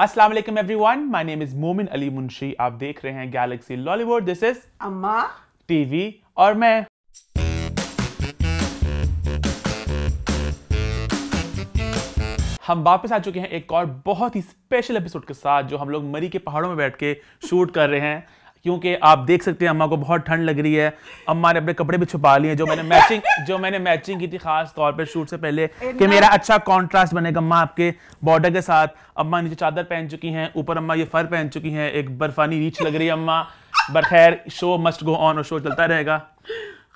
Aslam everyone my name is Momin Ali Munshi आप देख रहे हैं Galaxy Lollywood this is Amma TV और मैं हम वापस आ चुके हैं एक और बहुत ही स्पेशल एपिसोड के साथ जो हम लोग मरी के पहाड़ों में बैठ के शूट कर रहे हैं क्योंकि आप देख सकते हैं अम्मा को बहुत ठंड लग रही है अम्मा ने अपने कपड़े भी छुपा लिए जो मैंने मैचिंग जो मैंने मैचिंग की थी खास तौर पर शूट से पहले कि मेरा अच्छा कॉन्ट्रास्ट बनेगा अम्मा आपके बॉर्डर के साथ अम्मा नीचे चादर पहन चुकी हैं ऊपर अम्मा ये फर पहन चुकी हैं एक बर्फानी रीच लग रही है अम्मा बखैर शो मस्ट गो ऑन और शो चलता रहेगा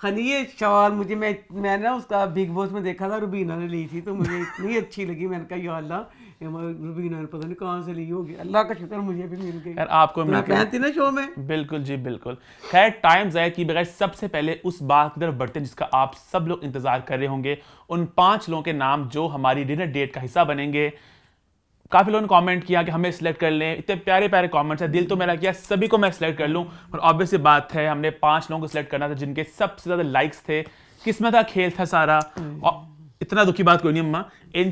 खनी ये शॉल मुझे मैं मैंने ना उसका बिग बॉस में देखा था रुबीना ने ली थी तो मुझे इतनी अच्छी लगी मैंने कहा अल्लाह आप सब लोग इंतज़ार कर रहे होंगे उन पांच लोगों के नाम जो हमारी डिनर डेट का हिस्सा बनेंगे काफ़ी लोगों ने किया कि हमें सिलेक्ट कर लें इतने प्यारे प्यारे कमेंट्स है दिल तो मेरा किया सभी को मैं सिलेक्ट कर लूँ और ऑब्वियसली बात है हमने पांच लोगों को सिलेक्ट करना था जिनके सबसे ज़्यादा लाइक्स थे किस्मत का खेल था सारा हम्म। इतना दुखी बात कोई नहीं अम्मा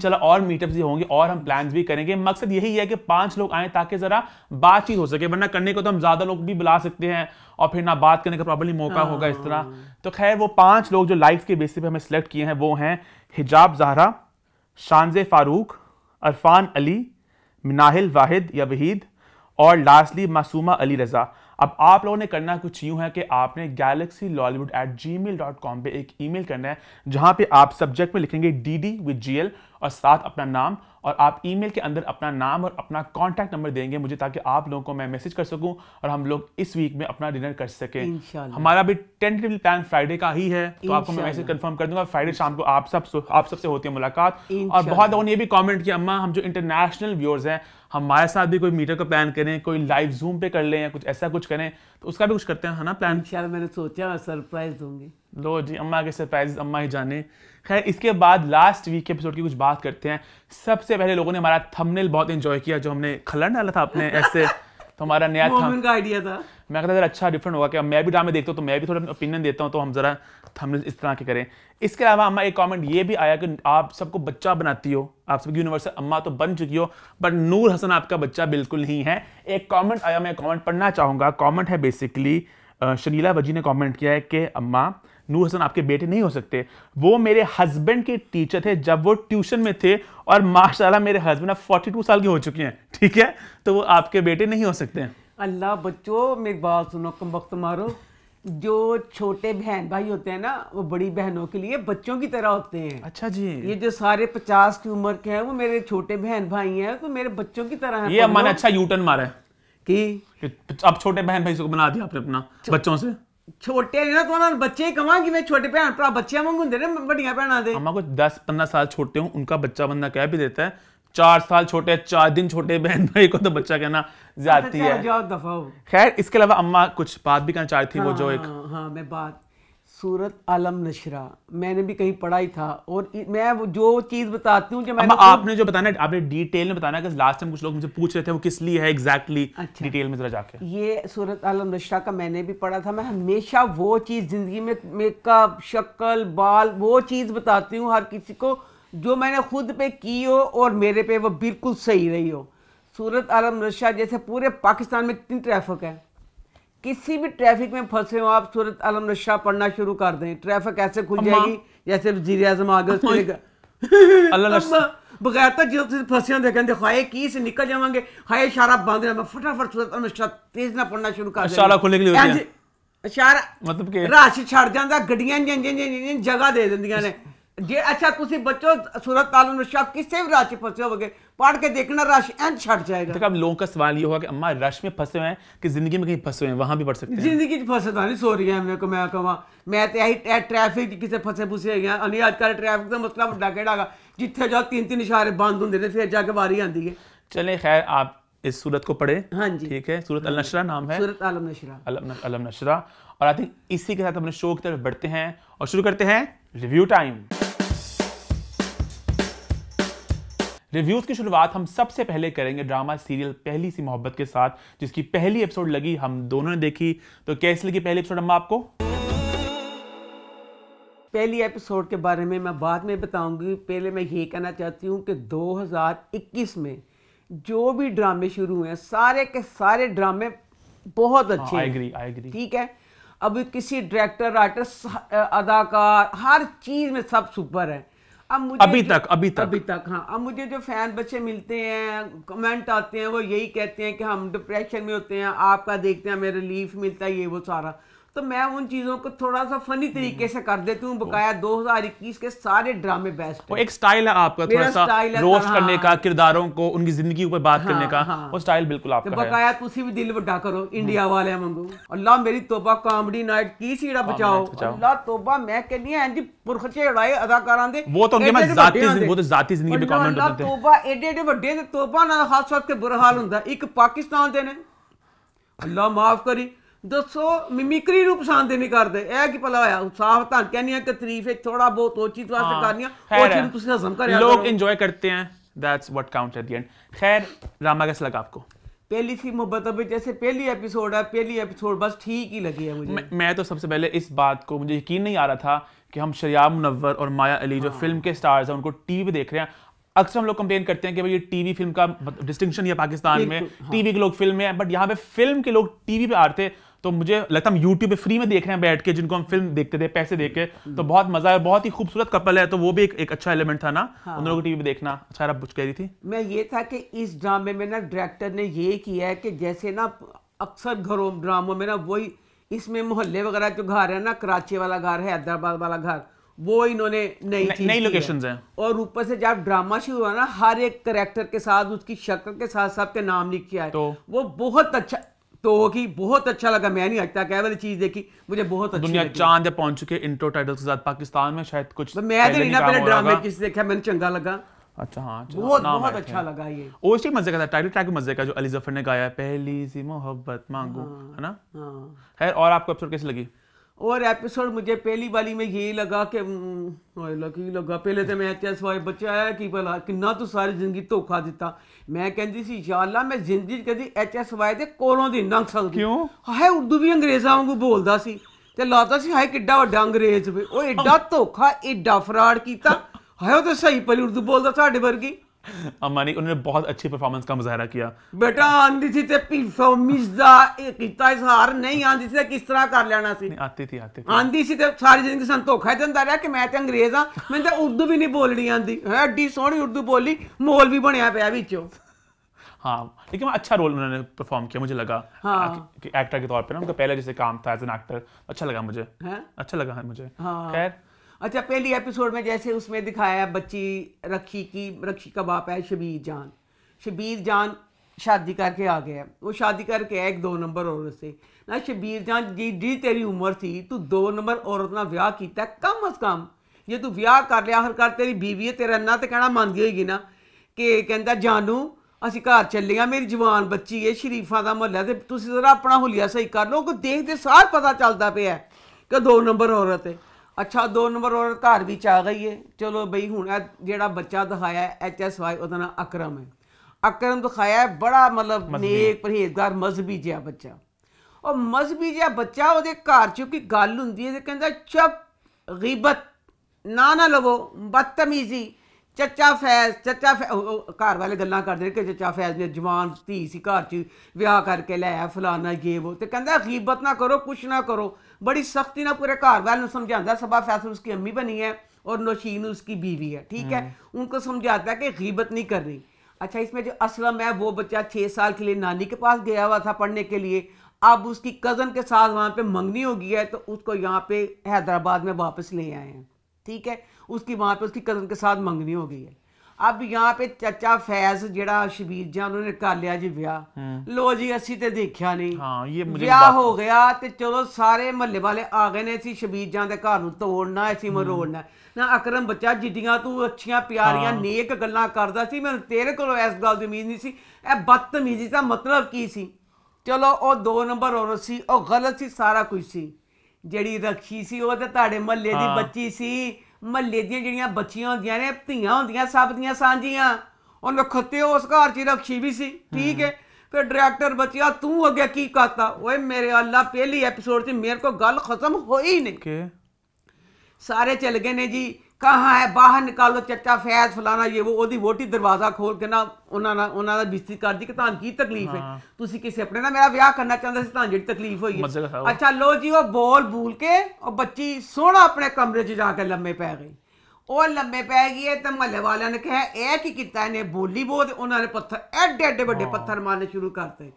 चला और मीटअप्स भी होंगे और हम प्लान भी करेंगे मकसद यही है कि पांच लोग आए ताकि जरा बातचीत हो सके वरना करने को तो हम ज्यादा लोग भी बुला सकते हैं और फिर ना बात करने का प्रॉब्लम मौका होगा इस तरह हाँ। तो खैर वो पांच लोग जो लाइफ के बेसिस पे हमें सेलेक्ट किए हैं वो हैं हिजाब जहरा शानजे फारूक अरफान अली मिनाहिल वाहिद या वहीद और लास्टली मासूमा अली रज़ा अब आप लोगों ने करना कुछ यूं है कि आपने Galaxy लॉलीवुड at ji mail dot com पर एक मेल करना है जहां पे आप सब्जेक्ट में लिखेंगे D D with G L और साथ अपना नाम और आप ईमेल के अंदर अपना नाम और अपना कॉन्टैक्ट नंबर देंगे मुझे ताकि आप लोगों को मैं मैसेज कर सकूं और हम लोग इस वीक में अपना डिनर कर सकें हमारा भी टेंटेटिव प्लान फ्राइडे का ही है तो आपको मैं मैसेज कंफर्म कर दूंगा फ्राइडे शाम को आप सब आप सबसे होती है मुलाकात और बहुत लोगों ने ये भी कॉमेंट किया अम्मा हम जो इंटरनेशनल व्यूअर्स हैं हमारे साथ भी कोई मीटर का प्लान करें कोई लाइव जूम पे कर लें या कुछ ऐसा कुछ करें तो उसका भी कुछ करते हैं ना प्लान मैंने सोचा सरप्राइज दूंगी लो जी अम्मा के सरप्राइज अम्मा ही जाने खैर इसके बाद लास्ट वीक के एपिसोड की कुछ बात करते हैं सबसे पहले लोगों ने हमारा थंबनेल बहुत एंजॉय किया जो हमने खलन डाला था अपने ऐसे तो हमारा नया था आइडिया था मैं कहता अच्छा डिफरेंट होगा कि मैं भी ड्रामे देखता हूँ तो मैं भी थोड़ा ओपिनियन देता हूँ तो हम जरा थंबनेल इस तरह के करें इसके अलावा अम्मा एक कमेंट ये भी आया कि आप सबको बच्चा बनाती हो आप सबकी यूनिवर्सल अम्मा तो बन चुकी हो बट नूर हसन आपका बच्चा बिल्कुल नहीं है एक कॉमेंट आया मैं कॉमेंट पढ़ना चाहूँगा कॉमेंट है बेसिकली शनीला वजी ने कॉमेंट किया है कि अम्मा नूर हसन आपके बेटे नहीं हो सकते वो मेरे हस्बैंड के टीचर थे जब वो ट्यूशन में थे और माशाल्लाह मेरे हस्बैंड अब फोर्टी साल के हो चुके हैं ठीक है तो वो आपके बेटे नहीं हो सकते अल्लाह बच्चों मेरी बात सुनो कम वक्त मारो जो छोटे बहन भाई होते हैं ना वो बड़ी बहनों के लिए बच्चों की तरह होते हैं अच्छा जी ये जो सारे पचास की उम्र के हैं वो मेरे छोटे बहन भाई हैं तो मेरे बच्चों की तरह हैं ये मैंने अच्छा यूटर्न मारा है कि अब छोटे बहन भाई को बना दिया आपने अपना बच्चों से छोटे ने ना ਤਾਂ ਉਹਨਾਂ ਨੂੰ ਬੱਚੇ ਕਵਾਂਗੀ ਮੈਂ ਛੋਟੇ ਭੈਣ ਭਰਾ ਬੱਚਿਆਂ ਵਾਂਗੂ ਹੁੰਦੇ ਨੇ ਵੱਡੀਆਂ ਭੈਣਾਂ ਦੇ अम्मा को 10-15 साल छोटे हूं उनका बच्चा बंदा कह भी देता है चार साल छोटे चार दिन छोटे बहन भाई को तो बच्चा कहना जाती अच्छा, है खैर इसके अलावा अम्मा कुछ बात भी कहना चाहती थी वो जो एक हाँ, हाँ, हाँ मैं बात सूरत आलम नशरा मैंने भी कहीं पढ़ा ही था और मैं जो चीज बताती हूँ मैंने आपने जो बताना आपने डिटेल में बताना लास्ट टाइम कुछ लोग मुझे पूछ रहे थे वो किस लिए है एग्जैक्टली exactly अच्छा, डिटेल में जरा जाके ये सूरत आलम नशरा का मैंने भी पढ़ा था मैं हमेशा वो चीज जिंदगी में मेकअप शक्ल बाल वो चीज बताती हूँ हर किसी को जो मैंने खुद पे की हो और मेरे पे वो बिल्कुल सही रही हो सूरत आलम नशरा जैसे पूरे पाकिस्तान में कितनी ट्रैफिक है किसी भी ट्रैफिक में फंसे हो आप सूरत आलम रशा पढ़ना शुरू कर दें ट्रैफिक ऐसे खुल जाएगी जैसे वजीर आजम आगे बगैर तो जो फसियां देखें कहते हाय की से निकल जाएंगे हाय इशारा बंद ना फटाफट सूरत आलम रशा तेज ना पढ़ना शुरू कर इशारा खुलने के लिए हाँ इशारा मतलब के रश छड़ जांदा गड्डियां जगह दे देंदियां ने जे अच्छा तुम बचो सूरत कानून में आप किसी भी राशि फंसे होगे पढ़ के देखना रश एंड छट जाएगा देखो अब लोगों का सवाल ये होगा कि अम्मा रश में फंसे हुए हैं कि जिंदगी में कहीं फंसे हुए हैं वहाँ भी पढ़ सकते हैं जिंदगी फंसे तो नहीं सो रही है मेरे को मैं कहवा मैं तो यही ट्रैफिक किसे फंसे फुसे है अनी अजकल ट्रैफिक का मसला ਵੱਡਾ ਕਿਹੜਾ है जितने जाओ तीन तीन इशारे बंद होंगे ਨੇ ਫਿਰ ਜਾ ਕੇ ਵਾਰੀ ਆਂਦੀ ਹੈ ਚਲੇ ਖੈਰ इस सूरत को पढ़े हाँ जी ठीक है सूरत अल नशरा नाम है सूरत अलम नशरा अलम नशरा और आई थिंक इसी के साथ अपने शो की तरफ बढ़ते हैं और शुरू करते हैं रिव्यू टाइम रिव्यूज की शुरुआत हम सबसे पहले करेंगे ड्रामा सीरियल पहली सी मोहब्बत के साथ जिसकी पहली एपिसोड लगी हम दोनों ने देखी तो कैसी लगी पहली एपिसोड अम्मा आपको पहली एपिसोड के बारे में मैं बाद में बताऊंगी पहले मैं ये कहना चाहती हूँ कि 2021 में जो भी ड्रामे शुरू हुए हैं सारे के सारे ड्रामे बहुत अच्छे आई एग्री आई एग्री ठीक है अब किसी डायरेक्टर राइटर अदाकार हर चीज़ में सब सुपर है अब मुझे अभी तक अभी तक अभी तक हाँ अब मुझे जो फैन बच्चे मिलते हैं कमेंट आते हैं वो यही कहते हैं कि हम डिप्रेशन में होते हैं आपका देखते हैं हमें रिलीफ मिलता है ये वो सारा तो मैं उन चीज़ों को थोड़ा सा फनी हम्म। तरीके से कर देती हूँ बकाया 2021 के सारे ड्रामे बेस्ट एक स्टाइल है आपका थोड़ा सा तो रोस्ट हाँ, करने का किरदारों को उनकी जिंदगी ऊपर बात हाँ, करने का हाँ, वो स्टाइल बिल्कुल आपका तो बकाया तुम भी दिल वड्डा करो इंडिया हम्म। वाले मंगू अल्लाह मेरी तोबा कॉमेडी नाइट की सीढ़ा बचाओ अल्लाह तोबा मैं कहनी है हाँ जी पुरखचे उड़ाए अदाकारा दे वो तो उनके वो तो जाती जिंदगी में कमेंट करते हैं तोबा एडे एडे ਦੱਸੋ ਮਿਮਿਕਰੀ ਨੂੰ ਪਸੰਦ ਨਹੀਂ ਕਰਦੇ भला ਕੀ साफ ਹੋਇਆ ਸਾਫ ਧਮਕੀਆਂ तरीफ ਕਤਰੀਫ थोड़ा बहुत ਬਹੁਤ ਉੱਚੀ ਤਵਾਸ ਕਰਨੀਆਂ ਉਹ ਚੀਜ਼ ਤੁਸੀਂ ਹਜ਼ਮ ਕਰਿਆ ਲੋਕ ਇੰਜੋਏ ਕਰਤੇ ਹੈ that's what counts at the end खैर रामा कैसा लगा आपको पहली सी मोहब्बत अभी जैसे पहली एपिसोड है पहली एपिसोड बस ठीक ही लगी है मुझे मैं, मैं तो सबसे पहले इस बात को मुझे यकीन नहीं आ रहा था कि हम शरिया मुनवर और माया अली जो फिल्म के स्टार्स हैं उनको टीवी देख रहे हैं अक्सर हम लोग कंप्लेन करते हैं कि भाई ये टीवी फिल्म का डिस्टिंक्शन है पाकिस्तान में हाँ। टीवी के लोग फिल्म में बट यहाँ पे फिल्म के लोग टीवी पे आ रहे थे तो मुझे लगता है हम यूट्यूब पे फ्री में देख रहे हैं बैठ के जिनको हम फिल्म देखते थे पैसे दे के हम्म। तो बहुत मजा है बहुत ही खूबसूरत कपल है तो वो भी एक, एक अच्छा एलिमेंट था ना हाँ। उन लोगों को टीवी पे देखना अच्छा रहा कह रही थी मैं ये था कि इस ड्रामे में ना डायरेक्टर ने ये किया है कि जैसे ना अक्सर घरों ड्रामों में ना वही इसमें मोहल्ले वगैरह जो घर है ना कराची वाला घर है हैदराबाद वाला घर वो इन्होंने नई नई लोकेशन है और ऊपर से जब ड्रामा शुरू हुआ ना हर एक करेक्टर के साथ उसकी शक्ल के साथ सबके नाम लिख किया है तो वो बहुत अच्छा तो होगी बहुत अच्छा लगा मैं नहीं हटता क्या चीज देखी मुझे बहुत अच्छी दुनिया चांद पहुंच चुके इंट्रो टाइटल के साथ पाकिस्तान में शायद कुछ तो मैं तो नहीं ना पहले ड्रामे किस देखा मैंने चंगा लगा अच्छा हाँ अच्छा, बहुत बहुत अच्छा लगा ये इसी मजे का था टाइटल ट्रैक मजे का जो अली जफर ने गाया पहली सी मोहब्बत मांगू हाँ, है ना है हाँ। और आपको एपिसोड कैसी लगी ਔਰ ਮੈਨੂੰ ਪਹਿਲੀ ਵਾਲੀ ਮੈਂ ਇਹ में ਕਿ लगा कि लकी ਪਹਿਲੇ ਤੇ ਮੈਂ मैं इतिहास ਬੱਚਾ ਆਇਆ ਕੀ ਭਲਾ ਕਿੰਨਾ ਤੂੰ ਸਾਰੀ ਜ਼ਿੰਦਗੀ ਧੋਖਾ ਦਿੱਤਾ ਮੈਂ ਕਹਿੰਦੀ ਸੀ ਯਾ ਅੱਲਾ ਮੈਂ ਜ਼ਿੰਦਗੀ ਕਦੀ ਐਚਐਸ ਸਵਾਏ ਦੇ ਕੋਲੋਂ ਦੀ ਨੰਗ ਸਕਦੀ ਕਿਉਂ ਹਾਏ ਉਰਦੂ ਵੀ ਅੰਗਰੇਜ਼ਾਂ ਵਾਂਗੂ ਬੋਲਦਾ ਸੀ ਤੇ ਲਾਤਾ ਸੀ ਹਾਏ ਕਿੱਡਾ ਵੱਡਾ ਅੰਗਰੇਜ਼ ਵੇ ਉਹ ਐਡਾ ਧੋਖਾ ਐਡਾ ਫਰਾਡ ਕੀਤਾ ਹਾਏ ਉਹ ਤਾਂ ਸਹੀ ਪਲੀ ਉਰਦੂ ਬੋਲਦਾ ਸਾਡੇ ਵਰਗੀ हमारी उन्होंने बहुत अच्छी परफॉर्मेंस का मुजाहरा किया बेटा आंधी थी ते परफॉर्मेंस दा कीता इजहार नहीं आंधी थी किस तरह कर लेना सी आती थी आती थी आंधी सी ते सारी जिंदगी सन धोखा दिंदा रहा कि मैं ते अंग्रेज हां मैं ते उर्दू भी नहीं बोलनी आंधी है एड्डी सोहनी उर्दू बोली मोल भी बनया पया विचो हां लेकिन अच्छा रोल उन्होंने परफॉर्म किया मुझे लगा हाँ। एक्टर के तौर पे ना उनका पहला जैसे काम था एज एन एक्टर अच्छा लगा मुझे हैं अच्छा लगा मुझे हाँ। खैर अच्छा पहली एपिसोड में जैसे उसमें दिखाया बच्ची रखी की रखी का बाप है शबीर जान शबीर जान शादी करके आ गया वो शादी करके आया एक दो नंबर औरत से ना शबीर जान जी जी तेरी उम्र थी तू दो नंबर औरत ਨਾਲ ਵਿਆਹ ਕੀਤਾ ਕਮ ਅਸ ਕਮ ਜੇ ਤੂੰ ਵਿਆਹ ਕਰ ਲਿਆ ਹਰ ਕਰ ਤੇਰੀ ਬੀਵੀ ਹੈ ਤੇਰਾ ਨਾ ਤੇ ਕਹਿਣਾ ਮੰਨਦੀ ਹੋਏਗੀ ਨਾ ਕਿ ਕਹਿੰਦਾ ਜਾਨੂ ਅਸੀਂ ਘਰ ਚੱਲੀਆਂ ਮੇਰੀ ਜਵਾਨ ਬੱਚੀ ਏ ਸ਼ਰੀਫਾ ਦਾ ਮਹੱਲਾ ਤੇ ਤੁਸੀਂ ਜ਼ਰਾ ਆਪਣਾ ਹੁਲੀਆ ਸਹੀ ਕਰ ਲਓ ਕੋ ਦੇਖਦੇ ਸਾਰ ਪਤਾ ਚੱਲਦਾ ਪਿਆ ਕਿ ਦੋ ਨੰਬਰ ਔਰਤ ਹੈ ਅੱਛਾ ਦੋ ਨੰਬਰ ਔਰਤ ਘਰ ਵਿੱਚ ਆ ਗਈ ਏ ਚਲੋ ਬਈ ਹੁਣ ਜਿਹੜਾ ਬੱਚਾ ਦਿਖਾਇਆ ਐਚ ਐਸ ਵਾਈ ਉਹਦਾ ਨਾਮ ਅਕਰਮ ਹੈ ਅਕਰਮ ਦਿਖਾਇਆ ਬੜਾ ਮਤਲਬ ਨੇਕ ਪਰਹੇਜ਼ਗਾਰ ਮਜ਼ਬੀ ਜਿਹਾ ਬੱਚਾ ਉਹ ਮਜ਼ਬੀ ਜਿਹਾ ਬੱਚਾ ਉਹਦੇ ਘਰ ਚ ਕੋਈ ਗੱਲ ਹੁੰਦੀ ਹੈ ਤੇ ਕਹਿੰਦਾ ਚੁੱਪ ਗੀਬਤ ਨਾ ਨਾ ਲਵੋ ਬਦਤਮੀਜ਼ੀ ਚੱਚਾ ਫੈਜ਼ ਚੱਚਾ ਘਰ ਵਾਲੇ ਗੱਲਾਂ ਕਰਦੇ ਨੇ ਕਿ ਚੱਚਾ ਫੈਜ਼ ਨੇ ਜਵਾਨ ਧੀ ਸੀ ਘਰ 'ਚ ਵਿਆਹ ਕਰਕੇ ਲਿਆ ਫਲਾਣਾ ਇਹ ਉਹ ਤੇ ਕਹਿੰਦਾ ਗੀਬਤ ਨਾ ਕਰੋ ਕੁਛ ਨਾ ਕਰੋ बड़ी सख्ती ना पूरे घर वाले समझाता सबा फैसल उसकी अम्मी बनी है और नौशीन उसकी बीवी है ठीक है हम्म। उनको समझाता है कि गीबत नहीं करनी अच्छा इसमें जो असलम है वो बच्चा छः साल के लिए नानी के पास गया हुआ था पढ़ने के लिए अब उसकी कज़न के साथ वहाँ पे मंगनी हो गई है तो उसको यहाँ पे हैदराबाद में वापस ले आए हैं ठीक है उसकी वहाँ पे उसकी कज़न के साथ मंगनी हो गई है ਅਬ ਯਹਾਂ ਪੇ ਚਾਚਾ ਫੈਜ਼ ਜਿਹੜਾ ਸ਼ਬੀਰ ਜਾਂ ਉਹਨਾਂ ਨੇ ਕਰ ਲਿਆ ਜੀ ਵਿਆਹ ਲੋ ਜੀ ਅਸੀਂ ਤੇ ਦੇਖਿਆ ਨਹੀਂ ਹਾਂ ਇਹ ਮੁਝੇ ਵਿਆਹ ਹੋ ਗਿਆ ਤੇ ਚਲੋ ਸਾਰੇ ਮਹੱਲੇ ਵਾਲੇ ਆ ਗਏ ਨੇ ਅਸੀਂ ਸ਼ਬੀਰ ਜਾਂ ਦੇ ਘਰ ਨੂੰ ਤੋੜਨਾ ਅਸੀਂ ਮਰੋੜਨਾ ਨਾ ਅਕਰਮ ਬੱਚਾ ਜਿੱਡੀਆਂ ਤੂੰ ਅੱਛੀਆਂ ਪਿਆਰੀਆਂ ਨੇਕ ਗੱਲਾਂ ਕਰਦਾ ਸੀ ਮੈਨੂੰ ਤੇਰੇ ਕੋਲ ਇਸ ਗੱਲ ਦੀ ਉਮੀਦ ਨਹੀਂ ਸੀ ਇਹ ਬਦਤਮੀਜ਼ੀ ਦਾ ਮਤਲਬ ਕੀ ਸੀ ਚਲੋ ਉਹ ਦੋ ਨੰਬਰ ਔਰ ਸੀ ਉਹ ਗਲਤ ਸੀ ਸਾਰਾ ਕੁਝ ਸੀ ਜਿਹੜੀ ਰੱਖੀ ਸੀ ਉਹ ਤੇ ਤੁਹਾਡੇ ਮਹੱਲੇ ਦੀ ਬੱਚੀ ਸੀ ਮੱਲੇ ਦੀਆਂ ਜਿਹੜੀਆਂ ਬੱਚੀਆਂ ਹੁੰਦੀਆਂ ਨੇ ਧੀਆਂ ਹੁੰਦੀਆਂ ਸਭ ਦੀਆਂ ਸਾਂਝੀਆਂ ਉਹ ਨਖੱਤੇ ਉਸ ਘਰ 'ਚ ਰੱਖੀ ਵੀ ਸੀ ਠੀਕ ਹੈ ਫਿਰ ਡਾਇਰੈਕਟਰ ਬੱਚਿਆ ਤੂੰ ਅੱਗੇ ਕੀ ਕਰਤਾ ਓਏ ਮੇਰੇ ਅੱਲਾ ਪਹਿਲੀ ਐਪੀਸੋਡ 'ਚ ਮੇਰੇ ਕੋ ਗੱਲ ਖਤਮ ਹੋਈ ਨਹੀਂ ਸਾਰੇ ਚਲ ਗਏ ਨੇ ਜੀ ਕਹਾਂ ਹੈ ਬਾਹਰ ਨਿਕਾਲੋ ਚੱਚਾ ਫੈਜ਼ ਫਲਾਣਾ ਇਹ ਉਹ ਉਹਦੀ ਵੋਟੀ ਦਰਵਾਜ਼ਾ ਖੋਲ ਕੇ ਨਾ ਉਹਨਾਂ ਨਾਲ ਉਹਨਾਂ ਦਾ ਬਿਸਤੀ ਕਰਦੀ ਦੀ ਕਿ ਤੁਹਾਨੂੰ ਕੀ ਤਕਲੀਫ ਹੈ ਤੁਸੀਂ ਕਿਸੇ ਆਪਣੇ ਨਾਲ ਮੇਰਾ ਵਿਆਹ ਕਰਨਾ ਚਾਹੁੰਦੇ ਸੀ ਤਾਂ ਜਿਹੜੀ ਤਕਲੀਫ ਹੋਈ ਹੈ ਅੱਛਾ ਲੋ ਜੀ ਉਹ ਬੋਲ ਭੂਲ ਕੇ ਉਹ ਬੱਚੀ ਸੋਹਣਾ ਆਪਣੇ ਕਮਰੇ 'ਚ ਜਾ ਕੇ ਲੰਮੇ ਪੈ ਗਈ ਉਹ ਲੰਮੇ ਪੈ ਗਈ ਤੇ ਮਹੱਲੇ ਵਾਲਿਆਂ ਨੇ ਕਿਹਾ ਇਹ ਕੀ ਕੀਤਾ ਇਹਨੇ ਬੋਲੀ ਬੋਦ ਉਹਨਾਂ ਨੇ ਪੱਥਰ ਐਡੇ ਐਡੇ ਵੱਡੇ ਪੱਥਰ ਮਾਰਨੇ ਸ਼ੁਰੂ ਕਰਤੇ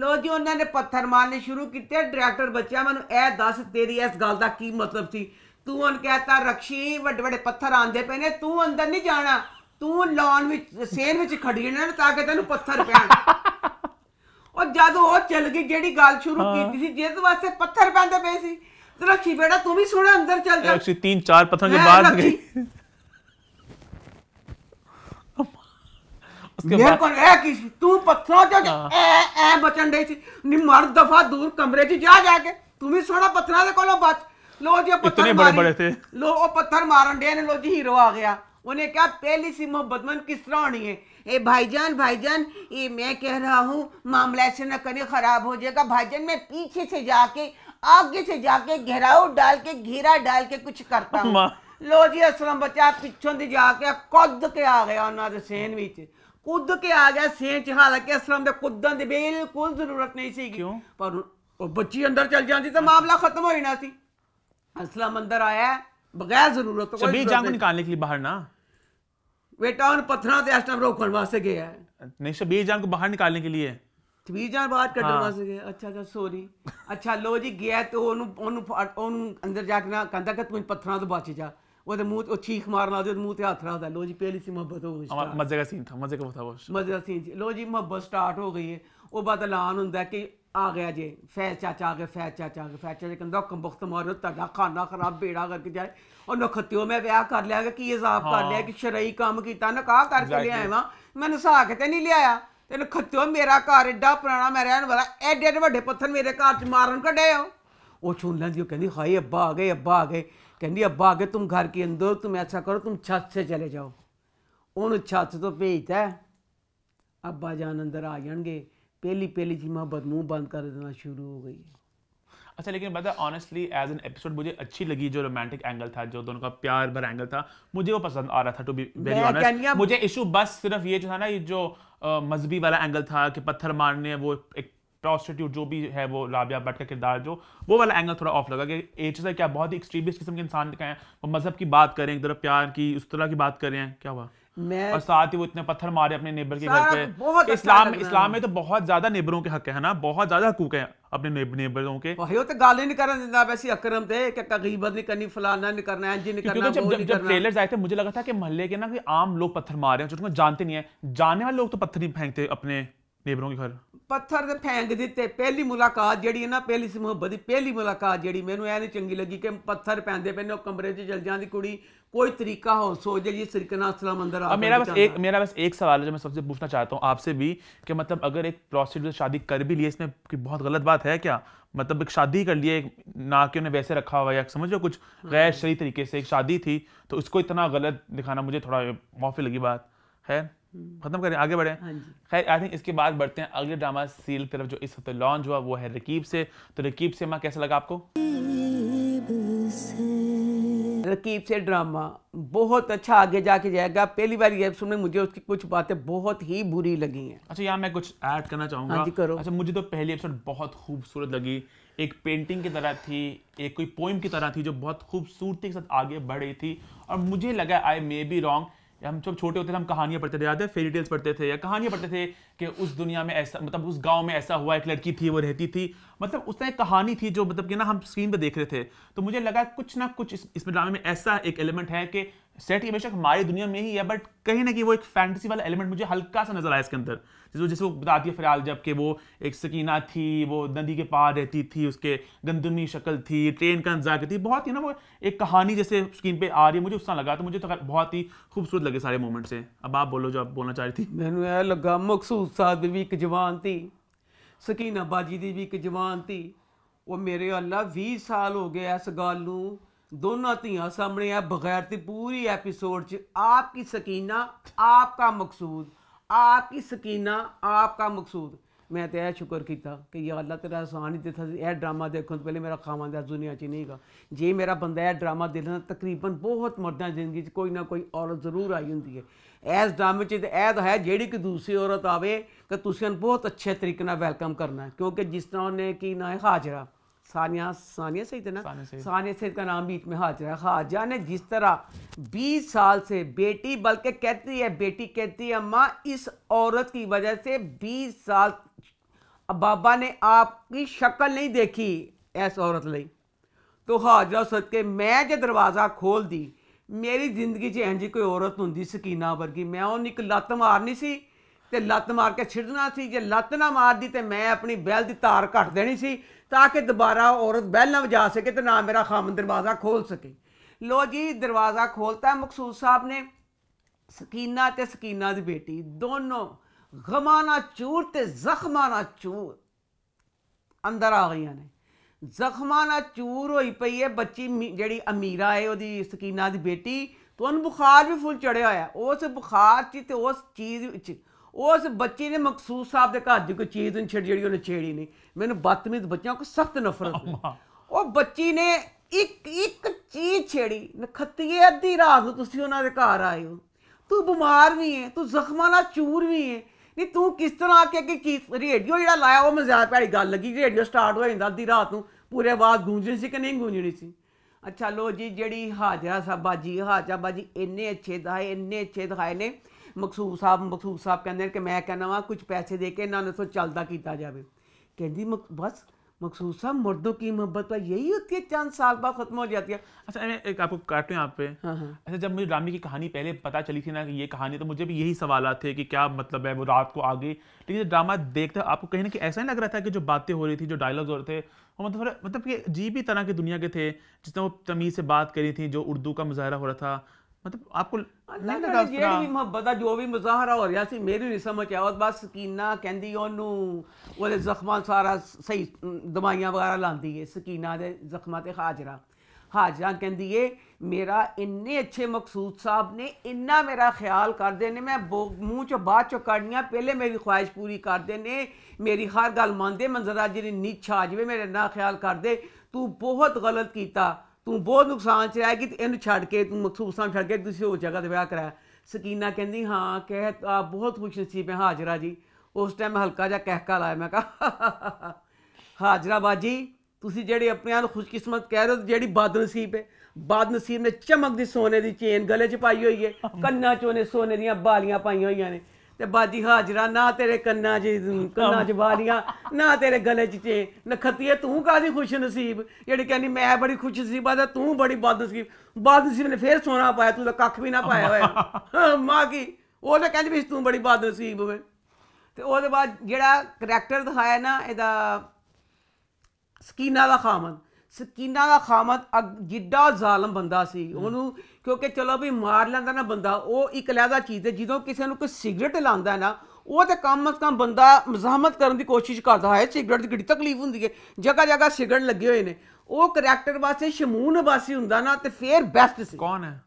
ਲੋ ਜੀ ਉਹਨਾਂ ਨੇ ਪੱਥਰ ਮਾਰਨੇ ਸ਼ੁਰੂ ਕੀਤੇ ਡਾਇਰੈਕਟਰ ਬੱਚਿਆ ਮੈਨੂੰ ਇਹ ਦੱਸ ਤੇਰੀ ਇਸ ਗੱਲ ਦਾ ਕੀ ਮਤਲਬ ਸੀ ਤੂੰ ਉਹਨ ਕਹਤਾ ਰਕਸ਼ੀ ਵੱਡੇ ਵੱਡੇ ਪੱਥਰ ਆਂਦੇ ਪਏ ਨੇ ਤੂੰ ਅੰਦਰ ਨਹੀਂ ਜਾਣਾ ਤੂੰ ਲੌਨ ਵਿੱਚ ਸੇਨ ਵਿੱਚ ਖੜੀ ਰਹਿਣਾ ਤਾਂ ਕਿ ਤੈਨੂੰ ਪੱਥਰ ਪੈਣ ਉਹ ਜਦ ਉਹ ਚੱਲ ਗਈ ਜਿਹੜੀ ਗੱਲ ਸ਼ੁਰੂ ਕੀਤੀ ਸੀ ਜਿਸ ਵਾਸਤੇ ਪੱਥਰ ਪੈਂਦੇ ਪਏ ਸੀ ਰਕਸ਼ੀ ਬੇਟਾ ਤੂੰ ਵੀ ਸੋਣਾ ਅੰਦਰ ਚੱਲ ਜਾ ਰਕਸ਼ੀ ਤਿੰਨ ਚਾਰ ਪੱਥਰ ਦੇ ਬਾਹਰ ਗਈ मेरे को ए किसी तू पत्थरों से ए ए बचन रही थी नी मर दफा दूर कमरे च जा जाके तू भी सोना पत्थरों से कोलो बच लो जी पत्थर बड़े बड़े थे लो वो पत्थर मारन डे ने लो जी हीरो आ गया उन्हें क्या पहली सी मोहब्बत मन किस तरह होनी है ए भाईजान भाईजान ये मैं कह रहा हूँ मामला ऐसे ना करे खराब हो जाएगा भाईजान मैं पीछे से जाके आगे से जाके घेराव डाल के घेरा डाल के कुछ करता हूँ लो जी असलम बचा पिछों से जाके कुद के आ गया उन्होंने सेन ਵਿੱਚ ਕੁੱਦ ਕੇ ਆ ਗਿਆ ਸੇਨ ਚ ਹਾਲਾਂਕਿ ਅਸਲਮ ਦੇ ਕੁੱਦਣ ਦੀ ਬਿਲਕੁਲ ਜ਼ਰੂਰਤ ਨਹੀਂ ਸੀ ਕਿਉਂ ਪਰ बच्ची अंदर चल जाती तो मामला खत्म हो ਹੋ ਜਾਣਾ ਸੀ असलम अंदर आया बगैर जरूरत तो शबीर जान को निकालने के लिए बाहर ना वे टाउन पत्थरा ते आस्टम रोकण वास्ते गया है नहीं शबीर अच्छा, जान को बाहर निकालने के लिए शबीर तो जान बाहर कटण हाँ। वास्ते गया अच्छा अच्छा सॉरी अच्छा लो जी गया तो ओनु ओनु ओनु अंदर जाके ना कहंदा कि तू पत्थरा तो बच जा ਉਹਦੇ ਮੂੰਹ ਤੇ ਚੀਖ ਮਾਰਨ ਆਦੇ ਮੂੰਹ ਤੇ ਹੱਥ ਰੱਖਦਾ ਲੋ ਜੀ ਪਹਿਲੀ ਸੀ ਮੁਹੱਬਤ ਹੋ ਗਈ ਮਜ਼ੇ ਦਾ ਸੀਨ ਥਾ ਮਜ਼ੇ ਦਾ ਥਾ ਉਹ ਮਜ਼ੇ ਦਾ ਸੀਨ ਲੋ ਜੀ ਮੁਹੱਬਤ ਸਟਾਰਟ ਹੋ ਗਈ ਹੈ ਉਹ ਬਾਅਦ ਐਲਾਨ ਹੁੰਦਾ ਕਿ ਆ ਗਿਆ ਜੇ ਫੈਜ਼ ਚਾਚਾ ਆ ਗਿਆ ਫੈਜ਼ ਚਾਚਾ ਆ ਗਿਆ ਫੈਜ਼ ਚਾਚਾ ਕਹਿੰਦਾ ਕੰਬਖਤ ਮਾਰੋ ਤੁਹਾਡਾ ਖਾਣਾ ਖਰਾਬ ਬੇੜਾ ਕਰਕੇ ਜਾਏ ਉਹ ਨਖਤਿਓ ਮੈਂ ਵਿਆਹ ਕਰ ਲਿਆ ਕਿ ਕੀ ਇਜ਼ਾਬ ਕਰ ਲਿਆ ਕਿ ਸ਼ਰਈ ਕੰਮ ਕੀਤਾ ਨਕਾਹ ਕਰਕੇ ਲਿਆਇਆ ਆਵਾ ਮੈਂ ਨਸਾ ਕੇ ਤੇ ਨਹੀਂ ਲਿਆਇਆ ਤੇ ਨਖਤਿਓ ਮੇਰਾ ਘਰ ਐਡਾ ਪੁਰਾਣਾ ਮੈਂ ਰਹਿਣ ਵਾਲਾ ਐਡੇ ਐਡੇ ਵੱਡੇ ਪੱਥਰ ਮੇਰੇ ਘਰ 'ਚ ਮਾਰਨ ਕੱਢੇ ਹੋ ਉਹ ਛੁਣ ਲੈਂਦੀ ਉਹ ਕਹਿੰਦੀ ਹਾਏ ਅੱਬਾ ਆ ਗਏ ਅੱਬਾ ਆ ਗਏ ਕਹਿੰਦੀ ਅੱਬਾ ਆ ਗਏ ਤੂੰ ਘਰ ਕੇ ਅੰਦਰ ਮੈਂ ਐਸਾ ਕਰੋ ਤੂੰ ਛੱਤ ਸੇ ਚਲੇ ਜਾਓ ਉਹਨੂੰ ਛੱਤ ਤੋਂ ਭੇਜਦਾ ਅੱਬਾ ਜਾਨ ਅੰਦਰ ਆ ਜਾਣਗੇ पहली पहली जी मोहब्बत मुंह बंद कर देना शुरू हो गई अच्छा लेकिन बता ऑनेस्टली एज एन एपिसोड मुझे अच्छी लगी जो रोमांटिक एंगल था जो दोनों का प्यार भर एंगल था मुझे वो पसंद आ रहा था टू बी वेरी ऑनेस्ट मुझे इशू बस सिर्फ ये जो था ना ये जो मजहबी वाला एंगल था कि पत्थर मारने वो एक प्रॉस्टिट्यूट जो भी है वो लाबिया भट्ट का किरदार जो वो वाला एंगल थोड़ा ऑफ लगा कि एच क्या बहुत ही एक्सट्रीमिस्ट किस्म के इंसान हैं वो मजहब की बात करें एक तरफ प्यार की उस तरह की बात करें क्या हुआ हैं और साथ ही वो इतने पत्थर मारे अपने नेबर के घर पे अच्छा इस्लाम इस्लाम में तो बहुत ज्यादा नेबरों के हक है ना बहुत ज्यादा हकूक है अपने नेब, नेबरों के यो तो गाली नहीं करना जनाब वैसे अकरम थे कि गीबत नहीं करनी फलाना नहीं करना है जी नहीं करना जब, वो जब ट्रेलर आए थे मुझे लगा था कि मोहल्ले के ना कि आम लोग पत्थर मारे हैं जो जानते नहीं है जाने वाले लोग तो पत्थर ही फेंकते अपने नेबरों के घर ਪੱਥਰ ਤੇ ਫੈਂਕ ਦਿੱਤੇ ਪਹਿਲੀ ਮੁਲਾਕਾਤ ਜਿਹੜੀ ਹੈ ਨਾ ਪਹਿਲੀ ਮੁਹੱਬਤ ਦੀ ਪਹਿਲੀ ਮੁਲਾਕਾਤ ਜਿਹੜੀ ਮੈਨੂੰ ਐ ਨਹੀਂ ਚੰਗੀ ਲੱਗੀ ਕਿ ਪੱਥਰ ਪੈਂਦੇ ਪਏ ਉਹ ਕਮਰੇ 'ਚ ਜਾਂਦੀ ਕੁੜੀ कोई तरीका हो सोच जाइए सिरकना असला मंदिर अब मेरा बस एक मेरा बस एक सवाल है जो मैं सबसे पूछना चाहता हूँ आपसे भी कि मतलब अगर एक प्रोस्टिट्यूट शादी कर भी लिए इसमें कि बहुत गलत बात है क्या मतलब एक शादी कर लिए ना कि उन्हें वैसे रखा हुआ या समझो कुछ हाँ। गैर शरी तरीके से एक शादी थी तो उसको इतना गलत दिखाना मुझे थोड़ा मुआफी लगी बात है खत्म करें आगे बढ़े हाँ खैर आई थिंक इसके बाद बढ़ते हैं अगले ड्रामा सील तरफ जो इस हफ्ते लॉन्च हुआ वो है रकीब से तो रकीब से माँ कैसा लगा आपको रकीब से ड्रामा बहुत अच्छा आगे जाके जाएगा पहली बार ये सुनने मुझे उसकी कुछ बातें बहुत ही बुरी लगी हैं अच्छा यहाँ मैं कुछ ऐड करना चाहूँगा हाँ करो अच्छा मुझे तो पहली एपिसोड बहुत खूबसूरत लगी एक पेंटिंग की तरह थी एक कोई पोइम की तरह थी जो बहुत खूबसूरती के साथ आगे बढ़ रही थी और मुझे लगा आई मे बी रॉन्ग हम जब छोटे होते थे हम कहानियां पढ़ते थे याद है फेरी टेल्स पढ़ते थे या कहानियां पढ़ते थे कि उस दुनिया में ऐसा मतलब उस गांव में ऐसा हुआ एक लड़की थी वो रहती थी मतलब उस एक कहानी थी जो मतलब कि ना हम स्क्रीन पे देख रहे थे तो मुझे लगा कुछ ना कुछ इस, इस ड्रामे में ऐसा एक एलिमेंट है कि सेट ये बेशक हमारी दुनिया में ही है बट कहीं ना कहीं वो एक फैंटसी वाला एलिमेंट मुझे हल्का सा नजर आया इसके अंदर जिसको जैसे वो बताती है फिलहाल जब कि वो एक सकीना थी वो नदी के पार रहती थी उसके गंदमी शक्ल थी ट्रेन का इंतजार करती बहुत ही ना वो एक कहानी जैसे स्क्रीन पे आ रही है मुझे उस लगा तो मुझे तो बहुत ही खूबसूरत लगे सारे मोमेंट से अब आप बोलो जो आप बोलना चाह रही थी मैं लगा मखसूस साहब भी एक जवान थी सकीना बाजी की भी एक जवान थी वो मेरे अल्लाह भी साल हो गया इस ਗੱਲ दोनों ਦੋਨਾਂ सामने ਸਾਹਮਣੇ ਆ पूरी ਤੇ आपकी ਐਪੀਸੋਡ आपका ਆਪ आपकी सकीना आपका मकसूद मैं तो यह शुक्र किया कि यह अल्लाह तेरा आसान ही दिता यह ड्रामा देखो तो पहले मेरा खामानदार दुनिया च नहीं गा जे मेरा बंदा यह ड्रामा देखना तकरीबन बहुत मर्दा जिंदगी कोई ना कोई औरत जरूर आई होंगी है इस ड्रामे यह तो है जी कि दूसरी औरत आए तो तुम बहुत अच्छे तरीके वेलकम करना क्योंकि जिस तरह उन्हें की ना है हाजरा सानिया सानिया सही थे ना सानिया सही का नाम बीच में हाथ रहा खाजा ने जिस तरह 20 साल से बेटी बल्कि कहती है बेटी कहती है अम्मा इस औरत की वजह से 20 साल बाबा ने आपकी शक्ल नहीं देखी ऐस औरत ली तो हाजरा के मैं जो दरवाज़ा खोल दी मेरी जिंदगी 'ਚ ਇੰਜ ਕੋਈ ਔਰਤ ਹੁੰਦੀ ਸਕੀਨਾ ਵਰਗੀ ਮੈਂ ਉਹ ਨਿਕ ਲੱਤ ਮਾਰਨੀ ਸੀ ਤੇ ਲੱਤ ਮਾਰ ਕੇ ਛਿੜਨਾ ਸੀ ਜੇ ਲੱਤ ਨਾ ਮਾਰਦੀ ਤੇ ਮੈਂ ਆਪਣੀ ਬੈਲ ਦੀ ਤਾਰ ਕੱਟ ਦੇਣੀ ਸੀ ਤਾਂ ਕਿ ਦੁਬਾਰਾ ਔਰਤ ਬੈਲ ਨਾ ਵਜਾ ਸਕੇ ਤੇ ਨਾ ਮੇਰਾ ਖਾਮਨ ਦਰਵਾਜ਼ਾ ਖੋਲ ਸਕੇ ਲੋ ਜੀ ਦਰਵਾਜ਼ਾ ਖੋਲਤਾ ਮਕਸੂਦ ਸਾਹਿਬ ਨੇ ਸਕੀਨਾ ਤੇ ਸਕੀਨਾ ਦੀ ਬੇਟੀ ਦੋਨੋਂ ਗਮਾਨਾ ਚੂਰ ਤੇ ਜ਼ਖਮਾਨਾ ਚੂਰ ਅੰਦਰ ਆ ਗਈਆਂ ਨੇ ਜ਼ਖਮਾਨਾ ਚੂਰ ਹੋਈ ਪਈ ਹੈ ਬੱਚੀ ਜਿਹੜੀ ਅਮੀਰਾ ਹੈ ਉਹਦੀ ਸਕੀਨਾ ਦੀ ਬੇਟੀ ਤੋਂ ਬੁਖਾਰ ਵੀ ਫੁੱਲ ਚੜਿਆ ਹੋਇਆ ਉਸ ਬੁਖਾਰ 'ਚ ਤੇ ਉਸ ਚੀਜ਼ ਵਿੱਚ ਉਸ ਬੱਚੀ ਨੇ ਮਕਸੂਦ ਸਾਹਿਬ ਦੇ ਘਰ ਦੀ ਕੋਈ ਚੀਜ਼ ਨਹੀਂ ਛੇੜੀ ਜਿਹੜੀ ਉਹਨੇ ਛੇੜੀ ਨਹੀਂ ਮੈਨੂੰ ਬਦਤਮੀਜ਼ ਬੱਚਿਆਂ ਕੋ ਸਖਤ ਨਫ਼ਰਤ ਉਹ ਬੱਚੀ ਨੇ ਇੱਕ ਇੱਕ ਚੀਜ਼ ਛੇੜੀ ਨਖਤੀਏ ਅੱਧੀ ਰਾਤ ਨੂੰ ਤੁਸੀਂ ਉਹਨਾਂ ਦੇ ਘਰ ਆਏ ਹੋ ਤੂੰ ਬਿਮਾਰ ਵੀ ਹੈ ਤੂੰ ਜ਼ਖਮਾਂ ਨਾਲ ਚੂਰ ਵੀ ਹੈ ਨਹੀਂ ਤੂੰ ਕਿਸ ਤਰ੍ਹਾਂ ਆ ਕੇ ਕਿ ਰੇਡੀਓ ਜਿਹੜਾ ਲਾਇਆ ਉਹ ਮਜ਼ਾਕ ਵਾਲੀ ਗੱਲ ਲੱਗੀ ਰੇਡੀਓ ਸਟਾਰਟ ਹੋ ਜਾਂਦਾ ਅੱਧੀ ਰਾਤ ਨੂੰ ਪੂਰੇ ਆਵਾਜ਼ ਗੂੰਜਣੀ ਸੀ ਕਿ ਨਹੀਂ ਗੂੰਜਣੀ ਸੀ ਅੱਛਾ ਲੋ ਜੀ ਜਿਹੜੀ ਹਾਜਰਾ ਸਾਹਿਬਾ ਜੀ ਹਾਜਰਾ ਬਾਜੀ ਇੰਨੇ ਅੱਛੇ ਦਾਏ ਇੰਨੇ ਅੱਛੇ ਦਿਖਾਏ ਨੇ ਮਕਸੂਦ साहब ਮਕਸੂਦ साहब कहते हैं कि मैं कहना ਵਾਂ कुछ पैसे दे के इन्होंने सो चलता किया जाए ਜਾਵੇ मक बस मकसूद साहब मर्दों की मोहब्बत पर यही होती है चंद साल बाद खत्म हो जाती है अच्छा मैं एक आपको काटूँ यहाँ पे हाँ हाँ अच्छा जब मुझे ड्रामे की कहानी पहले पता चली थी ना कि ये कहानी तो मुझे भी यही सवाल आते थे कि क्या मतलब है वो रात को आ गई लेकिन ड्रामा देखते आपको कहीं ना कहीं ऐसा ही लग रहा था कि जो बातें हो रही थी जो डायलॉग्स हो रहे थे वो मतलब मतलब कि अजीब ही तरह की दुनिया के थे जिसने वो तमीज़ से बात करी थी जो उर्दू का मुजाहरा हो रहा था मतलब आपको नहीं लगा ਜਿਹੜੀ ਮੁਹੱਬਤ ਦਾ ਜੋ ਵੀ ਮੁਜ਼ਾਹਰਾ ਹੋ ਰਿਹਾ ਸੀ ਮੇਰੀ ਨਹੀਂ ਸਮਝ ਆਇਆ ਬਸ ਸਕੀਨਾ ਕਹਿੰਦੀ ਉਹਨੂੰ ਉਹਦੇ ਜ਼ਖਮਾਂ ਸਾਰਾ ਸਹੀ ਦਵਾਈਆਂ ਵਗੈਰਾ ਲਾਂਦੀ ਏ ਸਕੀਨਾ ਦੇ ਜ਼ਖਮਾਂ ਤੇ ਹਾਜਰਾ ਹਾਜਰਾ ਕਹਿੰਦੀ ਏ ਮੇਰਾ ਇੰਨੇ ਅੱਛੇ ਮਕਸੂਦ ਸਾਹਿਬ ਨੇ ਇੰਨਾ ਮੇਰਾ ਖਿਆਲ ਕਰਦੇ ਨੇ ਮੈਂ ਮੂੰਹ ਚੋਂ ਬਾਅਦ ਚੋਂ ਕੱਢੀਆਂ ਪਹਿਲੇ ਮੇਰੀ ਖੁਆਇਸ਼ ਪੂਰੀ ਕਰਦੇ ਨੇ ਮੇਰੀ ਹਰ ਗੱਲ ਮੰਨਦੇ ਮੰਜ਼ਰਾ ਜਿਹੜੀ ਨੀਛ ਆ ਜਵੇ ਮੇਰੇ ਨਾਲ ਖਿਆਲ ਕਰਦੇ ਤੂੰ ਬਹੁਤ ਗਲਤ ਕੀਤਾ ਤੂੰ ਬਹੁਤ ਨੁਕਸਾਨ ਚ ਰਹਿ ਗਈ ਇਹਨੂੰ ਛੱਡ ਕੇ ਤੂੰ ਮਖਸੂਸ ਸਾਹਿਬ ਛੱਡ ਕੇ ਤੁਸੀਂ ਹੋਰ ਜਗ੍ਹਾ ਤੇ ਵਿਆਹ ਕਰਾਇਆ ਸਕੀਨਾ ਕਹਿੰਦੀ ਹਾਂ ਕਹਿ ਤਾ ਬਹੁਤ ਖੁਸ਼ ਨਸੀਬ ਹੈ ਹਾਜਰਾ ਜੀ ਉਸ ਟਾਈਮ ਹਲਕਾ ਜਿਹਾ ਕਹਿਕਾ ਲਾਇਆ ਮੈਂ ਕਹਾ ਹਾਜਰਾ ਬਾਜੀ ਤੁਸੀਂ ਜਿਹੜੇ ਆਪਣੇ ਆਪ ਨੂੰ ਖੁਸ਼ਕਿਸਮਤ ਕਹਿ ਰਹੇ ਹੋ ਜਿਹੜੀ ਬਦਨਸੀਬ ਹੈ ਬਦਨਸੀਬ ਨੇ ਚਮਕ ਦੀ ਸੋਨੇ ਦੀ ਚੇਨ ਗਲੇ 'ਚ ਪਾਈ ਹੋਈ ਹੈ ਕੰਨਾਂ 'ਚ ਉਹਨੇ ਸੋਨੇ ਦੀਆਂ ਬਾਲੀਆਂ ਪਾਈਆਂ ਹੋਈਆਂ ਨੇ ਤੇ ਬਾਜੀ ਹਾਜ਼ਰਾ ਨਾ ਤੇਰੇ ਕੰਨਾਂ 'ਚ ਕੰਨਾਂ 'ਚ ਵਾਲੀਆਂ ਨਾ ਤੇਰੇ ਗਲੇ 'ਚ ਚੇ ਨਖਤੀਏ ਤੂੰ ਕਾਦੀ ਖੁਸ਼ ਨਸੀਬ ਜਿਹੜੀ ਕਹਿੰਦੀ ਮੈਂ ਬੜੀ ਖੁਸ਼ ਨਸੀਬ ਦਾ ਤੂੰ ਬੜੀ ਬਦ ਬਦ ਨਸੀਬ ਨੇ ਫੇਰ ਸੋਨਾ ਪਾਇਆ ਤੂੰ ਤਾਂ ਕੱਖ ਵੀ ਨਾ ਪਾਇਆ ਹੋਇਆ ਮਾਂ ਕੀ ਉਹ ਤਾਂ ਕਹਿੰਦੀ ਵੀ ਤੂੰ ਬੜੀ ਬਦ ਨਸੀਬ ਹੋਵੇ ਤੇ ਉਹਦੇ ਬਾਅਦ ਜਿਹੜਾ ਕੈਰੈਕਟਰ ਦਿਖਾਇਆ ਨਾ ਇਹਦਾ ਸਕੀਨਾ ਦਾ ਖਾਮਦ ਸਕੀਨਾ ਦਾ ਖਾਮਦ ਜਿੱਡਾ ਜ਼ਾਲਮ ਬੰਦਾ ਸੀ ਉਹਨੂੰ ਕਿਉਂਕਿ ਚਲੋ ਵੀ ਮਾਰ ਲੈਂਦਾ ਨਾ ਬੰਦਾ ਉਹ ਇੱਕ ਲਹਿਦਾ ਚੀਜ਼ ਹੈ ਜਦੋਂ ਕਿਸੇ ਨੂੰ ਕੋਈ ਸਿਗਰਟ ਲਾਉਂਦਾ ਨਾ ਉਹ ਤੇ ਕਮ ਕੰਮ ਬੰਦਾ ਮਜ਼ਾਮਤ ਕਰਨ ਦੀ ਕੋਸ਼ਿਸ਼ ਕਰਦਾ ਹੈ ਸਿਗਰਟ ਦੀ ਕਿਹੜੀ ਤਕਲੀਫ ਹੁੰਦੀ ਹੈ ਜਗਾ ਜਗਾ ਸਿਗਰਟ ਲੱਗੇ ਹੋਏ ਨੇ ਉਹ ਕੈਰੈਕਟਰ ਵਾਸਤੇ ਸ਼ਮੂਨ ਵਾਸੀ ਹੁੰਦਾ ਨਾ ਤੇ ਫੇਰ ਬੈਸਟ ਸੀ ਕੌਣ ਹੈ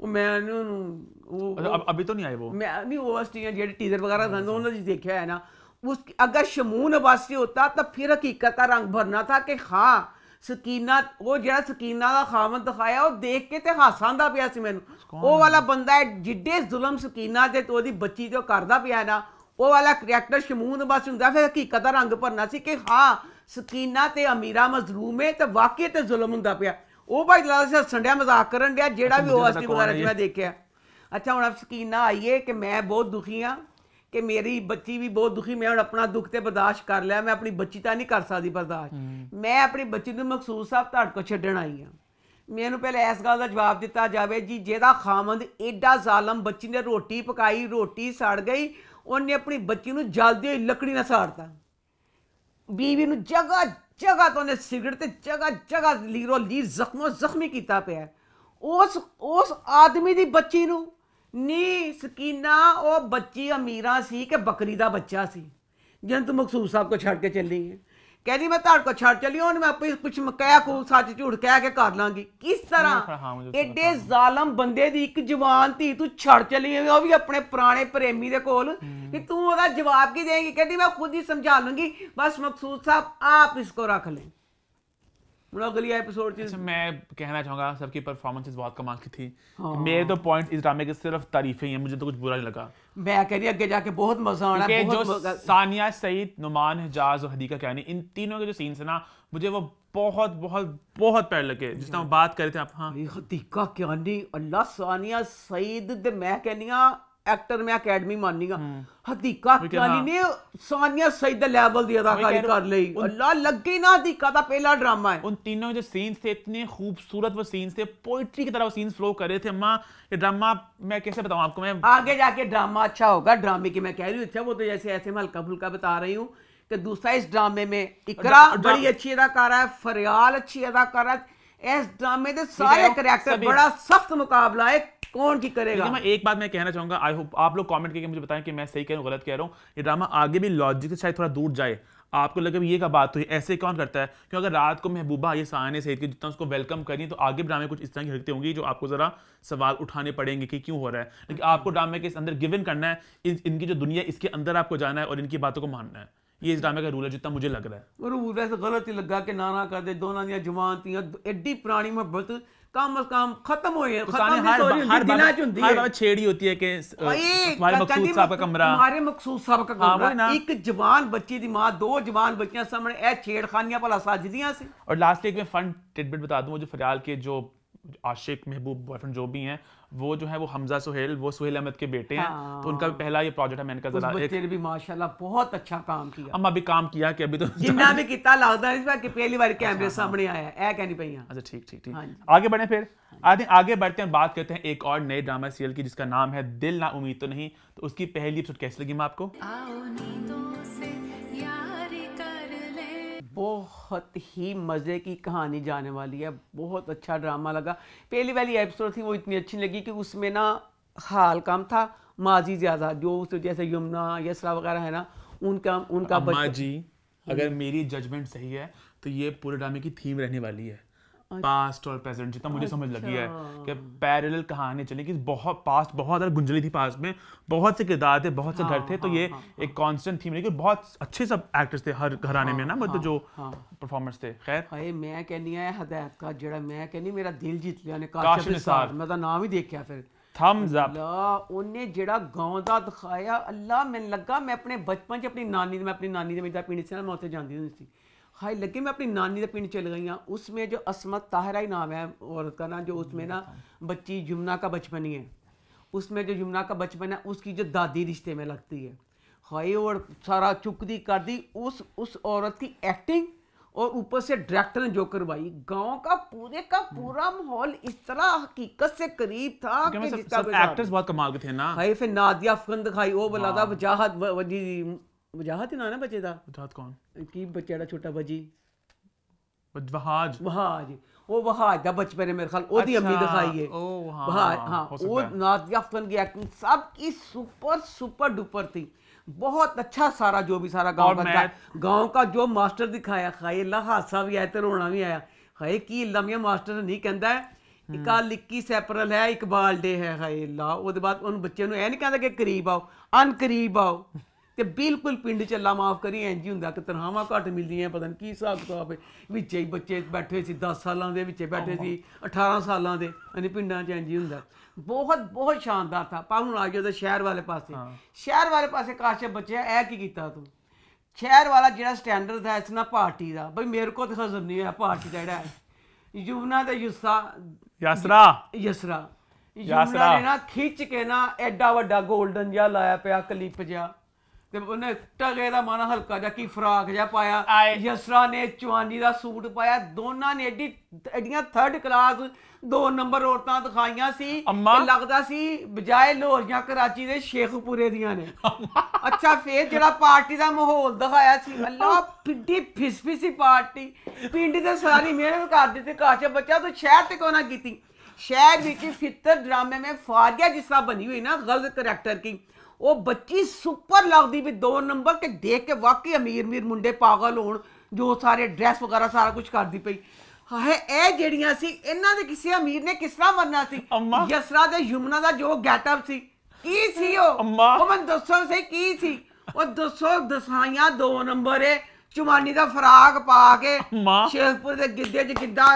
ਉਹ ਮੈਂ ਉਹਨੂੰ ਉਹ ਅਭੀ ਤਾਂ ਨਹੀਂ ਆਏ ਉਹ ਮੈਂ ਨਹੀਂ ਉਹ ਵਸਤੀਆਂ ਜਿਹੜੇ ਟੀਜ਼ਰ ਵਗੈਰਾ ਦੰਦ ਉਹਨਾਂ ਦੀ ਦੇਖਿਆ ਹੈ ਨਾ ਉਸ ਅਗਰ ਸ਼ਮੂਨ ਵਾਸੀ ਹੁੰਦਾ ਤਾਂ ਫਿਰ ਹਕੀਕਤ ਦਾ ਰੰਗ ਭਰਨਾ ਥਾ ਕਿ ਹਾਂ ਸਕੀਨਾ ਉਹ ਜਿਹੜਾ ਸਕੀਨਾ ਦਾ ਖਾਮਨ ਦਿਖਾਇਆ ਉਹ ਦੇਖ ਕੇ ਤੇ ਆਂਦਾ ਪਿਆ ਸੀ ਮੈਨੂੰ ਉਹ ਵਾਲਾ ਬੰਦਾ ਜਿੱਡੇ ਜ਼ੁਲਮ ਸਕੀਨਾ ਤੇ ਉਹਦੀ ਬੱਚੀ ਤੇ ਕਰਦਾ ਪਿਆ ਨਾ ਉਹ ਵਾਲਾ ਕੈਰੈਕਟਰ ਸ਼ਮੂਨ ਬਸ ਹੁੰਦਾ ਫਿਰ ਹਕੀਕਤ ਦਾ ਰੰਗ ਭਰਨਾ ਸੀ ਕਿ ਹਾਂ ਸਕੀਨਾ ਤੇ ਅਮੀਰਾ ਮਜ਼ਲੂਮ ਹੈ ਤੇ ਵਾਕਈ ਤੇ ਜ਼ੁਲਮ ਹੁੰਦਾ ਪਿਆ ਉਹ ਭਾਈ ਦਲਾਲ ਸੇ ਸੰਡਿਆ ਮਜ਼ਾਕ ਕਰਨ ਡਿਆ ਜਿਹੜਾ ਵੀ ਉਹ ਅਸੀਂ ਵਗੈਰਾ ਜਿਵੇਂ ਦੇਖਿਆ ਅੱਛਾ ਹੁਣ ਆਪ ਸਕੀਨਾ ਆਈਏ ਕਿ ਮੈਂ ਬਹੁਤ ਦੁਖੀ ਆ ਕਿ ਮੇਰੀ ਬੱਚੀ ਵੀ ਬਹੁਤ ਦੁਖੀ ਮੈਂ ਹੁਣ ਆਪਣਾ ਦੁੱਖ ਤੇ ਬਰਦਾਸ਼ਤ ਕਰ ਲਿਆ ਮੈਂ ਆਪਣੀ ਬੱਚੀ ਤਾਂ ਨਹੀਂ ਕਰ ਸਕਦੀ ਬਰਦਾਸ਼ਤ ਮੈਂ ਆਪਣੀ ਬੱਚੀ ਨੂੰ ਮਖਸੂਸ ਸਾਹਿਬ ਤੁਹਾਡ ਕੋ ਛੱਡਣ ਆਈ ਆ ਮੈਨੂੰ ਪਹਿਲੇ ਇਸ ਗੱਲ ਦਾ ਜਵਾਬ ਦਿੱਤਾ ਜਾਵੇ ਜੀ ਜਿਹਦਾ ਖਾਮੰਦ ਐਡਾ ਜ਼ਾਲਮ ਬੱਚੀ ਨੇ ਰੋਟੀ ਪਕਾਈ ਰੋਟੀ ਸੜ ਗਈ ਉਹਨੇ ਆਪਣੀ ਬੱਚੀ ਨੂੰ ਜਲਦੀ ਹੀ ਲੱਕੜੀ ਨਾਲ ਸਾੜਤਾ ਬੀਵੀ ਨੂੰ ਜਗਾ ਜਗਾ ਤੋਂ ਨੇ ਸਿਗਰਟ ਤੇ ਜਗਾ ਜਗਾ ਲੀਰੋ ਲੀਰ ਜ਼ਖਮੋ ਜ਼ਖਮੀ ਕੀਤਾ ਪਿਆ ਉਸ ਉਸ ਆਦਮੀ ਦੀ ਬੱਚੀ ਨੂੰ ਨੀ ਸਕੀਨਾ ਉਹ ਬੱਚੀ ਅਮੀਰਾ ਸੀ ਕਿ ਬੱਕਰੀ ਦਾ ਬੱਚਾ ਸੀ ਜਦ ਤੂੰ ਮਕਸੂਦ ਸਾਹਿਬ ਕੋ ਛੱਡ ਕੇ ਚੱਲੀ ਹੈ ਕਹਿੰਦੀ ਮੈਂ ਤੁਹਾਡੇ ਕੋ ਛੱਡ ਚਲੀ ਹਾਂ ਮੈਂ ਆਪੇ ਕੁਛ ਮਕਾਇਆ ਕੋ ਸੱਚ ਝੂਠ ਕਹਿ ਕੇ ਕਰ ਲਾਂਗੀ ਕਿਸ ਤਰ੍ਹਾਂ ਐਡੇ ਜ਼ਾਲਮ ਬੰਦੇ ਦੀ ਇੱਕ ਜਵਾਨ ਧੀ ਤੂੰ ਛੱਡ ਚਲੀ ਉਹ ਵੀ ਆਪਣੇ ਪੁਰਾਣੇ ਪ੍ਰੇਮੀ ਦੇ ਕੋਲ ਕਿ ਤੂੰ ਉਹਦਾ ਜਵਾਬ ਕੀ ਦੇਂਗੀ ਕਹਿੰਦੀ ਮੈਂ ਖੁਦ ਹੀ ਸਮਝਾ ਲੂੰਗੀ ਬਸ ਮਕਸੂਦ ਸਾਹਿਬ ਆਪ ਇਸ ਕੋ ਰੱਖ ਲੈ अगली एपिसोड अच्छा, मैं कहना चाहूंगा सबकी परफॉर्मेंसेस बहुत कमाल की थी हाँ। मेरे तो पॉइंट्स इस ड्रामे के सिर्फ तारीफें हैं मुझे तो कुछ बुरा नहीं लगा मैं कह रही आगे जाके बहुत मजा आना बहुत जो सानिया सईद नुमान हिजाज और हदीका कहनी इन तीनों के जो सीन्स है ना मुझे वो बहुत बहुत बहुत प्यार लगे जिस तरह बात कर रहे थे आप हाँ हदीका कहनी अल्लाह सानिया सईद मैं कहनी हाँ, ਐਕਟਰ ਮੈਂ ਅਕੈਡਮੀ ਹਦੀਕਾ ਕਾਲੀ ਨੇ ਸਾਨੀਆ ਸਈਦ ਦੇ ਲੈਵਲ ਦੀ ਅਦਾਕਾਰੀ ਲਈ ਅੱਲਾ ਹਦੀਕਾ ਦਾ ਪਹਿਲਾ मैं कैसे बताऊँ आगे जाके ड्रामा अच्छा होगा ड्रामे की तो हल्का फुल्का बता रही हूँ दूसरा इस ड्रामे में इकरा बड़ी अच्छी अदाकारा है फरियाल अच्छी अदाकारा है इस ड्रामे के सारे करेक्टर बड़ा सख्त मुकाबला है कौन की करेगा मैं एक बात मैं कहना चाहूंगा आई होप आप लोग कमेंट करके मुझे बताएं कि मैं सही कह रहा हूँ गलत कह रहा हूँ ये ड्रामा आगे भी लॉजिक से शायद थोड़ा दूर जाए आपको लगे ये का बात हुई ऐसे कौन करता है क्यों अगर रात को महबूबा ये सहाने सहित की जितना उसको वेलकम करिए तो आगे ड्रामे कुछ इस तरह की हरकतें होंगी जो आपको ज़रा सवाल उठाने पड़ेंगे कि क्यों हो रहा है लेकिन आपको ड्रामे के अंदर गिवन करना है इनकी जो दुनिया इसके अंदर आपको जाना है और इनकी बातों को मानना है ये इस ड्रामे का रूल है जितना मुझे लग रहा है गलत ही लगा कि नाना कर दे दो नानियां जुबान थी एड्डी पुरानी मोहब्बत कम अज कम खत्म हुए तो छेड़ी होती है हमारे कमरा हमारे मकसूद साहब का हाँ, कमरा एक जवान बच्ची दी मां दो जवान बच्चियां सामने ए छेड़खानियां भला साजदियां से और लास्ट एक मैं फंड टिडबिट बता दूं जो फरियाल के जो आशिक महबूब बॉयफ्रेंड जो भी हैं वो जो है वो हमजा सुहेल वो सुहेल अहमद के बेटे हाँ। हैं तो हाँ। उनका भी पहला ये प्रोजेक्ट है मैंने कहा जरा एक भी माशाल्लाह बहुत अच्छा काम किया हम अभी काम किया कि अभी तो जिन्ना भी किता लाउदा इस बार की पहली बार कैमरे अच्छा, सामने हाँ। आया है कहनी पईया अच्छा ठीक ठीक ठीक हाँ आगे बढ़े फिर आते आगे बढ़ते हैं बात करते हैं एक और नए ड्रामा सीरियल की जिसका नाम है दिल ना उम्मीद तो नहीं तो उसकी पहली एपिसोड कैसी लगी मैं आपको आओ बहुत ही मज़े की कहानी जाने वाली है बहुत अच्छा ड्रामा लगा पहली वाली एपिसोड थी वो इतनी अच्छी लगी कि उसमें ना हाल काम था माजी ज़्यादा जो तो जैसे यमुना यसरा वगैरह है ना उनका उनका माजी अगर मेरी जजमेंट सही है तो ये पूरे ड्रामे की थीम रहने वाली है पास्ट और प्रेजेंट जितना मुझे समझ लगी है अच्छा। कि पैरेलल कहानी चली कि बहुत पास्ट बहुत ज़्यादा गुंजली थी पास्ट में बहुत से किरदार थे बहुत से घर हाँ, थे तो हाँ, ये हाँ, एक कांस्टेंट थीम रही बहुत अच्छे सब एक्टर्स थे हर घराने में ना मतलब जो परफॉर्मेंस थे खैर हाय मैं कहनी है हदायत का जेड़ा मैं कहनी मेरा दिल जीत लिया ने काशिफ निसार मैं तो नाम ही देख के फिर थम्स अप ਉਹਨੇ ਜਿਹੜਾ ਗਾਉਂ ਦਾ ਦਿਖਾਇਆ ਅੱਲਾ ਮੈਨੂੰ ਲੱਗਾ ਮੈਂ ਆਪਣੇ ਬਚਪਨ 'ਚ ਆਪਣੀ ਨਾਨੀ ਦੇ मैं अपनी नानी दे ਮੇਰੀ ਦਾ से ਸੀ ਨਾ ਮੈਂ ਉੱਥੇ ਜਾਂਦੀ हाय लगे मैं अपनी नानी के पिंड चल गई हाँ उसमें जो असमत ताहरा ही नाम है औरत का ना जो उसमें ना हम्म, बच्ची यमुना का बचपन ही है उसमें जो यमुना का बचपन है उसकी जो दादी रिश्ते में लगती है हाय और सारा चुक दी कर दी उस उस औरत की एक्टिंग और ऊपर से डायरेक्टर ने जो करवाई गांव का पूरे का हम्म। पूरा माहौल इस तरह हकीकत से करीब था कि सब, एक्टर्स बहुत कमाल के थे ना हाय फिर नादिया फंद खाई वो हाँ। बोला था वजाहत वजी ਵਜਾਹਤ ਨਾ ਨਾ ਬੱਚੇ ਦਾ ਵਜਾਹਤ ਕੌਣ ਕੀ ਬੱਚੇ ਦਾ ਛੋਟਾ ਵਜੀ ਵਹਾਜ ਵਹਾਜ ਉਹ ਵਹਾਜ ਦਾ ਬਚਪਨ ਹੈ ਮੇਰੇ ਖਿਆਲ ਉਹਦੀ ਅੰਮੀ ਦਿਖਾਈ ਹੈ ਉਹ ਹਾਂ ਹਾਂ ਉਹ ਨਾਜ਼ਿਆ ਅਫਨ की एक्टिंग सब की सुपर सुपर डुपर थी बहुत अच्छा सारा जो भी सारा गांव का गांव का जो मास्टर दिखाया खाए ला हादसा भी आया तो रोना भी आया खाए की लमिया मास्टर नहीं कहता है ਇਕਾਲ 21 ਅਪ੍ਰੈਲ ਹੈ ਇਕਬਾਲ ਡੇ ਹੈ ਹਾਏ ਲਾ ਉਹਦੇ ਬਾਅਦ ਉਹਨ ਬੱਚੇ ਨੂੰ ਇਹ ਨਹੀਂ ਕਹਿੰਦਾ ਕਿ ਕਰੀਬ ਆਓ ਅਨ ਕਰੀਬ ਆਓ ਤੇ ਬਿਲਕੁਲ ਪਿੰਡ ਚ ਅੱਲਾ ਮਾਫ ਕਰੀ ਐਂ ਜੀ ਹੁੰਦਾ ਕਿ ਤਨਖਾਹਾਂ ਘੱਟ ਮਿਲਦੀਆਂ ਪਤਾ ਨਹੀਂ ਕੀ ਹਿਸਾਬ ਕਿਤਾਬ ਹੈ ਵਿੱਚ ਹੀ ਬੱਚੇ ਬੈਠੇ ਸੀ 10 ਸਾਲਾਂ ਦੇ ਵਿੱਚ ਬੈਠੇ ਸੀ 18 ਸਾਲਾਂ ਦੇ ਐਨੀ ਪਿੰਡਾਂ ਚ ਐਂ ਜੀ ਹੁੰਦਾ ਬਹੁਤ ਬਹੁਤ ਸ਼ਾਨਦਾਰ ਥਾ ਪਰ ਹੁਣ ਆ ਗਿਆ ਤੇ ਸ਼ਹਿਰ ਵਾਲੇ ਪਾਸੇ ਸ਼ਹਿਰ ਵਾਲੇ ਪਾਸੇ ਕਾਸ਼ੇ ਬੱਚਿਆ ਇਹ ਕੀ ਕੀਤਾ ਤੂੰ ਸ਼ਹਿਰ ਵਾਲਾ ਜਿਹੜਾ ਸਟੈਂਡਰਡ ਹੈ ਇਸ ਨਾਲ ਪਾਰਟੀ ਦਾ ਬਈ ਮੇਰੇ ਕੋਲ ਤਾਂ ਹਜ਼ਮ ਨਹੀਂ ਹੋਇਆ ਪਾਰਟੀ ਦਾ ਜਿਹੜਾ ਯੁਵਨਾ ਦਾ ਯੁਸਾ ਯਸਰਾ ਯਸਰਾ ਯਸਰਾ ਨੇ ਨਾ ਖਿੱਚ ਕੇ ਨਾ ਐਡਾ ਵੱਡਾ 골ਡਨ ਜਿਹਾ ਲਾਇਆ ਪਿਆ ਕਲਿੱਪ ਜਿਹਾ ਤੇ ਉਹਨੇ ਟਗੇ ਦਾ ਮਨ ਹਲਕਾ ਜਿਹਾ ਕੀ ਫਰਾਕ ਜਿਹਾ ਪਾਇਆ ਯਸਰਾ ਨੇ ਚਵਾਨੀ ਦਾ ਸੂਟ ਪਾਇਆ ਦੋਨਾਂ ਨੇ ਐਡੀ ਐਡੀਆਂ ਥਰਡ ਕਲਾਸ ਦੋ ਨੰਬਰ ਔਰਤਾਂ ਦਿਖਾਈਆਂ ਸੀ ਤੇ ਲੱਗਦਾ ਸੀ ਬਜਾਏ ਲੋਹੀਆਂ ਕਰਾਚੀ ਦੇ ਸ਼ੇਖਪੁਰੇ ਦੀਆਂ ਨੇ ਅੱਛਾ ਫੇਰ ਜਿਹੜਾ ਪਾਰਟੀ ਦਾ ਮਾਹੌਲ ਦਿਖਾਇਆ ਸੀ ਅੱਲਾ ਪਿੱਡੀ ਫਿਸਫਿਸੀ ਪਾਰਟੀ ਪਿੰਡ ਦੇ ਸਾਰੀ ਮਿਹਨਤ ਕਰ ਦਿੱਤੀ ਕਾਸ਼ਾ ਬੱਚਾ ਤੂੰ ਸ਼ਹਿਰ ਤੇ ਕੋਨਾ ਕੀਤੀ शहर की फितर ड्रामे में फारिया जिस तरह बनी हुई ना गलत करेक्टर की ਉਹ ਬੱਚੀ ਸੁਪਰ ਲੱਗਦੀ ਵੀ ਦੋ ਨੰਬਰ ਤੇ ਦੇਖ ਕੇ ਵਾਕਈ ਅਮੀਰ ਮੀਰ ਮੁੰਡੇ ਪਾਗਲ ਹੋਣ ਜੋ ਸਾਰੇ ਡਰੈਸ ਵਗੈਰਾ ਸਾਰਾ ਕੁਝ ਕਰਦੀ ਪਈ ਹਾਏ ਇਹ ਜਿਹੜੀਆਂ ਸੀ ਇਹਨਾਂ ਦੇ ਕਿਸੇ ਅਮੀਰ ਨੇ ਕਿਸ ਤਰ੍ਹਾਂ ਮਰਨਾ ਸੀ ਯਸਰਾ ਦੇ ਯਮਨਾ ਦਾ ਜੋ ਗੈਟਅਪ ਸੀ ਕੀ ਸੀ ਉਹ ਉਹ ਮੈਂ ਦੱਸੋ ਸੇ ਕੀ ਸੀ ਉਹ ਦੱਸੋ ਦਸਾਈਆਂ ਦੋ ਨੰਬਰ ਏ ਚੁਮਾਨੀ ਦਾ ਫਰਾਕ ਪਾ ਕੇ ਸ਼ੇਖਪੁਰ ਦੇ ਗਿੱਧੇ 'ਚ ਕਿੱਦਾਂ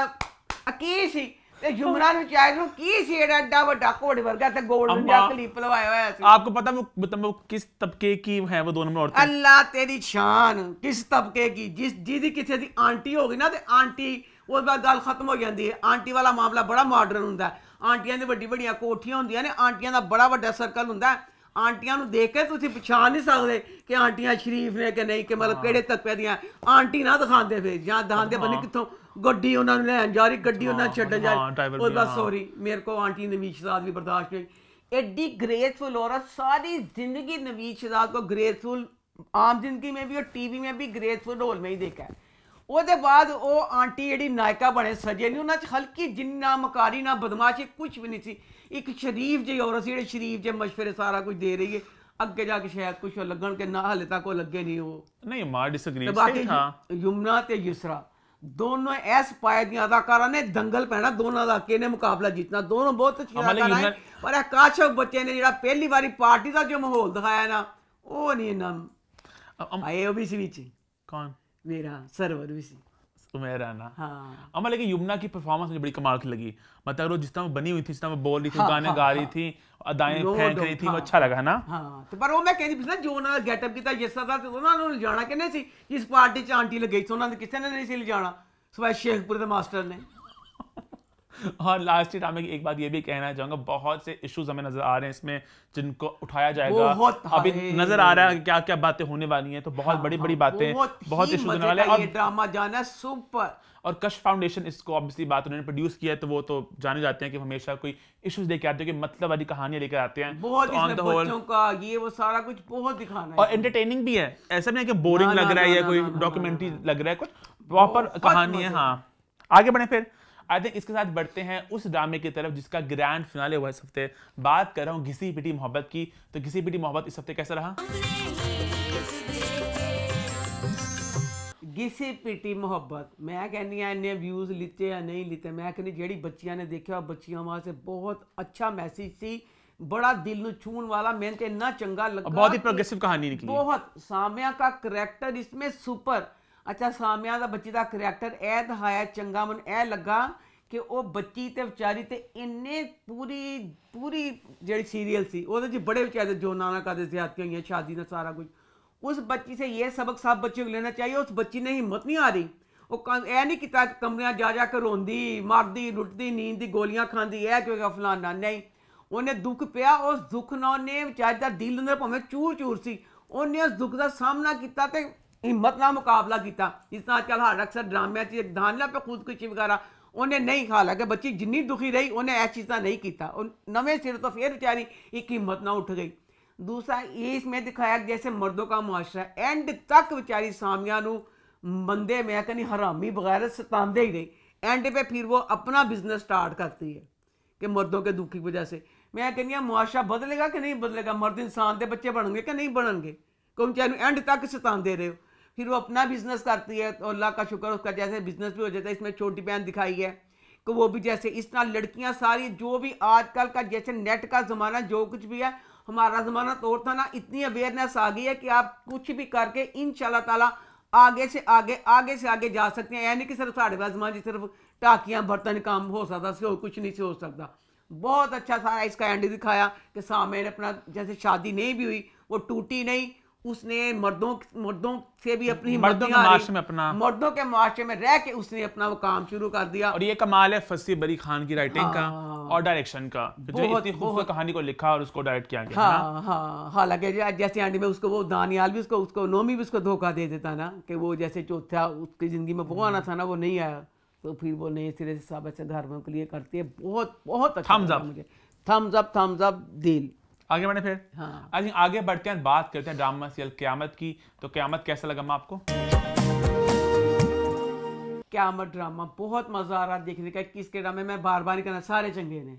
ਆ ਕੀ ਸੀ ਤੇ ਜੁਮਰਾ ਨੂੰ ਚਾਹੇ ਨੂੰ ਕੀ ਸੀ ਐਡਾ ਵੱਡਾ ਘੋੜੇ ਵਰਗਾ ਤੇ 골ਡਨ ਜਿਹਾ ਕਲਿੱਪ ਲਵਾਇਆ ਹੋਇਆ ਸੀ ਆਪਕੋ ਪਤਾ ਮੈਂ ਕਿਸ ਤਬਕੇ ਕੀ ਹੈ ਉਹ ਦੋਨੋਂ ਔਰਤਾਂ ਅੱਲਾ ਤੇਰੀ ਸ਼ਾਨ ਕਿਸ ਤਬਕੇ ਕੀ ਜਿਸ ਜਿਹਦੀ ਕਿਸੇ ਦੀ ਆਂਟੀ ਹੋ ਗਈ ਨਾ ਤੇ ਆਂਟੀ ਉਸ ਬਾਅਦ ਗੱਲ ਖਤਮ ਹੋ ਜਾਂਦੀ ਹੈ ਆਂਟੀ ਵਾਲਾ ਮਾਮਲਾ ਬੜਾ ਮਾਡਰਨ ਹੁੰਦਾ ਆਂਟੀਆਂ ਦੀ ਵੱਡੀ ਵੱਡੀਆਂ ਕੋਠੀਆਂ ਹੁੰਦੀਆਂ ਨੇ ਆਂਟੀਆਂ ਦਾ ਬੜਾ ਵੱਡਾ ਸਰਕਲ ਹੁੰਦਾ ਆਂਟੀਆਂ ਨੂੰ ਦੇਖ ਕੇ ਤੁਸੀਂ ਪਛਾਣ ਨਹੀਂ ਸਕਦੇ ਕਿ ਆਂਟੀਆਂ ਸ਼ਰੀਫ ਨੇ ਕਿ ਨਹੀਂ ਕਿ ਮਤਲਬ ਕਿਹੜੇ ਤਕਵੇ ਦੀਆਂ ਆਂਟੀ ਨਾ ਦਿਖਾਉਂਦੇ ਫੇ ਜਾਂ ਦਿਖਾਉਂਦੇ ਬੰਨੇ ਕਿੱਥੋਂ ਗੱਡੀ ਉਹਨਾਂ ਨੂੰ ਲੈਣ ਜਾ ਰਹੀ ਗੱਡੀ ਉਹਨਾਂ ਛੱਡਣ ਜਾ ਰਹੀ ਉਹ ਬਸ ਸੌਰੀ ਮੇਰੇ ਕੋ ਆਂਟੀ ਨਵੀਦ ਸ਼ਹਜ਼ਾਦ ਵੀ ਬਰਦਾਸ਼ਤ ਨਹੀਂ ਐਡੀ ਗ੍ਰੇਸਫੁਲ ਔਰਤ ਸਾਰੀ ਜ਼ਿੰਦਗੀ ਨਵੀਦ ਸ਼ਹਜ਼ਾਦ ਕੋ ਗ੍ਰੇਸਫੁਲ ਆਮ ਜ਼ਿੰਦਗੀ ਮੇਂ ਵੀ ਔਰ ਟੀਵੀ ਮੇਂ ਵੀ ਗ੍ਰੇਸਫੁਲ ਰੋਲ ਮੇਂ ਹੀ ਦੇਖਾ ਉਹਦੇ ਬਾਅਦ ਉਹ ਆਂਟੀ ਜਿਹੜੀ ਨਾਇਕਾ ਬਣੇ ਸਜੇ ਨਹੀਂ ਉਹਨਾਂ 'ਚ ਹਲਕੀ ਜਿੰਨਾ ਮਕਾਰੀ ਨਾ ਬਦਮਾਸ਼ੀ ਕੁਝ ਵੀ ਨਹੀਂ ਸੀ ਇੱਕ ਸ਼ਰੀਫ ਜਿਹੀ ਔਰਤ ਸੀ ਜਿਹੜੀ ਸ਼ਰੀਫ ਜਿਹੇ ਮਸ਼ਵਰੇ ਸਾਰਾ ਕੁਝ ਦੇ ਰਹੀ ਹੈ ਅੱਗੇ ਜਾ ਕੇ ਸ਼ਾਇਦ ਕੁਝ ਲੱਗਣ ਕੇ ਨਾ ਹਲੇ ਤੱਕ ਉਹ ਲੱਗੇ ਨਹੀਂ ਉਹ ਨਹੀਂ ਮਾਰ ਡਿਸਐਗਰੀ ਸੀ ਹਾਂ ਯਮਨਾ ਤੇ ਯੁਸਰਾ ਦੋਨੋਂ ਐਸ ਪਾਇ ਦੀਆਂ ਅਦਾਕਾਰਾਂ ਨੇ ਦੰਗਲ ਪਹਿਣਾ ਦੋਨਾਂ ਦਾ ਕਿਹਨੇ ਮੁਕਾਬਲਾ ਜਿੱਤਣਾ ਦੋਨੋਂ ਬਹੁਤ ਅੱਛੀ ਅਦਾਕਾਰ ਹੈ ਪਰ ਇਹ ਕਾਸ਼ਵ ਬੱਚੇ ਨੇ ਜਿਹੜਾ ਪਹਿਲੀ ਵਾਰੀ ਪਾਰਟੀ ਦਾ ਜੋ ਮਾਹੌਲ ਦਿਖਾਇਆ ਨਾ ਉਹ ਨਹੀਂ ਇਹਨਾਂ ਆਏ ਸੀ ਵਿੱਚ ਕੌਣ ਮੇਰਾ ਸਰਵਰ ਵੀ ਸੀ तुम्हें रहना हाँ। अम्मा लेकिन युमना की परफॉर्मेंस मुझे बड़ी कमाल की लगी मतलब वो जिस तरह बनी हुई थी जिस तरह बोल रही थी हाँ, गाने हाँ, गा रही हाँ। थी अदाएं फेंक रही थी हाँ। अच्छा लगा ना हाँ तो पर वो मैं कहती पिछला जो उन्होंने गेटअप किया जिस तरह से तो उन्होंने लिजाना किन्ने सी इस पार्टी च आंटी लगी सी उन्होंने किसी ने नहीं सी लिजाना सवाए शेखपुर के मास्टर ने और लास्ट ही मैं एक बात ये भी कहना चाहूंगा बहुत से इश्यूज हमें नजर आ रहे हैं इसमें जिनको उठाया जाएगा बहुत अभी नजर आ रहा है क्या क्या बातें होने वाली हैं तो बहुत हाँ, बड़ी हाँ, बड़ी बातें बहुत इशूज होने वाले ड्रामा जाना सुपर और कश फाउंडेशन इसको ऑब्वियसली बात उन्होंने प्रोड्यूस किया है तो वो तो जाने जाते हैं कि हमेशा कोई इश्यूज लेके आते हैं कि मतलब वाली कहानियां लेकर आते हैं बहुत तो बच्चों का ये वो सारा कुछ बहुत दिखाना है और एंटरटेनिंग भी है ऐसा नहीं है कि बोरिंग लग रहा है या कोई डॉक्यूमेंट्री लग रहा है कुछ प्रॉपर कहानी है हाँ आगे बढ़े फिर आई थिंक इसके साथ बढ़ते हैं उस ड्रामे की तरफ जिसका ग्रैंड फिनाले हुआ इस हफ्ते बात कर रहा हूँ घिसी पिटी मोहब्बत की तो घिसी पिटी मोहब्बत इस हफ्ते कैसा रहा घिसी पिटी मोहब्बत मैं कहनी है हाँ, इन्हें व्यूज़ लेते या नहीं लेते मैं कहनी ਜਿਹੜੀ ਬੱਚਿਆਂ ਨੇ ਦੇਖਿਆ बच्चिया ਵਾਸਤੇ ਬਹੁਤ ਅੱਛਾ ਮੈਸੇਜ ਸੀ ਬੜਾ ਦਿਲ ਨੂੰ ਛੂਣ ਵਾਲਾ ਮੈਨੂੰ ਤੇ ਇੰਨਾ ਚੰਗਾ ਲੱਗਾ ਬਹੁਤ ਹੀ ਪ੍ਰੋਗਰੈਸਿਵ ਕਹਾਣੀ ਨਿਕਲੀ ਬਹੁਤ ਸਾਮਿਆ ਦਾ ਕੈਰੈਕਟਰ ਇਸਮੇ ਸੁਪਰ ਅੱਛਾ ਸਾਮਿਆਂ ਦਾ ਬੱਚੀ ਦਾ ਕੈਰੈਕਟਰ ਇਹ ਦਿਖਾਇਆ ਚੰਗਾ ਮਨ ਇਹ ਲੱਗਾ ਕਿ ਉਹ ਬੱਚੀ ਤੇ ਵਿਚਾਰੀ ਤੇ ਇੰਨੇ ਪੂਰੀ ਪੂਰੀ ਜਿਹੜੀ ਸੀਰੀਅਲ ਸੀ ਉਹਦੇ 'ਚ ਬੜੇ ਵਿਚਾਰੇ ਜੋ ਨਾਨਾ ਕਰਦੇ ਜ਼ਿਆਦਤੀਆਂ ਹੋਈਆਂ ਸ਼ਾਦੀ ਦਾ ਸਾਰਾ ਕੁਝ ਉਸ ਬੱਚੀ ਸੇ ਇਹ ਸਬਕ ਸਭ ਬੱਚੇ ਨੂੰ ਲੈਣਾ ਚਾਹੀਏ ਉਸ ਬੱਚੀ ਨੇ ਹਿੰਮਤ ਨਹੀਂ ਆ ਰਹੀ ਉਹ ਇਹ ਨਹੀਂ ਕੀਤਾ ਕਮਰਿਆਂ ਜਾ ਜਾ ਕੇ ਰੋਂਦੀ ਮਰਦੀ ਰੁੱਟਦੀ ਨੀਂਦ ਦੀ ਗੋਲੀਆਂ ਖਾਂਦੀ ਇਹ ਕਿਉਂਕਿ ਫਲਾਨਾ ਨਹੀਂ ਉਹਨੇ ਦੁੱਖ ਪਿਆ ਉਸ ਦੁੱਖ ਨਾਲ ਨੇ ਵਿਚਾਰੀ ਦਾ ਦਿਲ ਨੇ ਭਾਵੇਂ ਚੂਰ ਚੂਰ ਸੀ ਉਹਨੇ ਉਸ ਦੁੱਖ ਦਾ ਸਾਹਮਣਾ ਕੀਤਾ ਤੇ हिम्मत ना मुकाबला किया जिस तरह अच्छा हर अक्सर ड्रामे 'ਚ ਧਾਨਲਾ पे खुदकुशी वगैरह उन्हें नहीं खा ਲਾ कि बच्ची जिनी दुखी रही उन्हें ऐसी चीज़ा नहीं किया नवे सिर तो फिर बेचारी एक हिम्मत ना उठ गई दूसरा ये इसमें दिखाया जैसे मर्दों का मुआशरा एंड तक बेचारी सामिया बंदे मैं कहनी हरामी वगैरह सता ही रही एंड पे फिर वो अपना बिजनेस स्टार्ट करती है कि मर्दों के दुखी की वजह से मैं कहनी हाँ, मुआशा बदलेगा कि नहीं बदलेगा मर्द इंसान के बच्चे बनेंगे कि नहीं बनेंगे तुम चाहे एंड तक सताते रहे हो फिर वो अपना बिजनेस करती है तो अल्लाह का शुक्र उसका जैसे बिजनेस भी हो जाता है इसमें छोटी बहन दिखाई है कि वो भी जैसे इस तरह लड़कियाँ सारी जो भी आजकल का जैसे नेट का ज़माना जो कुछ भी है हमारा ज़माना तो था ना इतनी अवेयरनेस आ गई है कि आप कुछ भी करके इन ताला आगे से आगे आगे से आगे जा सकते हैं यानी कि सिर्फ साढ़े पास जमाने सिर्फ टाकियाँ बर्तन काम हो सकता से कुछ नहीं से हो सकता बहुत अच्छा सारा इसका एंड दिखाया कि सामने अपना जैसे शादी नहीं भी हुई वो टूटी नहीं उसने मर्दों मर्दों से भी अपनी मर्दों के माशरे में अपना मर्दों के माशरे में रह के उसने अपना वो काम शुरू कर दिया और ये कमाल है फसी बरी खान की राइटिंग हाँ, का और डायरेक्शन का जो इतनी खूबसूरत कहानी को लिखा और उसको डायरेक्ट किया गया हाँ हाँ हालांकि हाँ, जैसे आंटी में उसको वो दानियाल भी उसको उसको नोमी भी उसको धोखा दे देता ना कि वो जैसे चौथा उसकी ज़िंदगी में वो हम्म। आना था ना वो नहीं आया तो फिर वो नए सिरे से सब ऐसे धर्मों के लिए करती है बहुत बहुत अच्छा मुझे थम्स अप थम्स अप दिल आगे बढ़े फिर हाँ। आई थिंक आगे बढ़ते हैं बात करते हैं ड्रामा सीरियल क्यामत की तो क्यामत कैसा लगा मैं आपको क्यामत ड्रामा बहुत मज़ा आ रहा है देखने का किसके ड्रामे में बार बार करना सारे चंगे ने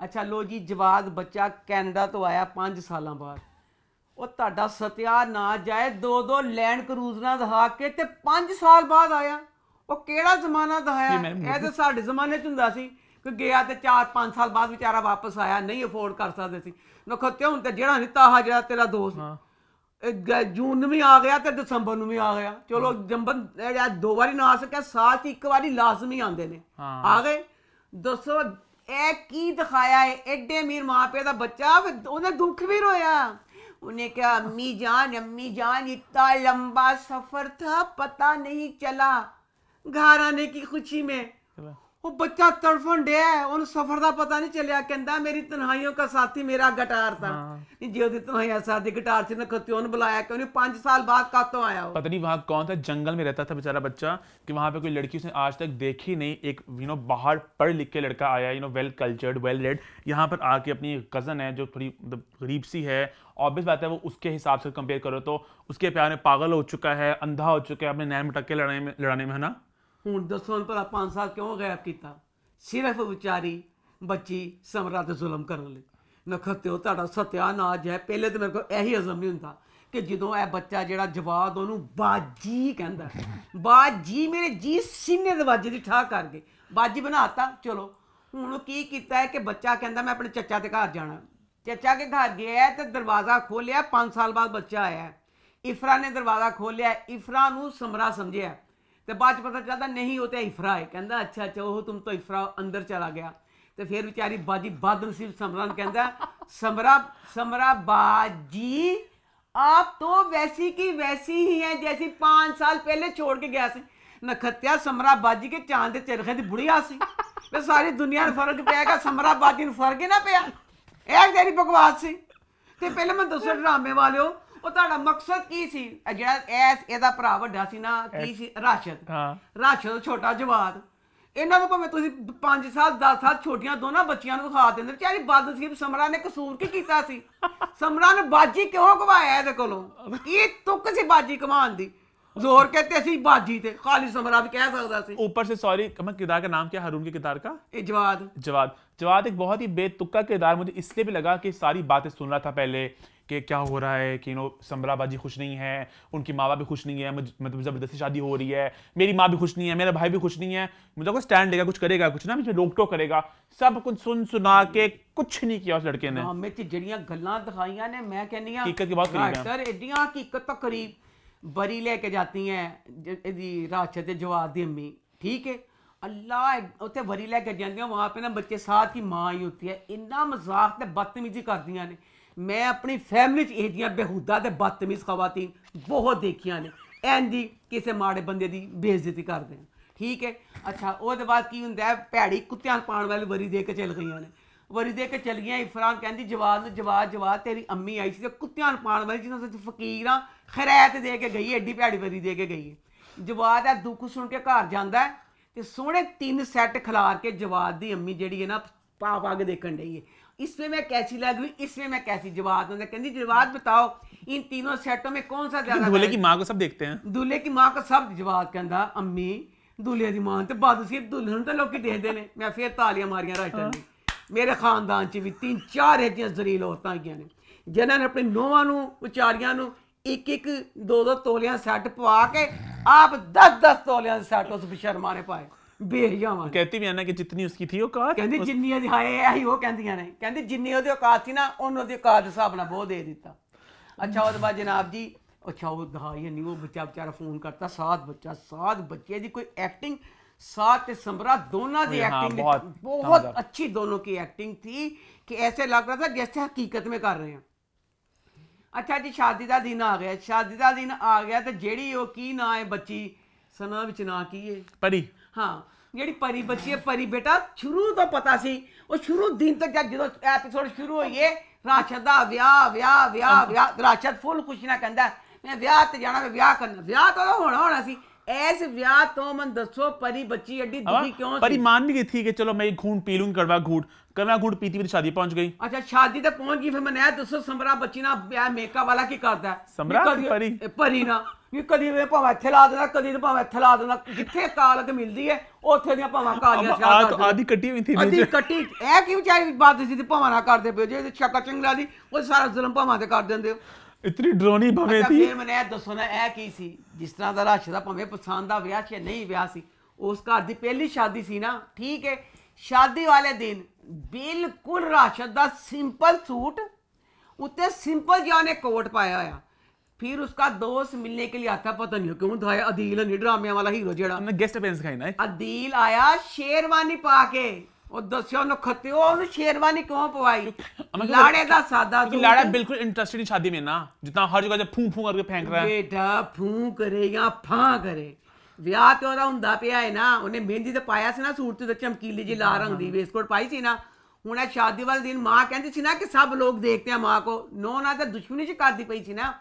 अच्छा लो जी जवाद बच्चा कैनेडा तो आया पांच साल बाद ਉਹ ਤੁਹਾਡਾ ਸਤਿਆ ਨਾ ਜਾਏ ਦੋ ਦੋ ਲੈਂਡ ਕਰੂਜ਼ਰਾਂ ਦਹਾ ਕੇ ਤੇ 5 ਸਾਲ ਬਾਅਦ ਆਇਆ ਉਹ ਕਿਹੜਾ ਜ਼ਮਾਨਾ ਦਹਾਇਆ ਇਹ ਤਾਂ ਸਾਡੇ ਜ਼ਮਾਨੇ 'ਚ ਕਿ ਗਿਆ ਤੇ 4-5 ਸਾਲ ਬਾਅਦ ਵਿਚਾਰਾ ਵਾਪਸ ਆਇਆ ਨਹੀਂ ਅਫੋਰਡ ਕਰ ਸਕਦੇ ਸੀ ਨਖੱਤੇ ਹੁਣ ਤੇ ਜਿਹੜਾ ਨਿੱਤਾ ਹਾ ਜਿਹੜਾ ਤੇਰਾ ਦੋਸਤ ਜੂਨ ਨੂੰ ਵੀ ਆ ਗਿਆ ਤੇ ਦਸੰਬਰ ਨੂੰ ਵੀ ਆ ਗਿਆ ਚਲੋ ਜੰਬਨ ਜਿਹੜਾ ਦੋ ਵਾਰੀ ਨਾ ਆ ਸਕਿਆ ਸਾਲ 'ਚ ਇੱਕ ਵਾਰੀ ਲਾਜ਼ਮੀ ਆਉਂਦੇ ਨੇ ਆ ਗਏ ਦੱਸੋ ਇਹ ਕੀ ਦਿਖਾਇਆ ਹੈ ਐਡੇ ਅਮੀਰ ਮਾਪੇ ਦਾ ਬੱਚਾ ਉਹਨੇ ਦੁੱਖ ਵੀ ਰੋਇਆ उन्हें क्या अम्मी जान अम्मी जान इतना लंबा सफर था पता नहीं चला घर आने की खुशी में वो बच्चा तड़फन डे सफर का पता नहीं चलिया कहता मेरी तनहाइयों का साथी मेरा गिटार था हाँ। जो तनहाइया साथी गिटार से नखते ओन बुलाया क्यों पांच साल बाद का तो आया पता नहीं वहां कौन था जंगल में रहता था बेचारा बच्चा कि वहां पे कोई लड़की उसने आज तक देखी नहीं एक यू नो बाहर पढ़ लिख के लड़का आया you know well cultured well read यहाँ पर आके अपनी कजन है जो थोड़ी मतलब, गरीब सी है ऑब्वियस बात है वो उसके हिसाब से कंपेयर करो तो उसके प्यार में पागल हो चुका है अंधा हो चुका है अपने नैन मटक के लड़ाई में लड़ाने में है ना ਹੁਣ ਦੱਸੋ ਹੁਣ ਭਲਾ 5 ਸਾਲ ਕਿਉਂ ਗਾਇਬ ਕੀਤਾ ਸਿਰਫ ਵਿਚਾਰੀ ਬੱਚੀ ਸਮਰਾਤ ਜ਼ੁਲਮ ਕਰਨ ਲਈ ਨਖਤਿਓ ਤੁਹਾਡਾ ਸਤਿਆਨਾਜ ਹੈ ਪਹਿਲੇ ਤੇ ਮੇਰੇ ਕੋਲ ਇਹੀ ਅਜ਼ਮ ਨਹੀਂ ਹੁੰਦਾ ਕਿ ਜਦੋਂ ਇਹ ਬੱਚਾ ਜਿਹੜਾ ਜਵਾਦ ਉਹਨੂੰ ਬਾਜੀ ਕਹਿੰਦਾ ਬਾਜੀ ਮੇਰੇ ਜੀ ਸੀਨੇ ਦੇ ਵਾਜੇ ਦੀ ਠਾ ਕਰ ਗਏ ਬਾਜੀ ਬਣਾਤਾ ਚਲੋ ਹੁਣ ਕੀ ਕੀਤਾ ਹੈ ਕਿ ਬੱਚਾ ਕਹਿੰਦਾ ਮੈਂ ਆਪਣੇ ਚਾਚਾ ਦੇ ਘਰ ਜਾਣਾ ਚਾਚਾ ਦੇ ਘਰ ਗਿਆ ਤੇ ਦਰਵਾਜ਼ਾ ਖੋਲਿਆ 5 ਸਾਲ ਬਾਅਦ ਬੱਚਾ ਆਇਆ ਇਫਰਾ ਨੇ ਦਰਵਾਜ਼ਾ ਖੋਲਿਆ ਇਫਰਾ ਨੂੰ ਸਮਰਾ ਸਮਝਿਆ तो बाद ਚ ਪਤਾ ਚੱਲਦਾ ਨਹੀਂ ਉਹ ਤੇ है ਹੈ अच्छा अच्छा वह तुम तो ਤੋਂ अंदर चला गया तो फिर बेचारी बाजी ਬਾਜੀ ਬਾਦਨਸੀਬ समरा ਕਹਿੰਦਾ समरा ਸਮਰਾ ਬਾਜੀ आप तो वैसी की वैसी ही है जैसी पांच साल पहले छोड़ के गया से नखत्या समरा बाजी के चांद चरखे की बुढ़िया से वे तो सारी दुनिया में फर्क पैगा समरा बाजी फर्क ही ना पाया एक तेरी बकवास सी तो पहले मैं दसो ड्रामे वाले हो ਉਹ ਤੁਹਾਡਾ ਮਕਸਦ ਕੀ ਸੀ ਜਿਹੜਾ ਐਸ ਇਹਦਾ ਭਰਾ ਵੱਡਾ ਸੀ ਨਾ ਕੀ ਸੀ ਰਾਸ਼ਦ ਹਾਂ ਰਾਸ਼ਦ ਛੋਟਾ ਜਵਾਦ ਇਹਨਾਂ ਨੂੰ ਭਾਵੇਂ ਤੁਸੀਂ 5 ਸਾਲ 10 ਸਾਲ ਛੋਟੀਆਂ ਦੋਨਾਂ ਬੱਚੀਆਂ ਨੂੰ ਖਾ ਦਿੰਦੇ ਵਿਚਾਰੀ ਸੀ ਸਮਰਾ ਨੇ ਕਸੂਰ ਕੀ ਕੀਤਾ ਸੀ ਸਮਰਾ ਨੇ ਬਾਜੀ ਕਿਉਂ ਘਵਾਇਆ ਇਹਦੇ ਕੋਲੋਂ ਇਹ ਤੁੱਕ ਸੀ ਬਾਜੀ ਕਮਾਨ ਦੀ ਜ਼ੋਰ जोर ਤੇ ऐसी बाजी थे खाली समरा भी कह सकता सी ऊपर से सॉरी मैं किरदार का नाम ਕੇ ਕਿਦਾਰ ਦਾ ਇਹ ਜਵਾਦ ਜਵਾਦ ਜਵਾਦ ਇੱਕ ਬਹੁਤ ਹੀ ਬੇਤੁੱਕਾ ਕਿਦਾਰ ਮੈਨੂੰ ਇਸ ਲਈ ਵੀ ਲਗਾ ਕਿ ਸਾਰੀ बातें ਸੁਣ रहा ਥਾ ਪਹਿਲੇ कि क्या हो रहा है कि नो समरा खुश नहीं है उनकी माँ बाप भी खुश नहीं है मतलब ज़बरदस्ती शादी हो रही है मेरी माँ भी खुश नहीं है मेरा भाई भी खुश नहीं है मुझे कुछ स्टैंड लेगा कुछ करेगा कुछ ना मुझे रोक टोक करेगा सब कुछ सुन सुना के कुछ नहीं किया उस लड़के ने हाँ, जड़िया ਵਿੱਚ दिखाइया ने मैं कहनी ਮੈਂ ਕਹਿੰਦੀ ਆ ਹਕੀਕਤ ਦੀ ਬਾਤ ਕਰੀ ਸਰ ਏਡੀਆਂ ਹਕੀਕਤ ਤਾਂ ਕਰੀਬ ਬਰੀ ਲੈ ਕੇ ਜਾਂਦੀ अल्लाह उ वरी लेके जाती वहाँ पे ना बच्चे साथ की माँ ही होती है इन्ना मजाक बदतमीजी कर दिया ने ਮੈਂ ਆਪਣੀ ਫੈਮਿਲੀ 'ਚ ਇਹ ਜੀਆਂ ਬੇਹੂਦਾ ਤੇ ਬਦਤਮੀਜ਼ ਖਵਾਤੀਨ ਬਹੁਤ ਦੇਖੀਆਂ ਨੇ ਐਂਦੀ ਕਿਸੇ ਮਾੜੇ ਬੰਦੇ ਦੀ ਬੇਇੱਜ਼ਤੀ ਕਰਦੇ ਆ ਠੀਕ ਹੈ ਅੱਛਾ ਉਹਦੇ ਬਾਅਦ ਕੀ ਹੁੰਦਾ ਹੈ ਭੈੜੀ ਕੁੱਤਿਆਂ ਪਾਣ ਵਾਲੀ ਵਰੀ ਦੇ ਕੇ ਚੱਲ ਗਈਆਂ ਨੇ ਵਰੀ ਦੇ ਕੇ ਚੱਲ ਗਈਆਂ ਇਫਰਾਨ ਕਹਿੰਦੀ ਜਵਾਦ ਨੂੰ ਜਵਾਦ ਜਵਾਦ ਤੇਰੀ ਅੰਮੀ ਆਈ ਸੀ ਤੇ ਕੁੱਤਿਆਂ ਪਾਣ ਵਾਲੀ ਜਿਹਨਾਂ ਸੱਚ ਫਕੀਰ ਆ ਖੈਰਾਤ ਦੇ ਕੇ ਗਈ ਐਡੀ ਭੈੜੀ ਵਰੀ ਦੇ ਕੇ ਗਈ ਜਵਾਦ ਆ ਦੁੱਖ ਸੁਣ ਕੇ ਘਰ ਜਾਂਦਾ ਤੇ ਸੋਹਣੇ ਤਿੰਨ ਸੈੱਟ ਖਿਲਾਰ ਕੇ ਜਵਾਦ ਦੀ ਅੰਮੀ ਜਿਹੜੀ ਹੈ ਨਾ ਪਾ ਪਾ ਕੇ ਦੇਖਣ ਲਈ ਹੈ इसमें ਮੈਂ ਕੈਸੀ लग हुई इसमें ਮੈਂ ਕੈਸੀ जवाब दूंगा ਕਹਿੰਦੀ जवाब ਬਤਾਓ इन तीनों ਸੈਟੋਂ में कौन ਸਾ ਜ਼ਿਆਦਾ दूल्हे की ਮਾਂ ਕੋ ਸਭ देखते हैं दूल्हे की ਮਾਂ ਕੋ ਸਭ जवाब ਕਹਿੰਦਾ ਅੰਮੀ ਦੁਲਹੇ ਦੀ ਮਾਂ ਤੇ ਬਾਦੂ ਸਿਰ ਨੂੰ ਤਾਂ ਲੋਕੀ ਦੇਖਦੇ ਨੇ ਮੈਂ ਫੇਰ ਤਾਲੀਆਂ ਮਾਰੀਆਂ ਰਾਈਟਰ ਨੇ ਮੇਰੇ ਖਾਨਦਾਨ 'ਚ ਵੀ ਤਿੰਨ ਚਾਰ ਐਜੀਆਂ ਜ਼ਰੀਲ ਔਰਤਾਂ ਆਈਆਂ ਨੇ ਜਿਨ੍ਹਾਂ ਨੇ ਆਪਣੇ ਨੋਵਾਂ ਨੂੰ ਵਿਚਾਰੀਆਂ ਨੂੰ ਇੱਕ ਇੱਕ ਦੋ ਦੋ ਤੋਲਿਆਂ ਸੈੱਟ ਪਵਾ ਕੇ ਆਪ 10 10 ਤੋਲਿਆਂ ਦੇ ਸੈੱਟ ਉਸ ਬਿਸ਼ਰਮਾ ਨੇ ਪਾਏ बहुत, अच्छी दोनों की एक्टिंग थी ऐसे लग रहा था जैसे हकीकत में कर रहे हैं अच्छा जी शादी का दिन आ गया शादी का दिन आ गया तो जेड़ी की ना है बच्ची सना ना की है परी हाँ ਜਿਹੜੀ ਪਰੀ ਬੱਚੀ ਹੈ ਪਰੀ ਬੇਟਾ ਸ਼ੁਰੂ ਤੋਂ ਪਤਾ ਸੀ ਉਹ ਸ਼ੁਰੂ ਦਿਨ ਤੱਕ ਜਦੋਂ ਐਪੀਸੋਡ ਸ਼ੁਰੂ ਹੋਈਏ ਰਾਸ਼ਦ ਦਾ ਵਿਆਹ ਵਿਆਹ ਵਿਆਹ ਵਿਆਹ ਰਾਸ਼ਦ ਫੁੱਲ ਖੁਸ਼ੀ ਨਾਲ ਕਹਿੰਦਾ ਮੈਂ ਵਿਆਹ ਤੇ ਜਾਣਾ ਵਿਆਹ ਕਰਨਾ ਵਿਆਹ ਤਾਂ ਹੋਣਾ ਹੋਣਾ ਸੀ ਐਸ ਵਿਆਹ ਤੋਂ ਮਨ ਦੱਸੋ ਪਰੀ ਬੱਚੀ ਐਡੀ ਦੁਖੀ ਕਿਉਂ ਸੀ ਪਰੀ ਮੰਨ ਗਈ ਥੀ ਕਿ ਚਲੋ ਮੈਂ ਇੱਕ ਘੂੰਟ ਪੀ ਲੂੰ ਕੜਵਾ ਘੂਟ ਕਨਾ गुड़ ਪੀਤੀ ਵੀ ਸ਼ਾਦੀ ਪਹੁੰਚ ਗਈ ਅੱਛਾ ਸ਼ਾਦੀ ਤੇ ਪਹੁੰਚ ਗਈ ਫਿਰ ਮੈਂ ਨਾ ਦੱਸੋ ਸਮਰਾ ਬੱਚੀ ना ब्याह ਮੇਕਅਪ ਵਾਲਾ ਕੀ ਕਰਦਾ ਸਮਰਾ ਕਦੀ- ਪਰੀ ਨਾ ਇਹ ਕਦੀ ਵੇ ਭਾਵੇਂ ਇੱਥੇ ਲਾ ਦੇਣਾ ਕਦੀ ਤੇ ਭਾਵੇਂ ਇੱਥੇ ਲਾ ਦੇਣਾ ਜਿੱਥੇ ਕਾਲਕ ਮਿਲਦੀ ਹੈ ਉੱਥੇ ਦੀਆਂ ਭਾਵਾਂ ਕਾਲੀਆਂ ਸਿਆਹ ਆ ਕਰ ਆਦੀ ਕੱਟੀ ਹੋਈ ਥੀ ਅੱਧੀ ਕੱਟੀ ਇਹ ਕੀ ਵਿਚਾਰੀ ਬਾਤ ਸੀ ਤੇ ਭਾਵਾਂ ਨਾ ਕਰਦੇ ਪਿਓ ਜੇ ਛੱਕਾ ਚੰਗਲਾ ਦੀ ਉਹ ਸਾਰਾ ਜ਼ੁਲਮ ਭਾਵਾਂ ਤੇ ਕਰ ਦਿੰਦੇ ਹੋ इतनी ਭਾਵੇਂ भवे ਅੱਛਾ ਫਿਰ ਮੈਨੂੰ ਇਹ ਦੱਸੋ ਨਾ ਇਹ ਕੀ ਸੀ ਜਿਸ ਤਰ੍ਹਾਂ ਦਾ ਰਸ਼ ਦਾ ਭਾਵੇਂ ਪਸੰਦ ਦਾ ਵਿਆਹ ਸੀ ਨਹੀਂ ਵਿਆਹ ਸੀ ਉਸ ਘਰ ਦੀ ਪਹਿਲੀ ਸ਼ਾਦੀ ਸੀ ਨਾ ਠੀਕ ਹੈ शादी वाले दिन बिल्कुल राशद का सिंपल सूट उत्ते सिंपल जहा ने कोट पाया हुआ फिर उसका दोस्त मिलने के लिए आता पता नहीं क्यों दिखाया अदील नहीं ड्रामे वाला हीरो जड़ा गेस्ट अपेयरेंस ना अदील आया शेरवानी पा के और ਦੱਸਿਆ ਉਹਨੂੰ ਖੱਤੇ ਉਹ ਉਹਨੂੰ ਸ਼ੇਰਵਾਨੀ ਕਿਉਂ ਪਵਾਈ ਲਾੜੇ ਦਾ ਸਾਦਾ ਤੂੰ ਲਾੜਾ ਬਿਲਕੁਲ ਇੰਟਰਸਟਿਡ ਨਹੀਂ ਸ਼ਾਦੀ ਮੇ ਨਾ ਜਿੱਦਾਂ ਹਰ ਜਗ੍ਹਾ ਜੇ ਫੂੰ ਫੂੰ ਕਰਕੇ ਫੈਂਕ ਵਿਆਹ ਤੇ ਉਹਦਾ ਹੁੰਦਾ ਪਿਆ ਹੈ ਨਾ ਉਹਨੇ ਮਹਿੰਦੀ ਤੇ ਪਾਇਆ ਸੀ ਨਾ ਸੂਟ ਤੇ ਚਮਕੀਲੀ ਜੀ ਲਾਲ ਰੰਗ ਦੀ ਵੇਸਕੋਟ ਪਾਈ ਸੀ ਨਾ ਹੁਣ ਇਹ ਸ਼ਾਦੀ ਵਾਲੇ ਦਿਨ ਮਾਂ ਕਹਿੰਦੀ ਸੀ ਨਾ ਕਿ ਸਭ ਲੋਕ ਦੇਖਦੇ ਆ ਮਾਂ ਕੋ ਨੋ ਨਾ ਤਾਂ ਦੁਸ਼ਮਣੀ ਚ ਕਰਦੀ ਪਈ ਸੀ ਨਾ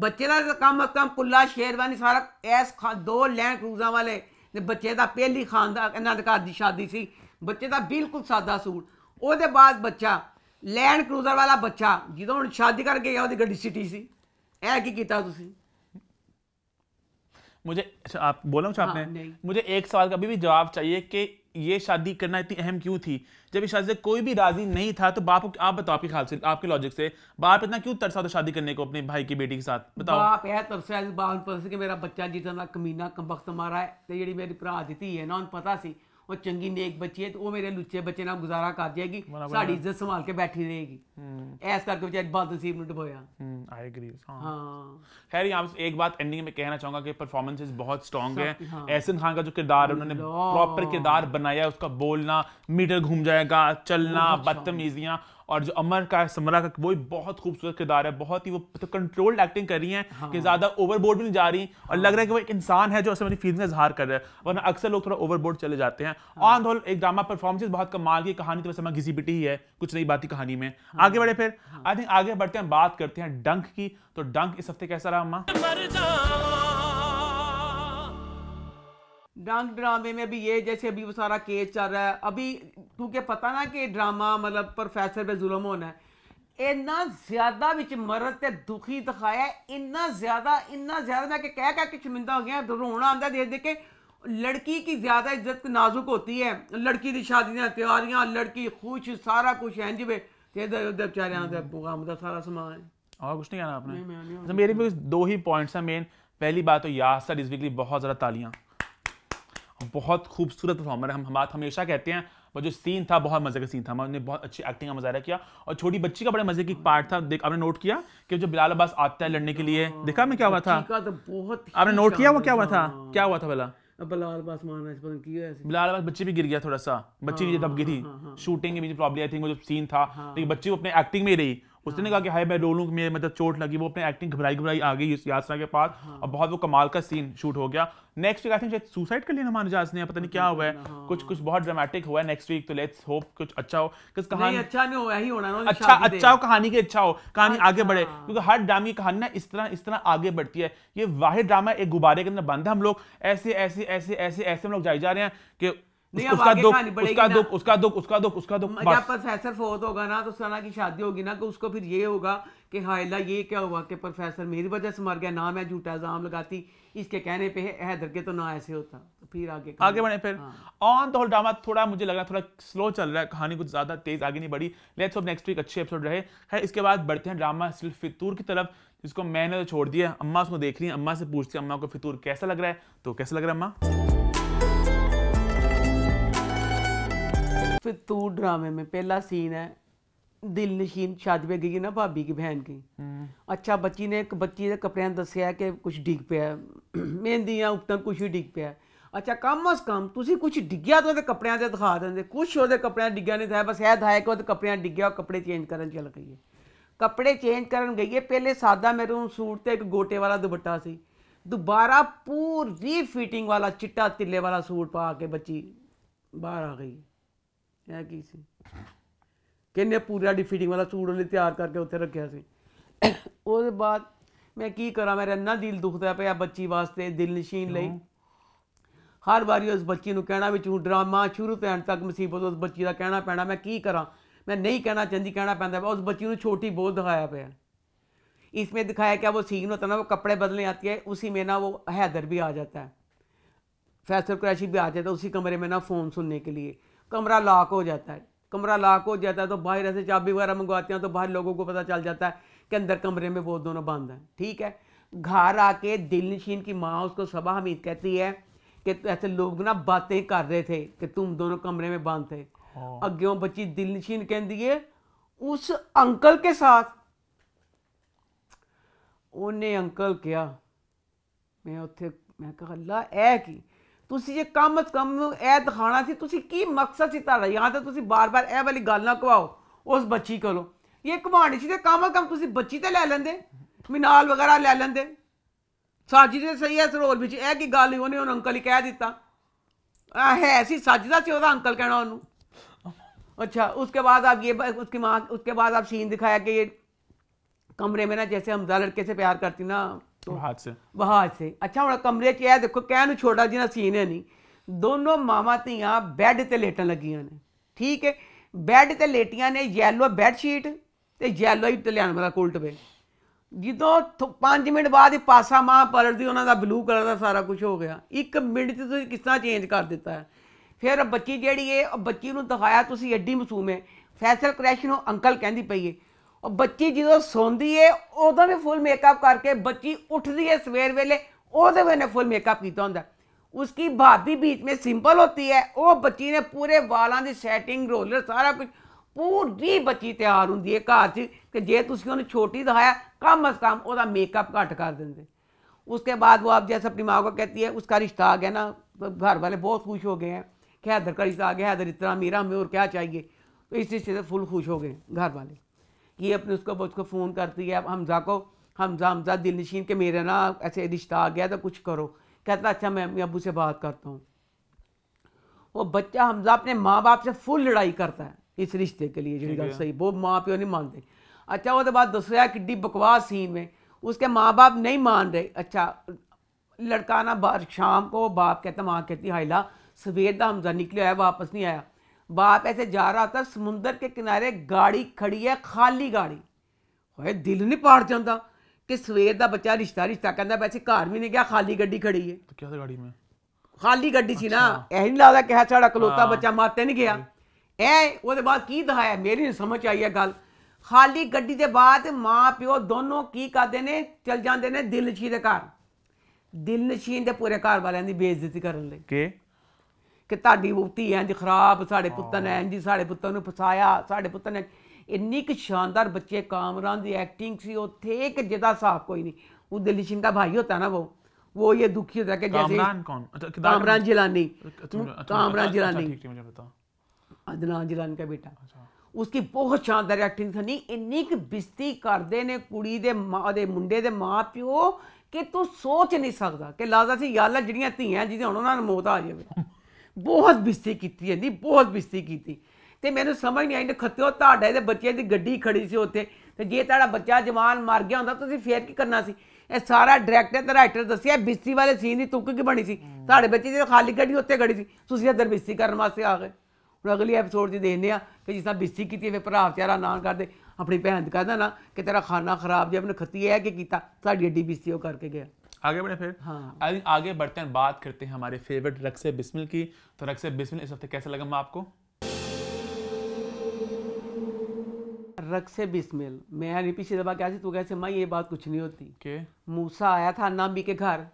ਬੱਚੇ ਦਾ ਕੰਮ ਕੰਮ ਕੁੱਲਾ ਸ਼ੇਰਵਾਨੀ ਸਾਰਾ ਐਸ ਦੋ ਲੈਂਡ ਕਰੂਜ਼ਾਂ ਵਾਲੇ ਨੇ ਬੱਚੇ ਦਾ ਪਹਿਲੀ ਖਾਨਦਾ ਇਹਨਾਂ ਦੇ ਘਰ ਦੀ ਸ਼ਾਦੀ ਸੀ ਬੱਚੇ ਦਾ ਬਿਲਕੁਲ ਸਾਦਾ ਸੂਟ ਉਹਦੇ ਬਾਅਦ ਬੱਚਾ ਲੈਂਡ ਕਰੂਜ਼ਰ ਵਾਲਾ ਬੱਚਾ ਜਦੋਂ ਹੁਣ ਸ਼ਾਦੀ ਕਰਕੇ ਆ ਉਹਦੀ ਗੱਡੀ ਸਿਟੀ ਸੀ ਇਹ ਕੀ ਕੀਤਾ ਤੁਸੀਂ मुझे अच्छा, आप बोला मुझे आपने हाँ, मुझे एक सवाल का अभी भी जवाब चाहिए कि ये शादी करना इतनी अहम क्यों थी जब इस शादी से कोई भी राजी नहीं था तो बाप आप बताओ आपके ख्याल से आपके लॉजिक से बाप इतना क्यों तरसा था शादी करने को अपने भाई की बेटी के साथ बताओ आप यह तरसा कि मेरा बच्चा जितना कमीना कम वक्त मारा है तो जी मेरी भरा दी है ना उन्हें पता सी और चंगी नेक बच्ची है तो वो मेरे लुच्चे बच्चे नाल गुजारा कर ਜਾਏਗੀ साड़ी इज्जत संभाल के बैठी रहेगी हम्म। ऐस करके बेचारी बदनसीब ने डुबोया आई हम्म, एग्री हां खैर यहाँ एक बात एंडिंग में कहना चाहूंगा कि परफॉर्मेंसेस बहुत स्ट्रांग है हाँ। एहसन खान का जो किरदार है उन्होंने प्रॉपर किरदार बनाया उसका बोलना मीटर घूम जाएगा चलना बदतमीजियां और जो अमर का समरा का वो बहुत खूबसूरत किरदार है बहुत ही वो तो कंट्रोल्ड एक्टिंग कर रही है हाँ। कि ज़्यादा ओवरबोर्ड भी नहीं जा रही और हाँ। लग रहा है कि वो एक इंसान है जो ऐसे अपनी फीलिंग का इजहार कर रहा है वरना अक्सर लोग थोड़ा ओवरबोर्ड चले जाते हैं ऑन द होल एक ड्रामा परफॉर्मेंस बहुत कमाल की कहानी तो वैसे मैं घिसी ही है कुछ नई बात कहानी में हाँ। आगे बढ़े फिर आई हाँ। थिंक आगे बढ़ते हैं बात करते हैं डंक की तो डंक इस हफ्ते कैसा रहा अम्मा डंग ड्रामे में अभी ये जैसे अभी वो सारा केस चल रहा है अभी क्योंकि पता ना कि ड्रामा मतलब प्रोफेसर पे जुलम होना है इन्ना ज्यादा बिच मरद ते दुखी दिखाया इन्ना ज्यादा इन्ना ज्यादा मैं कह कह के शर्मिंदा हो गया तो रोना आंदा देख देख के लड़की की ज़्यादा इज्जत नाजुक होती है लड़की की शादी दियाँ लड़की खुश सारा कुछ है जी बेचारे सारा समान और कुछ नहीं कहना आपने अच्छा, मेरी दो ही पॉइंट्स हैं मेन पहली बात तो यासर इस वीकली बहुत ज़्यादा तालियां बहुत खूबसूरत परफॉर्मर है हम बात हमेशा कहते हैं वो जो सीन था बहुत मज़े का सीन था हमने बहुत अच्छी एक्टिंग का मजा किया और छोटी बच्ची का बड़े मज़े की पार्ट था देख आपने नोट किया कि जो बिलाल अब्बास आता है लड़ने के लिए देखा मैं क्या हुआ था तो बहुत आपने नोट किया वो क्या हुआ था क्या हुआ था भला बिलाल अब्बास बिलाल अब्बास बच्चे भी गिर गया थोड़ा सा बच्ची नीचे हाँ, दब गई थी शूटिंग में प्रॉब्लम आई थी वो जो सीन था हाँ। लेकिन बच्ची अपने एक्टिंग में ही रही उसने कहा कि हाई मैं रोलूँ लूँ मेरे मतलब चोट लगी वो अपने एक्टिंग घबराई घबराई आ गई यासना के पास और हाँ। बहुत वो कमाल का सीन शूट हो गया next week I think suicide कर लिया हमारे जहाज ने पता नहीं क्या हुआ है हाँ। कुछ कुछ बहुत ड्रामेटिक हुआ है नेक्स्ट वीक तो लेट्स होप कुछ अच्छा हो किस कहानी अच्छा नहीं हुआ ही होना ना अच्छा अच्छा हो कहानी के अच्छा हो कहानी आगे अच्छा। बढ़े क्योंकि हर ड्रामे की कहानी ना इस तरह इस तरह आगे बढ़ती है ये वाहिर ड्रामा एक गुब्बारे के अंदर बंद है हम लोग ऐसे ऐसे ऐसे ऐसे ऐसे हम लोग जाए जा रहे हैं कि नहीं उसका दुख उसका दुख उसका दुख उसका दुख उसका दुख जब प्रोफेसर फोत होगा ना तो सना की शादी होगी ना तो उसको फिर ये होगा कि हायला ये क्या हुआ कि प्रोफेसर मेरी वजह से मर गया ना मैं झूठा इल्जाम लगाती इसके कहने पे हैदर के तो ना ऐसे होता तो फिर आगे आगे बढ़े फिर ऑन हाँ। ड्रामा थोड़ा मुझे लग रहा थोड़ा स्लो चल रहा है कहानी कुछ ज्यादा तेज आगे नहीं बढ़ी लेट्स होप नेक्स्ट वीक अच्छे एपिसोड रहे इसके बाद बढ़ते हैं ड्रामा सिर्फ फितूर की तरफ जिसको मैंने तो छोड़ दिया अम्मा उसको देख रही है अम्मा से पूछती है अम्मा को फितूर कैसा लग रहा है तो कैसा लग रहा है अम्मा फिर तू ड्रामे में पहला सीन है दिल नशीन शादी में गई ना भाभी की बहन की अच्छा बच्ची ने एक बच्ची ने कपड़े दसिया कि कुछ डिग पिया मेहंदियां उपटन कुछ भी डिग पिया ਅੱਛਾ ਕਮ ਅਸ ਕਮ ਤੁਸੀਂ ਕੁਝ ਡਿੱਗਿਆ ਤਾਂ ਉਹਦੇ ਕੱਪੜਿਆਂ ਤੇ ਦਿਖਾ ਦਿੰਦੇ ਕੁਝ ਉਹਦੇ ਕੱਪੜਿਆਂ ਡਿੱਗਿਆ ਨਹੀਂ ਤਾਂ ਬਸ ਇਹ ਦਿਖਾਇਆ ਕਿ ਉਹਦੇ ਕੱਪੜਿਆਂ ਡਿੱਗਿਆ ਕੱਪੜੇ ਚੇਂਜ ਕਰਨ ਚੱਲ ਗਈ ਹੈ ਕੱਪੜੇ ਚੇਂਜ ਕਰਨ ਗਈ ਹੈ ਪਹਿਲੇ ਸਾਦਾ ਮੈਰੂਨ ਸੂਟ ਤੇ ਇੱਕ ਗੋਟੇ ਵਾਲਾ ਦੁਪੱਟਾ ਸੀ ਦੁਬਾਰਾ ਪੂਰੀ ਫਿਟਿੰਗ ਵਾਲਾ ਚਿੱਟਾ ਤਿੱਲੇ ਵਾਲਾ ਸੂਟ ਪਾ ਕੇ ਬੱਚੀ ਬਾਹਰ ਆ ਗਈ ਇਹ ਕੀ ਸੀ ਕਿੰਨੇ ਪੂਰਾ ਡਿਫੀਟਿੰਗ ਵਾਲਾ ਸੂਟ ਉਹਨੇ ਤਿਆਰ ਕਰਕੇ ਉੱਥੇ ਰੱਖਿਆ ਸੀ ਉਹਦੇ ਬਾਅਦ ਮੈਂ ਕੀ ਕਰਾਂ ਮੇਰਾ ਇੰਨਾ ਦਿਲ ਦੁਖਦਾ ਪਿਆ ਬੱਚੀ ਵਾਸਤੇ ਦਿਲ ਨਸ਼ੀਨ ਲਈ ਹਰ ਵਾਰੀ ਉਸ ਬੱਚੀ ਨੂੰ ਕਹਿਣਾ ਵਿੱਚ ਹੁਣ ਡਰਾਮਾ ਸ਼ੁਰੂ ਤੋਂ ਅੰਤ ਤੱਕ ਮੁਸੀਬਤ ਉਸ ਬੱਚੀ ਦਾ ਕਹਿਣਾ ਪੈਣਾ ਮੈਂ ਕੀ ਕਰਾਂ मैं नहीं कहना चाहती कहना पैदा उस बच्ची को छोटी बहुत दिखाया पाया इसमें दिखाया क्या वो सीन होता ना वो कपड़े बदलने आती है उसी में ना वो हैदर भी आ जाता है फैसल क्रैशी भी आ जाता है उसी कमरे में ना फ़ोन सुनने के लिए कमरा लॉक हो जाता है कमरा लॉक हो जाता है तो बाहर ऐसे चाबी वगैरह मंगवाते हैं तो बाहर लोगों को पता चल जाता है कि अंदर कमरे में वो दोनों बंद हैं ठीक है घर आके दिल नशीन की माँ उसको सबा हमीद कहती है कि ऐसे लोग ना बातें कर रहे थे कि तुम दोनों कमरे में बंद थे हाँ। अग्यों बच्ची दिल नशीन कहती है उस अंकल के साथ उन्हें अंकल क्या मैं उ मैं कह ला ਇਹ ਕੀ तुम कम अज कम यह दिखाना सी की मकसद से तरह या तो बार बार ए वाली गल ना घुआओ उस बच्ची को ये घुमाने से कम अज कम तुम बच्ची तो लै लें मिनाल वगैरह लै लेंगे साजी तो सही है सरोल बच्चे यह की गल उन्हें हम अंकल ही कह दिता है सी साजदा से अंकल कहना उन्होंने अच्छा उसके बाद आप ये उसकी माँ उसके बाद आप सीन दिखाया कि ये कमरे में ना जैसे हमदा लड़के से प्यार करती ना ਬਹਾਦ ਸੇ ਬਹਾਦ ਅੱਛਾ ਹੁਣ ਕਮਰੇ 'ਚ ਇਹ ਦੇਖੋ ਕਹਿਣ ਨੂੰ ਛੋਟਾ ਜਿਹਾ ਸੀਨ ਹੈ ਨਹੀਂ ਦੋਨੋਂ ਮਾਮਾ ਧੀਆਂ ਬੈੱਡ ਤੇ ਲੇਟਣ ਲੱਗੀਆਂ ਨੇ ਠੀਕ ਹੈ ਬੈੱਡ ਤੇ ਲੇਟੀਆਂ ਨੇ ਯੈਲੋ ਬੈੱਡ ਸ਼ੀਟ ਤੇ ਯੈਲੋ ਹੀ ਤਲਿਆਣ ਵਾਲਾ ਕੋਲਟ ਵੇ ਜਦੋਂ 5 ਮਿੰਟ ਬਾਅਦ ਹੀ ਪਾਸਾ ਮਾਂ ਪਲਟਦੀ ਉਹਨਾਂ ਦਾ ਬਲੂ ਕਲਰ ਦਾ ਸਾਰਾ ਕੁਝ ਹੋ ਗਿਆ ਇੱਕ ਮਿੰਟ ਤੇ ਤੁਸੀਂ ਕਿਸ ਤਰ੍ਹਾਂ ਚੇਂਜ ਕਰ ਦਿੱਤਾ ਫਿਰ ਬੱਚੀ ਜਿਹੜੀ ਹੈ ਬੱਚੀ ਨੂੰ ਦਿਖਾਇਆ ਤੁਸੀਂ ਐਡੀ ਮਸੂਮ ਹੈ ਫੈਸਲ ਕ੍ਰੈਸ਼ ਨੂੰ ਅੰਕਲ ਕਹਿੰਦੀ ਪਈ ਹੈ और बच्ची जो ਸੌਂਦੀ ਏ ਉਦੋਂ ਵੀ ਫੁੱਲ ਮੇਕਅਪ ਕਰਕੇ ਬੱਚੀ ਉੱਠਦੀ ਏ ਸਵੇਰ ਵੇਲੇ ਉਹਦੇ ਵੇਲੇ ਫੁੱਲ ਮੇकअप उसकी भाभी बीच में सिंपल होती है वह बच्ची ने पूरे बालों की सैटिंग रोलर सारा कुछ पूरी बच्ची तैयार होंगी है घर से कि जे तुम उन्हें छोटी दिखाया कम अज कम वह मेकअप घट कर देंगे उसके बाद वो आप जैसे अपनी माँ को कहती है उसका रिश्ता आ गया ना तो घर वाले बहुत खुश हो गए हैं कि हैदर का रिश्ता आ गया हैदर इतना मेरा हमें और क्या चाहिए तो इस रिश्ते से फुल खुश हो गए घर वाले ये अपने उसको उसको फ़ोन करती है अब हमज़ा को हमज़ा हमज़ा दिल नशीन के मेरा ना ऐसे रिश्ता आ गया तो कुछ करो कहता अच्छा मैं अपने अबू से बात करता हूँ वो बच्चा हमज़ा अपने माँ बाप से फुल लड़ाई करता है इस रिश्ते के लिए जी सही वो माँ प्यो नहीं मानते अच्छा वो तो बात दसया कि बकवास सीन में उसके माँ बाप नहीं मान रहे अच्छा लड़का ना बार शाम को बाप कहता माँ कहती हाइला सवेर का हमजा निकले आया वापस नहीं आया ਬਾਪ ਐਸੇ ਜਾ ਰਹਾ ਤਾਂ ਸਮੁੰਦਰ ਕੇ ਕਿਨਾਰੇ ਗਾੜੀ ਖੜੀ ਹੈ ਖਾਲੀ ਗਾੜੀ ਹੋਏ ਦਿਲ ਨਹੀਂ ਪਾੜ ਜਾਂਦਾ ਕਿ ਸਵੇਰ ਦਾ ਬੱਚਾ ਰਿਸ਼ਤਾ ਰਿਸ਼ਤਾ ਕਹਿੰਦਾ ਵੈਸੇ ਘਰ ਵੀ ਨਹੀਂ ਗਿਆ ਖਾਲੀ ਗੱਡੀ ਖੜੀ ਹੈ ਤਾਂ ਕਿਹਦਾ ਗਾੜੀ ਮੈਂ ਖਾਲੀ ਗੱਡੀ ਸੀ ਨਾ ਇਹ ਨਹੀਂ ਲੱਗਦਾ ਕਿ ਸਾਡਾ ਕਲੋਤਾ ਬੱਚਾ ਮਾਤੇ ਨਹੀਂ ਗਿਆ ਇਹ ਉਹਦੇ ਬਾਅਦ ਕੀ ਦਿਖਾਇਆ ਮੇਰੀ ਨਹੀਂ ਸਮਝ ਆਈ ਇਹ ਗੱਲ ਖਾਲੀ ਗੱਡੀ ਦੇ ਬਾਅਦ ਮਾਂ ਪਿਓ ਦੋਨੋਂ ਕੀ ਕਰਦੇ ਨੇ ਚਲ ਜਾਂਦੇ ਨੇ ਦਿਲ ਨਸ਼ੀ ਦੇ ਘਰ ਦਿਲ ਨਸ਼ੀਨ ਦੇ ਪੂਰੇ ਘਰ ਵਾਲਿਆਂ ਦੀ ਬੇਇੱਜ਼ਤੀ ਕਰਨ ਲਈ ਕਿ ਕਿ ਤੁਹਾਡੀ ਐਂ ਦੀ ਖਰਾਬ ਸਾਡੇ ਪੁੱਤਰ ਨੇ ਇੰਜ ਸਾਡੇ ਪੁੱਤਰ ਨੂੰ ਫਸਾਇਆ ਸਾਡੇ ਪੁੱਤਰ ਨੇ ਇੰਨੀ ਕਿ ਸ਼ਾਨਦਾਰ ਬੱਚੇ ਕਾਮਰਾਨ ਦੀ ਐਕਟਿੰਗ ਸੀ ਉੱਥੇ ਕਿ ਜਿਹਦਾ ਹਿਸਾਬ ਕੋਈ ਨਹੀਂ ਉਹ ਦਿੱਲੀ ਸਿੰਘ ਦਾ ਭਾਈ ਹੁੰਦਾ ਨਾ ਉਹ ਉਹ ਇਹ वो ये दुखी होता कि जैसे कामरान जिलानी कामरान जिलानी अदनान ਜਿਲਾਨ ਦਾ ਬੇਟਾ ਉਸकी ਬਹੁਤ ਸ਼ਾਨਦਾਰ ਐਕਟਿੰਗ ਸੀ ਇੰਨੀ ਕਿ ਬਿਸਤੀ ਕਰਦੇ ਨੇ ਕੁੜੀ ਦੇ ਮਾਂ ਦੇ ਮੁੰਡੇ ਦੇ ਮਾਂ ਪਿਓ ਕਿ ਤੂੰ ਸੋਚ ਨਹੀਂ ਸਕਦਾ ਕਿ ਲਾਜ਼ਾ ਸੀ ਯਾਲਾ ਜਿਹੜੀਆਂ ਧੀਆਂ ਜਿਹਦੇ ਹੁਣ ਉਹਨਾਂ ਨੂੰ ਮੌਤ ਆ ਜਾਵੇ ਬਹੁਤ ਬਿਸਤੀ ਕੀਤੀ ਹੈ ਨਹੀਂ ਬਹੁਤ ਬਿਸਤੀ ਕੀਤੀ ਤੇ ਮੈਨੂੰ ਸਮਝ ਨਹੀਂ ਆਈ ਖੱਤਿਓ ਤੁਹਾਡੇ ਦੇ ਬੱਚੇ ਦੀ ਗੱਡੀ ਖੜੀ ਸੀ ਉੱਥੇ ਤੇ ਜੇ ਤੁਹਾਡਾ ਬੱਚਾ ਜਵਾਨ ਮਰ ਗਿਆ ਹੁੰਦਾ ਤੁਸੀਂ ਫੇਰ ਕੀ ਕਰਨਾ ਸੀ ਇਹ ਸਾਰਾ ਡਾਇਰੈਕਟਰ ਤੇ ਰਾਈਟਰ ਦੱਸਿਆ ਬਿਸਤੀ ਵਾਲੇ ਸੀਨ ਦੀ ਤੁੱਕ ਕੀ ਬਣੀ ਸੀ ਤੁਹਾਡੇ ਬੱਚੇ ਦੀ ਖਾਲੀ ਗੱਡੀ ਉੱਤੇ ਖੜੀ ਸੀ ਤੁਸੀਂ ਇਧਰ ਬਿਸਤੀ ਕਰਨ ਵਾਸਤੇ ਆ ਗਏ ਹੁਣ ਅਗਲੀ ਐਪੀਸੋਡ ਦੀ ਦੇਖਦੇ ਆ ਕਿ ਜਿਸ ਤਰ੍ਹਾਂ ਬਿਸਤੀ ਕੀਤੀ ਫੇਰ ਭਰਾ ਵਿਚਾਰਾ ਨਾਂ ਕਰਦੇ ਆਪਣੀ ਭੈਣ ਕਹਿੰਦਾ ਨਾ ਕਿ ਤੇਰਾ ਖਾਣਾ ਖਰਾਬ ਜੇ ਆਪਣੇ ਖੱਤੀ ਹੈ ਕਿ ਕੀਤਾ ਸਾਡੀ ਏਡੀ ਬਿਸਤੀ ਉਹ ਕਰਕੇ ਗਿਆ आगे बढ़े फिर हाँ। आगे बढ़ते हैं बात करते हैं हमारे फेवरेट रक्स बिस्मिल की तो रक्स बिस्मिल इस हफ्ते कैसे लगा मैं आपको रक्से बिस्मिल मैं यानी पिछली दफा क्या तू कैसे मैं ये बात कुछ नहीं होती के? मूसा आया था अन्ना के घर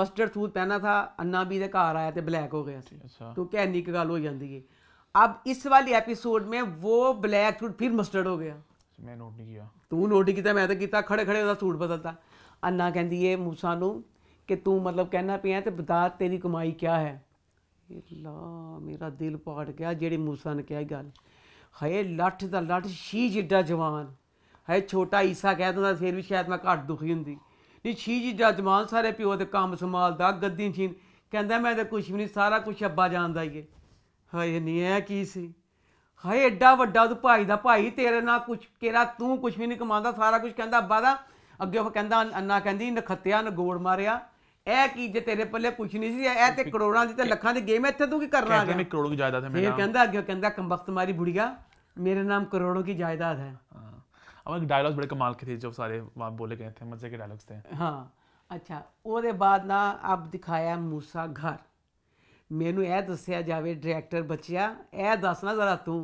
मस्टर्ड सूट पहना था अन्ना बी के घर आया थे ब्लैक हो गया अच्छा। तो क्या निक गल हो जाती है अब इस वाली एपिसोड में वो ब्लैक सूट फिर मस्टर्ड हो गया मैं नोट नहीं किया तू नोट नहीं किया मैं तो किया खड़े खड़े सूट बदलता ਅੰਨਾ ਕਹਿੰਦੀ ਏ ਮੂਸਾ ਨੂੰ ਕਿ ਤੂੰ ਮਤਲਬ ਕਹਿਣਾ ਪਿਆ ਤੇ ਬਤਾ ਤੇਰੀ ਕਮਾਈ ਕਿਆ ਹੈ ਲਾ ਮੇਰਾ ਦਿਲ ਪਾੜ ਗਿਆ ਜਿਹੜੇ ਮੂਸਾ ਨੇ ਕਿਹਾ ਗੱਲ ਹਏ ਲੱਠ ਦਾ ਲੱਠ ਸ਼ੀ ਜਿੱਡਾ ਜਵਾਨ ਹਏ ਛੋਟਾ ਈਸਾ ਕਹਿ ਦਿੰਦਾ ਫੇਰ ਵੀ ਸ਼ਾਇਦ ਮੈਂ ਘੱਟ ਦੁਖੀ ਹੁੰਦੀ ਨਹੀਂ ਸ਼ੀ ਜਿੱਡਾ ਜਵਾਨ ਸਾਰੇ ਪਿਓ ਦੇ ਕੰਮ ਸੰਭਾਲਦਾ ਗੱਦੀ ਛੀਨ ਕਹਿੰਦਾ ਮੈਂ ਤਾਂ ਕੁਝ ਵੀ ਨਹੀਂ ਸਾਰਾ ਕੁਝ ਅੱਬਾ ਜਾਣਦਾ ਹੀ ਏ ਹਾਏ ਨਹੀਂ ਐ ਕੀ ਸੀ ਹਾਏ ਐਡਾ ਵੱਡਾ ਤੂੰ ਭਾਈ ਦਾ ਭਾਈ ਤੇਰੇ ਨਾਲ ਕੁਝ ਕਿਹੜਾ ਤੂੰ ਕੁਝ ਵੀ ਨਹੀਂ ਕਮਾਉਂਦਾ ਸਾਰਾ ਕੁਝ ਕਹਿੰਦਾ ਅੱਬਾ ਦਾ ਅੱਗੇ ਉਹ ਕਹਿੰਦਾ ਅੰਨਾ ਕਹਿੰਦੀ ਨਖੱਤਿਆ ਨਗੋੜ ਮਾਰਿਆ ਇਹ ਕੀ ਜੇ ਤੇਰੇ ਪੱਲੇ ਕੁਝ ਨਹੀਂ ਸੀ ਇਹ ਤੇ ਕਰੋੜਾਂ ਦੀ ਤੇ ਲੱਖਾਂ ਦੀ ਗੇਮ ਇੱਥੇ ਤੂੰ ਕੀ ਕਰਨਾ ਆ ਗਿਆ ਮੈਂ ਕਰੋੜਾਂ ਦੀ ਜਾਇਦਾਦ ਹੈ ਮੇਰਾ ਇਹ ਕਹਿੰਦਾ ਅੱਗੇ ਕਹਿੰਦਾ ਕੰਬਖਤ ਮਾਰੀ ਬੁੜੀਆ ਨਾਮ ਕਰੋੜਾਂ ਦੀ ਜਾਇਦਾਦ ਹੈ ਹਾਂ ਅਬ ਇੱਕ ਡਾਇਲੌਗ ਬੜੇ ਕਮਾਲ ਕੇ ਥੇ ਜੋ ਸਾਰੇ वहाँ ਬੋਲੇ ਗਏ ਥੇ ਮਜ਼ੇ ਕੇ डायलॉग्स थे ਹਾਂ ਅੱਛਾ ਉਹਦੇ ਬਾਅਦ ਨਾ ਆਪ ਦਿਖਾਇਆ ਮੂਸਾ ਘਰ ਮੈਨੂੰ ਇਹ ਦੱਸਿਆ ਜਾਵੇ ਡਾਇਰੈਕਟਰ ਬੱਚਿਆ ਇਹ ਦੱਸਣਾ ਜ਼ਰਾ ਤੂੰ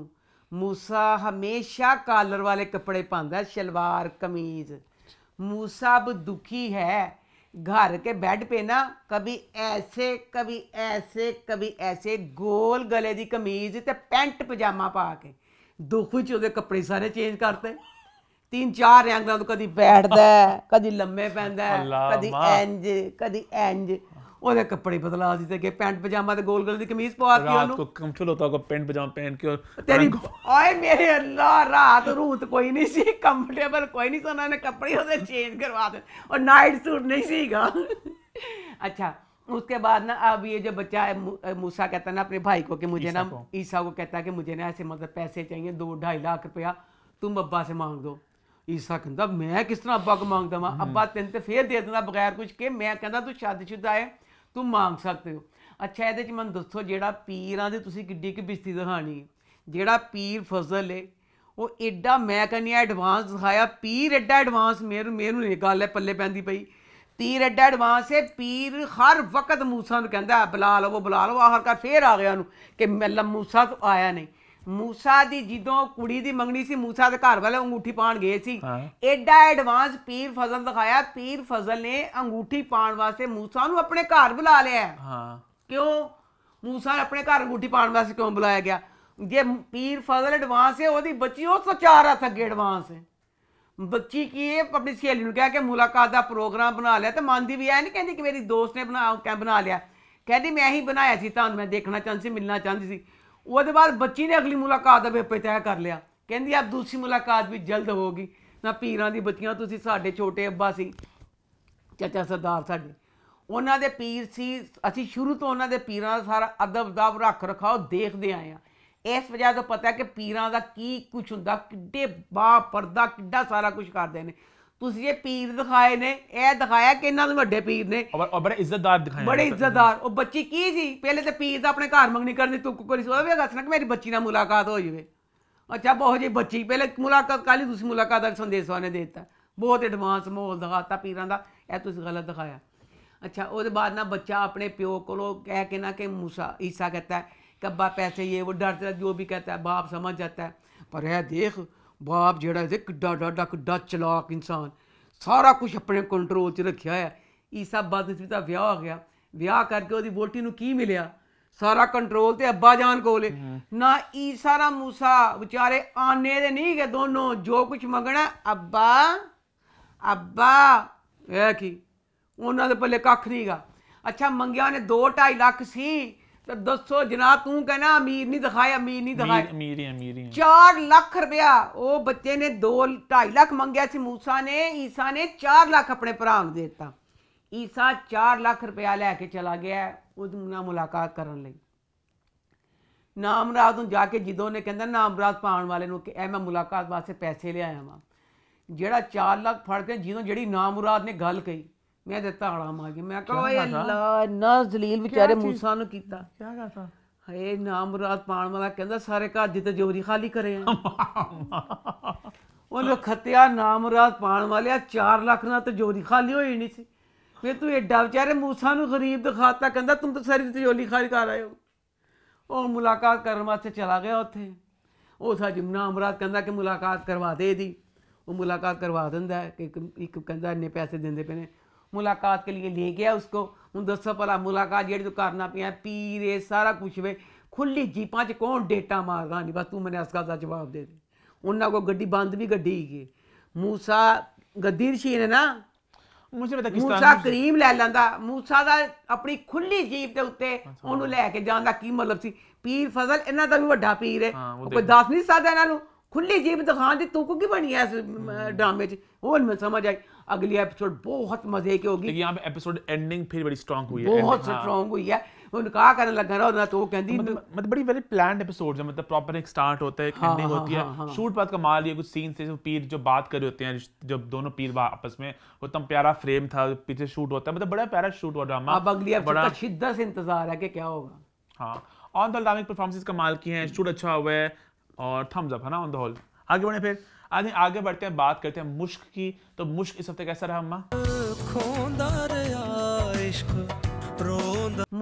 ਮੂਸਾ ਹਮੇਸ਼ਾ ਕਾਲਰ ਵਾਲੇ ਕੱਪੜੇ ਪਾਉਂਦਾ ਸ਼ਲਵਾਰ ਕਮੀਜ਼ मूसा अब दुखी है घर के बेड पे ना कभी ऐसे कभी ऐसे कभी ऐसे गोल गले की कमीज ते पैंट पजामा पा के दुख ਵਿੱਚ ਉਹਦੇ ਕੱਪੜੇ ਸਾਰੇ ਚੇਂਜ ਕਰਤੇ ਤਿੰਨ ਚਾਰ ਰੰਗਾਂ कभी ਕਦੀ ਬੈਠਦਾ ਕਦੀ ਲੰਮੇ ਪੈਂਦਾ ਕਦੀ ਇੰਜ ਕਦੀ ਉਹਦੇ ਕੱਪੜੇ ਬਦਲਾ ਦਿੱਤੇ ਕਿ ਪੈਂਟ ਪਜਾਮਾ ਤੇ ਗੋਲ ਗਲ ਦੀ ਕਮੀਜ਼ ਪਵਾ ਕੇ ਉਹਨੂੰ ਰਾਤ ਕੰਫਰਟੇਬਲ ਹੋਤਾ ਕੋ ਪੈਂਟ ਪਜਾਮਾ ਪਹਿਨ ਕੇ ਤੇਰੀ ਓਏ ਮੇਰੇ ਅੱਲਾ ਰਾਤ ਰੂਤ ਕੋਈ ਨਹੀਂ ਸੀ ਕੰਫਰਟੇਬਲ ਕੋਈ ਨਹੀਂ ਨੇ ਕੱਪੜੇ ਉਹਦੇ ਚੇਂਜ ਕਰਵਾ ਔਰ ਨਾਈਟ सूट नहीं सीगा अच्छा उसके बाद ना अब ये जो बच्चा है मूसा कहता है ना अपने भाई को कि मुझे ना ईसा को कहता है कि मुझे ना ऐसे मतलब पैसे चाहिए दो ढाई लाख रुपया तुम अब्बा से मांग दो ईसा कहता मैं किस तरह अब्बा को मांगता वहां हम्म। अब्बा तेन तो फिर दे दूंगा बगैर कुछ के मैं कहता तू शादीशुदा है ਤੂੰ ਮੰਗ ਸਕਦੇ ਹੋ ਅੱਛਾ ਇਹਦੇ ਚ ਮੈਨੂੰ ਦੱਸੋ ਜਿਹੜਾ ਪੀਰਾਂ ਦੇ ਤੁਸੀਂ ਕਿੱਡੀ ਕਿ ਬਿਸਤੀ ਦਿਖਾਣੀ ਜਿਹੜਾ ਪੀਰ ਫਜ਼ਲ ਏ ਉਹ ਐਡਾ ਮੈਂ ਕਹਿੰਨੀ ਐਡਵਾਂਸ ਦਿਖਾਇਆ ਪੀਰ ਐਡਾ ਐਡਵਾਂਸ ਮੇਰੂ ਮੇਰੂ ਇਹ ਗੱਲ ਹੈ ਪੱਲੇ ਪੈਂਦੀ ਪਈ ਪੀਰ ਐਡਾ ਐਡਵਾਂਸ ਹੈ ਪੀਰ ਹਰ ਵਕਤ ਮੂਸਾ ਨੂੰ ਕਹਿੰਦਾ ਬੁਲਾ ਲਵੋ ਬੁਲਾ ਲਵੋ ਆਖਰ ਕਰ ਫੇਰ ਆ ਗਿਆ ਨੂੰ ਕਿ ਮੱਲਾ ਮੂਸਾ ਤੋਂ ਆਇਆ ਨਹੀਂ ਮੂਸਾ ਦੀ ਜਦੋਂ ਕੁੜੀ ਦੀ ਮੰਗਣੀ ਸੀ ਮੂਸਾ ਦੇ ਘਰ ਵਾਲੇ ਅੰਗੂਠੀ ਪਾਣ ਗਏ ਸੀ ਐਡਾ ਐਡਵਾਂਸ ਪੀਰ ਫਜ਼ਲ ਦਿਖਾਇਆ ਪੀਰ ਫਜ਼ਲ ਨੇ ਅੰਗੂਠੀ ਪਾਣ ਵਾਸਤੇ ਮੂਸਾ ਨੂੰ ਆਪਣੇ ਘਰ ਬੁਲਾ ਲਿਆ ਹਾਂ ਕਿਉਂ ਮੂਸਾ ਆਪਣੇ ਘਰ ਅੰਗੂਠੀ ਪਾਣ ਵਾਸਤੇ ਕਿਉਂ ਬੁਲਾਇਆ ਗਿਆ ਜੇ ਪੀਰ ਫਜ਼ਲ ਐਡਵਾਂਸ ਹੈ ਉਹਦੀ ਬੱਚੀ ਉਸ ਤੋਂ ਚਾਰ ਹੱਥ ਅੱਗੇ ਐਡਵਾਂਸ ਹੈ ਬੱਚੀ ਕੀ ਇਹ ਆਪਣੀ ਸਹੇਲੀ ਨੂੰ ਕਿਹਾ ਕਿ ਮੁਲਾਕਾਤ ਦਾ ਪ੍ਰੋਗਰਾਮ ਬਣਾ ਲਿਆ ਤੇ ਮੰਨਦੀ ਵੀ ਐ ਨਹੀਂ ਕਹਿੰਦੀ ਕਿ ਮੇਰੀ ਦੋਸਤ ਨੇ ਬਣਾ ਬਣਾ ਲਿਆ ਕਹਿੰਦੀ ਮੈਂ ਹੀ ਬਣਾਇਆ ਸੀ ਤੁਹਾਨੂੰ ਮੈਂ ਦੇਖਣਾ ਚਾਹੁੰਦੀ ਸੀ ਮਿਲਣਾ ਚਾਹੁੰਦੀ ਸੀ ਉਹਦੇ ਬਾਅਦ ਬੱਚੀ ਨੇ ਅਗਲੀ ਮੁਲਾਕਾਤ ਦਾ ਵੇਪੇ ਤੈਅ ਕਰ ਲਿਆ ਕਹਿੰਦੀ ਆ ਦੂਸਰੀ ਮੁਲਾਕਾਤ ਵੀ ਜਲਦ ਹੋਗੀ ਨਾ ਪੀਰਾਂ ਦੀ ਬੱਚੀਆਂ ਤੁਸੀਂ ਸਾਡੇ ਛੋਟੇ ਅੱਬਾ ਸੀ ਚਾਚਾ ਸਰਦਾਰ ਸਾਡੇ ਉਹਨਾਂ ਦੇ ਪੀਰ ਸੀ ਅਸੀਂ ਸ਼ੁਰੂ ਤੋਂ ਉਹਨਾਂ ਦੇ ਪੀਰਾਂ ਦਾ ਸਾਰਾ ਅਦਬ ਦਾ ਰੱਖ ਰਖਾਓ ਦੇਖਦੇ ਆਏ ਆ ਇਸ ਵਜ੍ਹਾ ਤੋਂ ਪਤਾ ਕਿ ਪੀਰਾਂ ਦਾ ਕੀ ਕੁਝ ਹੁੰਦਾ ਕਿੱਡੇ ਬਾ ਪਰਦਾ ਕਿੱਡਾ ਸਾਰਾ ਕੁਝ ਕਰਦੇ ਨੇ ਤੁਸੀਂ ਇਹ ਪੀਰ ਦਿਖਾਏ ਨੇ ਇਹ ਦਿਖਾਇਆ ਕਿ ਇਹਨਾਂ ਦੇ ਵੱਡੇ ਪੀਰ ਨੇ ਔਰ ਬੜੇ ਇੱਜ਼ਤਦਾਰ ਦਿਖਾਏ ਬੜੇ ਇੱਜ਼ਤਦਾਰ ਉਹ ਬੱਚੀ ਕੀ ਸੀ ਪਹਿਲੇ ਤੇ ਪੀਰ ਦਾ ਆਪਣੇ ਘਰ ਮੰਗਣੀ ਕਰਨੀ ਤੂੰ ਕੋਈ ਸੋਚ ਵੀ ਦੱਸਣਾ ਕਿ ਮੇਰੀ ਬੱਚੀ ਨਾਲ ਮੁਲਾਕਾਤ ਹੋ ਜਾਵੇ ਅੱਛਾ ਬਹੁਤ ਜੀ ਬੱਚੀ ਪਹਿਲੇ ਮੁਲਾਕਾਤ ਕਾਲੀ ਤੁਸੀਂ ਮੁਲਾਕਾਤ ਦਾ ਸੰਦੇਸ਼ ਉਹਨੇ ਦਿੱਤਾ ਬਹੁਤ ਐਡਵਾਂਸ ਮਾਹੌਲ ਦਿਖਾਤਾ ਪੀਰਾਂ ਦਾ ਇਹ ਤੁਸੀਂ ਗਲਤ ਦਿਖਾਇਆ अच्छा और बाद ना बच्चा अपने प्यो को कह के ना कि मूसा ईसा कहता है कब्बा पैसे ये वो डरता जो भी कहता है बाप समझ जाता है पर यह देख ਬਾਪ ਜਿਹੜਾ ਇਹ ਕਿੱਡਾ ਡਾਡਾ ਕਿੱਡਾ ਚਲਾਕ ਇਨਸਾਨ ਸਾਰਾ ਕੁਝ ਆਪਣੇ ਕੰਟਰੋਲ 'ਚ ਰੱਖਿਆ ਹੈ ਈਸਾ ਵੀ ਦਾ ਵਿਆਹ ਹੋ ਗਿਆ ਵਿਆਹ ਕਰਕੇ ਉਹਦੀ ਵੋਟੀ ਨੂੰ ਕੀ ਮਿਲਿਆ ਸਾਰਾ ਕੰਟਰੋਲ ਤੇ ਅੱਬਾ ਜਾਨ ਕੋਲ ਹੈ ਨਾ ਈਸਾ ਨਾ موسی ਵਿਚਾਰੇ ਆਨੇ ਦੇ ਨਹੀਂ ਗਏ ਦੋਨੋਂ ਜੋ ਕੁਝ ਮੰਗਣਾ ਅੱਬਾ ਅੱਬਾ ਇਹ ਕੀ ਉਹਨਾਂ ਦੇ ਪੱਲੇ ਕੱਖ ਨਹੀਂਗਾ ਅੱਛਾ ਮੰਗਿਆ ਨੇ 2 2.5 ਲੱਖ ਸੀ ਤੇ ਦੱਸੋ ਜਨਾਬ ਤੂੰ ਕਹਿੰਦਾ ਅਮੀਰ ਨਹੀਂ ਦਿਖਾਇਆ ਅਮੀਰ ਨਹੀਂ ਦਿਖਾਇਆ ਅਮੀਰ ਹੀ ਅਮੀਰ ਹੀ 4 ਲੱਖ ਰੁਪਿਆ ਉਹ ਬੱਚੇ ਨੇ 2 2.5 ਲੱਖ ਮੰਗਿਆ ਸੀ موسی ਨੇ ਈਸਾ ਨੇ 4 ਲੱਖ ਆਪਣੇ ਭਰਾ ਨੂੰ ਦਿੱਤਾ ਈਸਾ 4 ਲੱਖ ਰੁਪਿਆ ਲੈ ਕੇ ਚਲਾ ਗਿਆ ਉਹਦੇ ਨਾਲ ਮੁਲਾਕਾਤ ਕਰਨ ਲਈ ਨਾਮਰਾਦ ਨੂੰ ਜਾ ਕੇ ਜਦੋਂ ਨੇ ਕਹਿੰਦਾ ਨਾਮਰਾਦ ਪਾਉਣ ਵਾਲੇ ਨੂੰ ਕਿ ਐ ਮੈਂ ਮੁਲਾਕਾਤ ਵਾਸਤੇ ਪੈਸੇ ਲਿਆਇਆ ਵਾਂ ਜਿਹੜਾ 4 ਲੱਖ ਫੜ ਕੇ ਜਦੋਂ ਜਿਹੜੀ ਨਾਮਰਾਦ ਨੇ ਗੱਲ ਕਹੀ ਮੈਂ ਤੇ ਧਾੜਾ ਮਾਰ ਕੇ ਮੈਂ ਕਿਹਾ ਓਏ ਅੱਲਾ ਨਾ ਜ਼ਲੀਲ ਵਿਚਾਰੇ ਮੂਸਾ ਨੂੰ ਕੀਤਾ ਕੀ ਕਹਤਾ ਹਏ ਨਾਮਰਾਦ ਪਾਣ ਵਾਲਾ ਕਹਿੰਦਾ ਸਾਰੇ ਘਰ ਦੀ ਤਜੋਰੀ ਖਾਲੀ ਕਰੇ ਆ ਉਹਨੂੰ ਖੱਤਿਆ ਨਾਮਰਾਦ ਪਾਣ ਵਾਲਿਆ 4 ਲੱਖ ਨਾਲ ਤਜੋਰੀ ਖਾਲੀ ਹੋਈ ਨਹੀਂ ਸੀ ਫੇ ਤੂੰ ਐਡਾ ਵਿਚਾਰੇ ਮੂਸਾ ਨੂੰ ਗਰੀਬ ਦਿਖਾਤਾ ਕਹਿੰਦਾ ਤੂੰ ਤਾਂ ਸਾਰੀ ਤਜੋਰੀ ਖਾਲੀ ਕਰ ਆਇਓ ਹੋ ਉਹ ਮੁਲਾਕਾਤ ਕਰਨ ਵਾਸਤੇ ਚਲਾ ਗਿਆ ਉੱਥੇ ਉਹ ਸਾ ਜਿਮਨਾ ਅਮਰਾਤ ਕਹਿੰਦਾ ਕਿ ਮੁਲਾਕਾਤ ਕਰਵਾ ਦੇ ਦੀ ਉਹ ਮੁਲਾਕਾਤ ਕਰਵਾ ਦਿੰਦਾ ਕਿ ਇੱਕ ਕਹਿੰਦਾ ਇੰਨੇ ਪੈਸੇ ਦਿੰਦੇ ਪਏ ਨੇ ਮੁਲਾਕਾਤ ਕੇ ਲਈ ਲੈ ਗਿਆ ਉਸਕੋ ਹੁਣ ਦੱਸੋ ਪਹਿਲਾ ਮੁਲਾਕਾਤ ਜਿਹੜੀ ਤੂੰ ਕਰਨਾ ਪਿਆ ਪੀਰ ਇਹ ਸਾਰਾ ਕੁਝ ਵੇ ਖੁੱਲੀ ਜੀਪਾਂ 'ਚ ਕੌਣ ਡੇਟਾ ਮਾਰਦਾ ਨਹੀਂ ਬਸ ਤੂੰ ਮੈਨੂੰ ਇਸ ਗੱਲ ਦਾ ਜਵਾਬ ਦੇ ਦੇ ਉਹਨਾਂ ਕੋ ਗੱਡੀ ਬੰਦ ਵੀ ਗੱਡੀ ਹੀ ਮੂਸਾ ਗਦੀਰ ਸੀ ਨੇ ਨਾ ਮੂਸਾ ਕਰੀਮ ਲੈ ਲੈਂਦਾ ਮੂਸਾ ਦਾ ਆਪਣੀ ਖੁੱਲੀ ਜੀਪ ਦੇ ਉੱਤੇ ਉਹਨੂੰ ਲੈ ਕੇ ਜਾਣ ਦਾ ਕੀ ਮਤਲਬ ਸੀ ਪੀਰ ਫਜ਼ਲ ਇਹਨਾਂ ਦਾ ਵੀ ਵੱਡਾ ਪੀਰ ਹੈ ਕੋਈ ਦੱਸ ਨਹੀਂ ਸਕਦਾ ਇਹਨਾਂ ਨੂੰ ਖੁੱਲੀ ਜੀਪ ਦਿਖਾਉਣ ਦੀ ਤੂੰ ਕੋ ਕੀ ਬਣੀ ਐ ਇਸ ਡਰਾਮੇ 'ਚ ਹੋਰ ਮੈਂ ਸਮਝ ਆਈ अगली एपिसोड बहुत मजे की होगी यहाँ पे एपिसोड एंडिंग फिर बड़ी स्ट्रांग हुई है बहुत स्ट्रांग हाँ। हुई है उनका कहने लग रहा ना तो वो कहती मतलब, मतलब बड़ी वेरी प्लान एपिसोड है मतलब प्रॉपर एक स्टार्ट होता है एक हाँ, एंडिंग हाँ, हाँ, होती हाँ, है हाँ, हाँ। शूट बाद कमाल ये कुछ सीन से जो पीर जो बात कर रहे होते हैं जब दोनों पीर आपस में वो उतना प्यारा फ्रेम था पीछे शूट होता है मतलब बड़ा प्यारा शूट हो ड्रामा अब अगली बड़ा शिद्दत से इंतजार है कि क्या होगा हाँ ऑन द डामिक परफॉर्मेंसेज कमाल की हैं शूट अच्छा हुआ है और थम्स अप है ना ऑन द होल आगे बढ़े फिर आज आगे बढ़ते हैं बात करते हैं मुश्क की तो मुश्क इस हफ्ते कैसा रहा अम्मा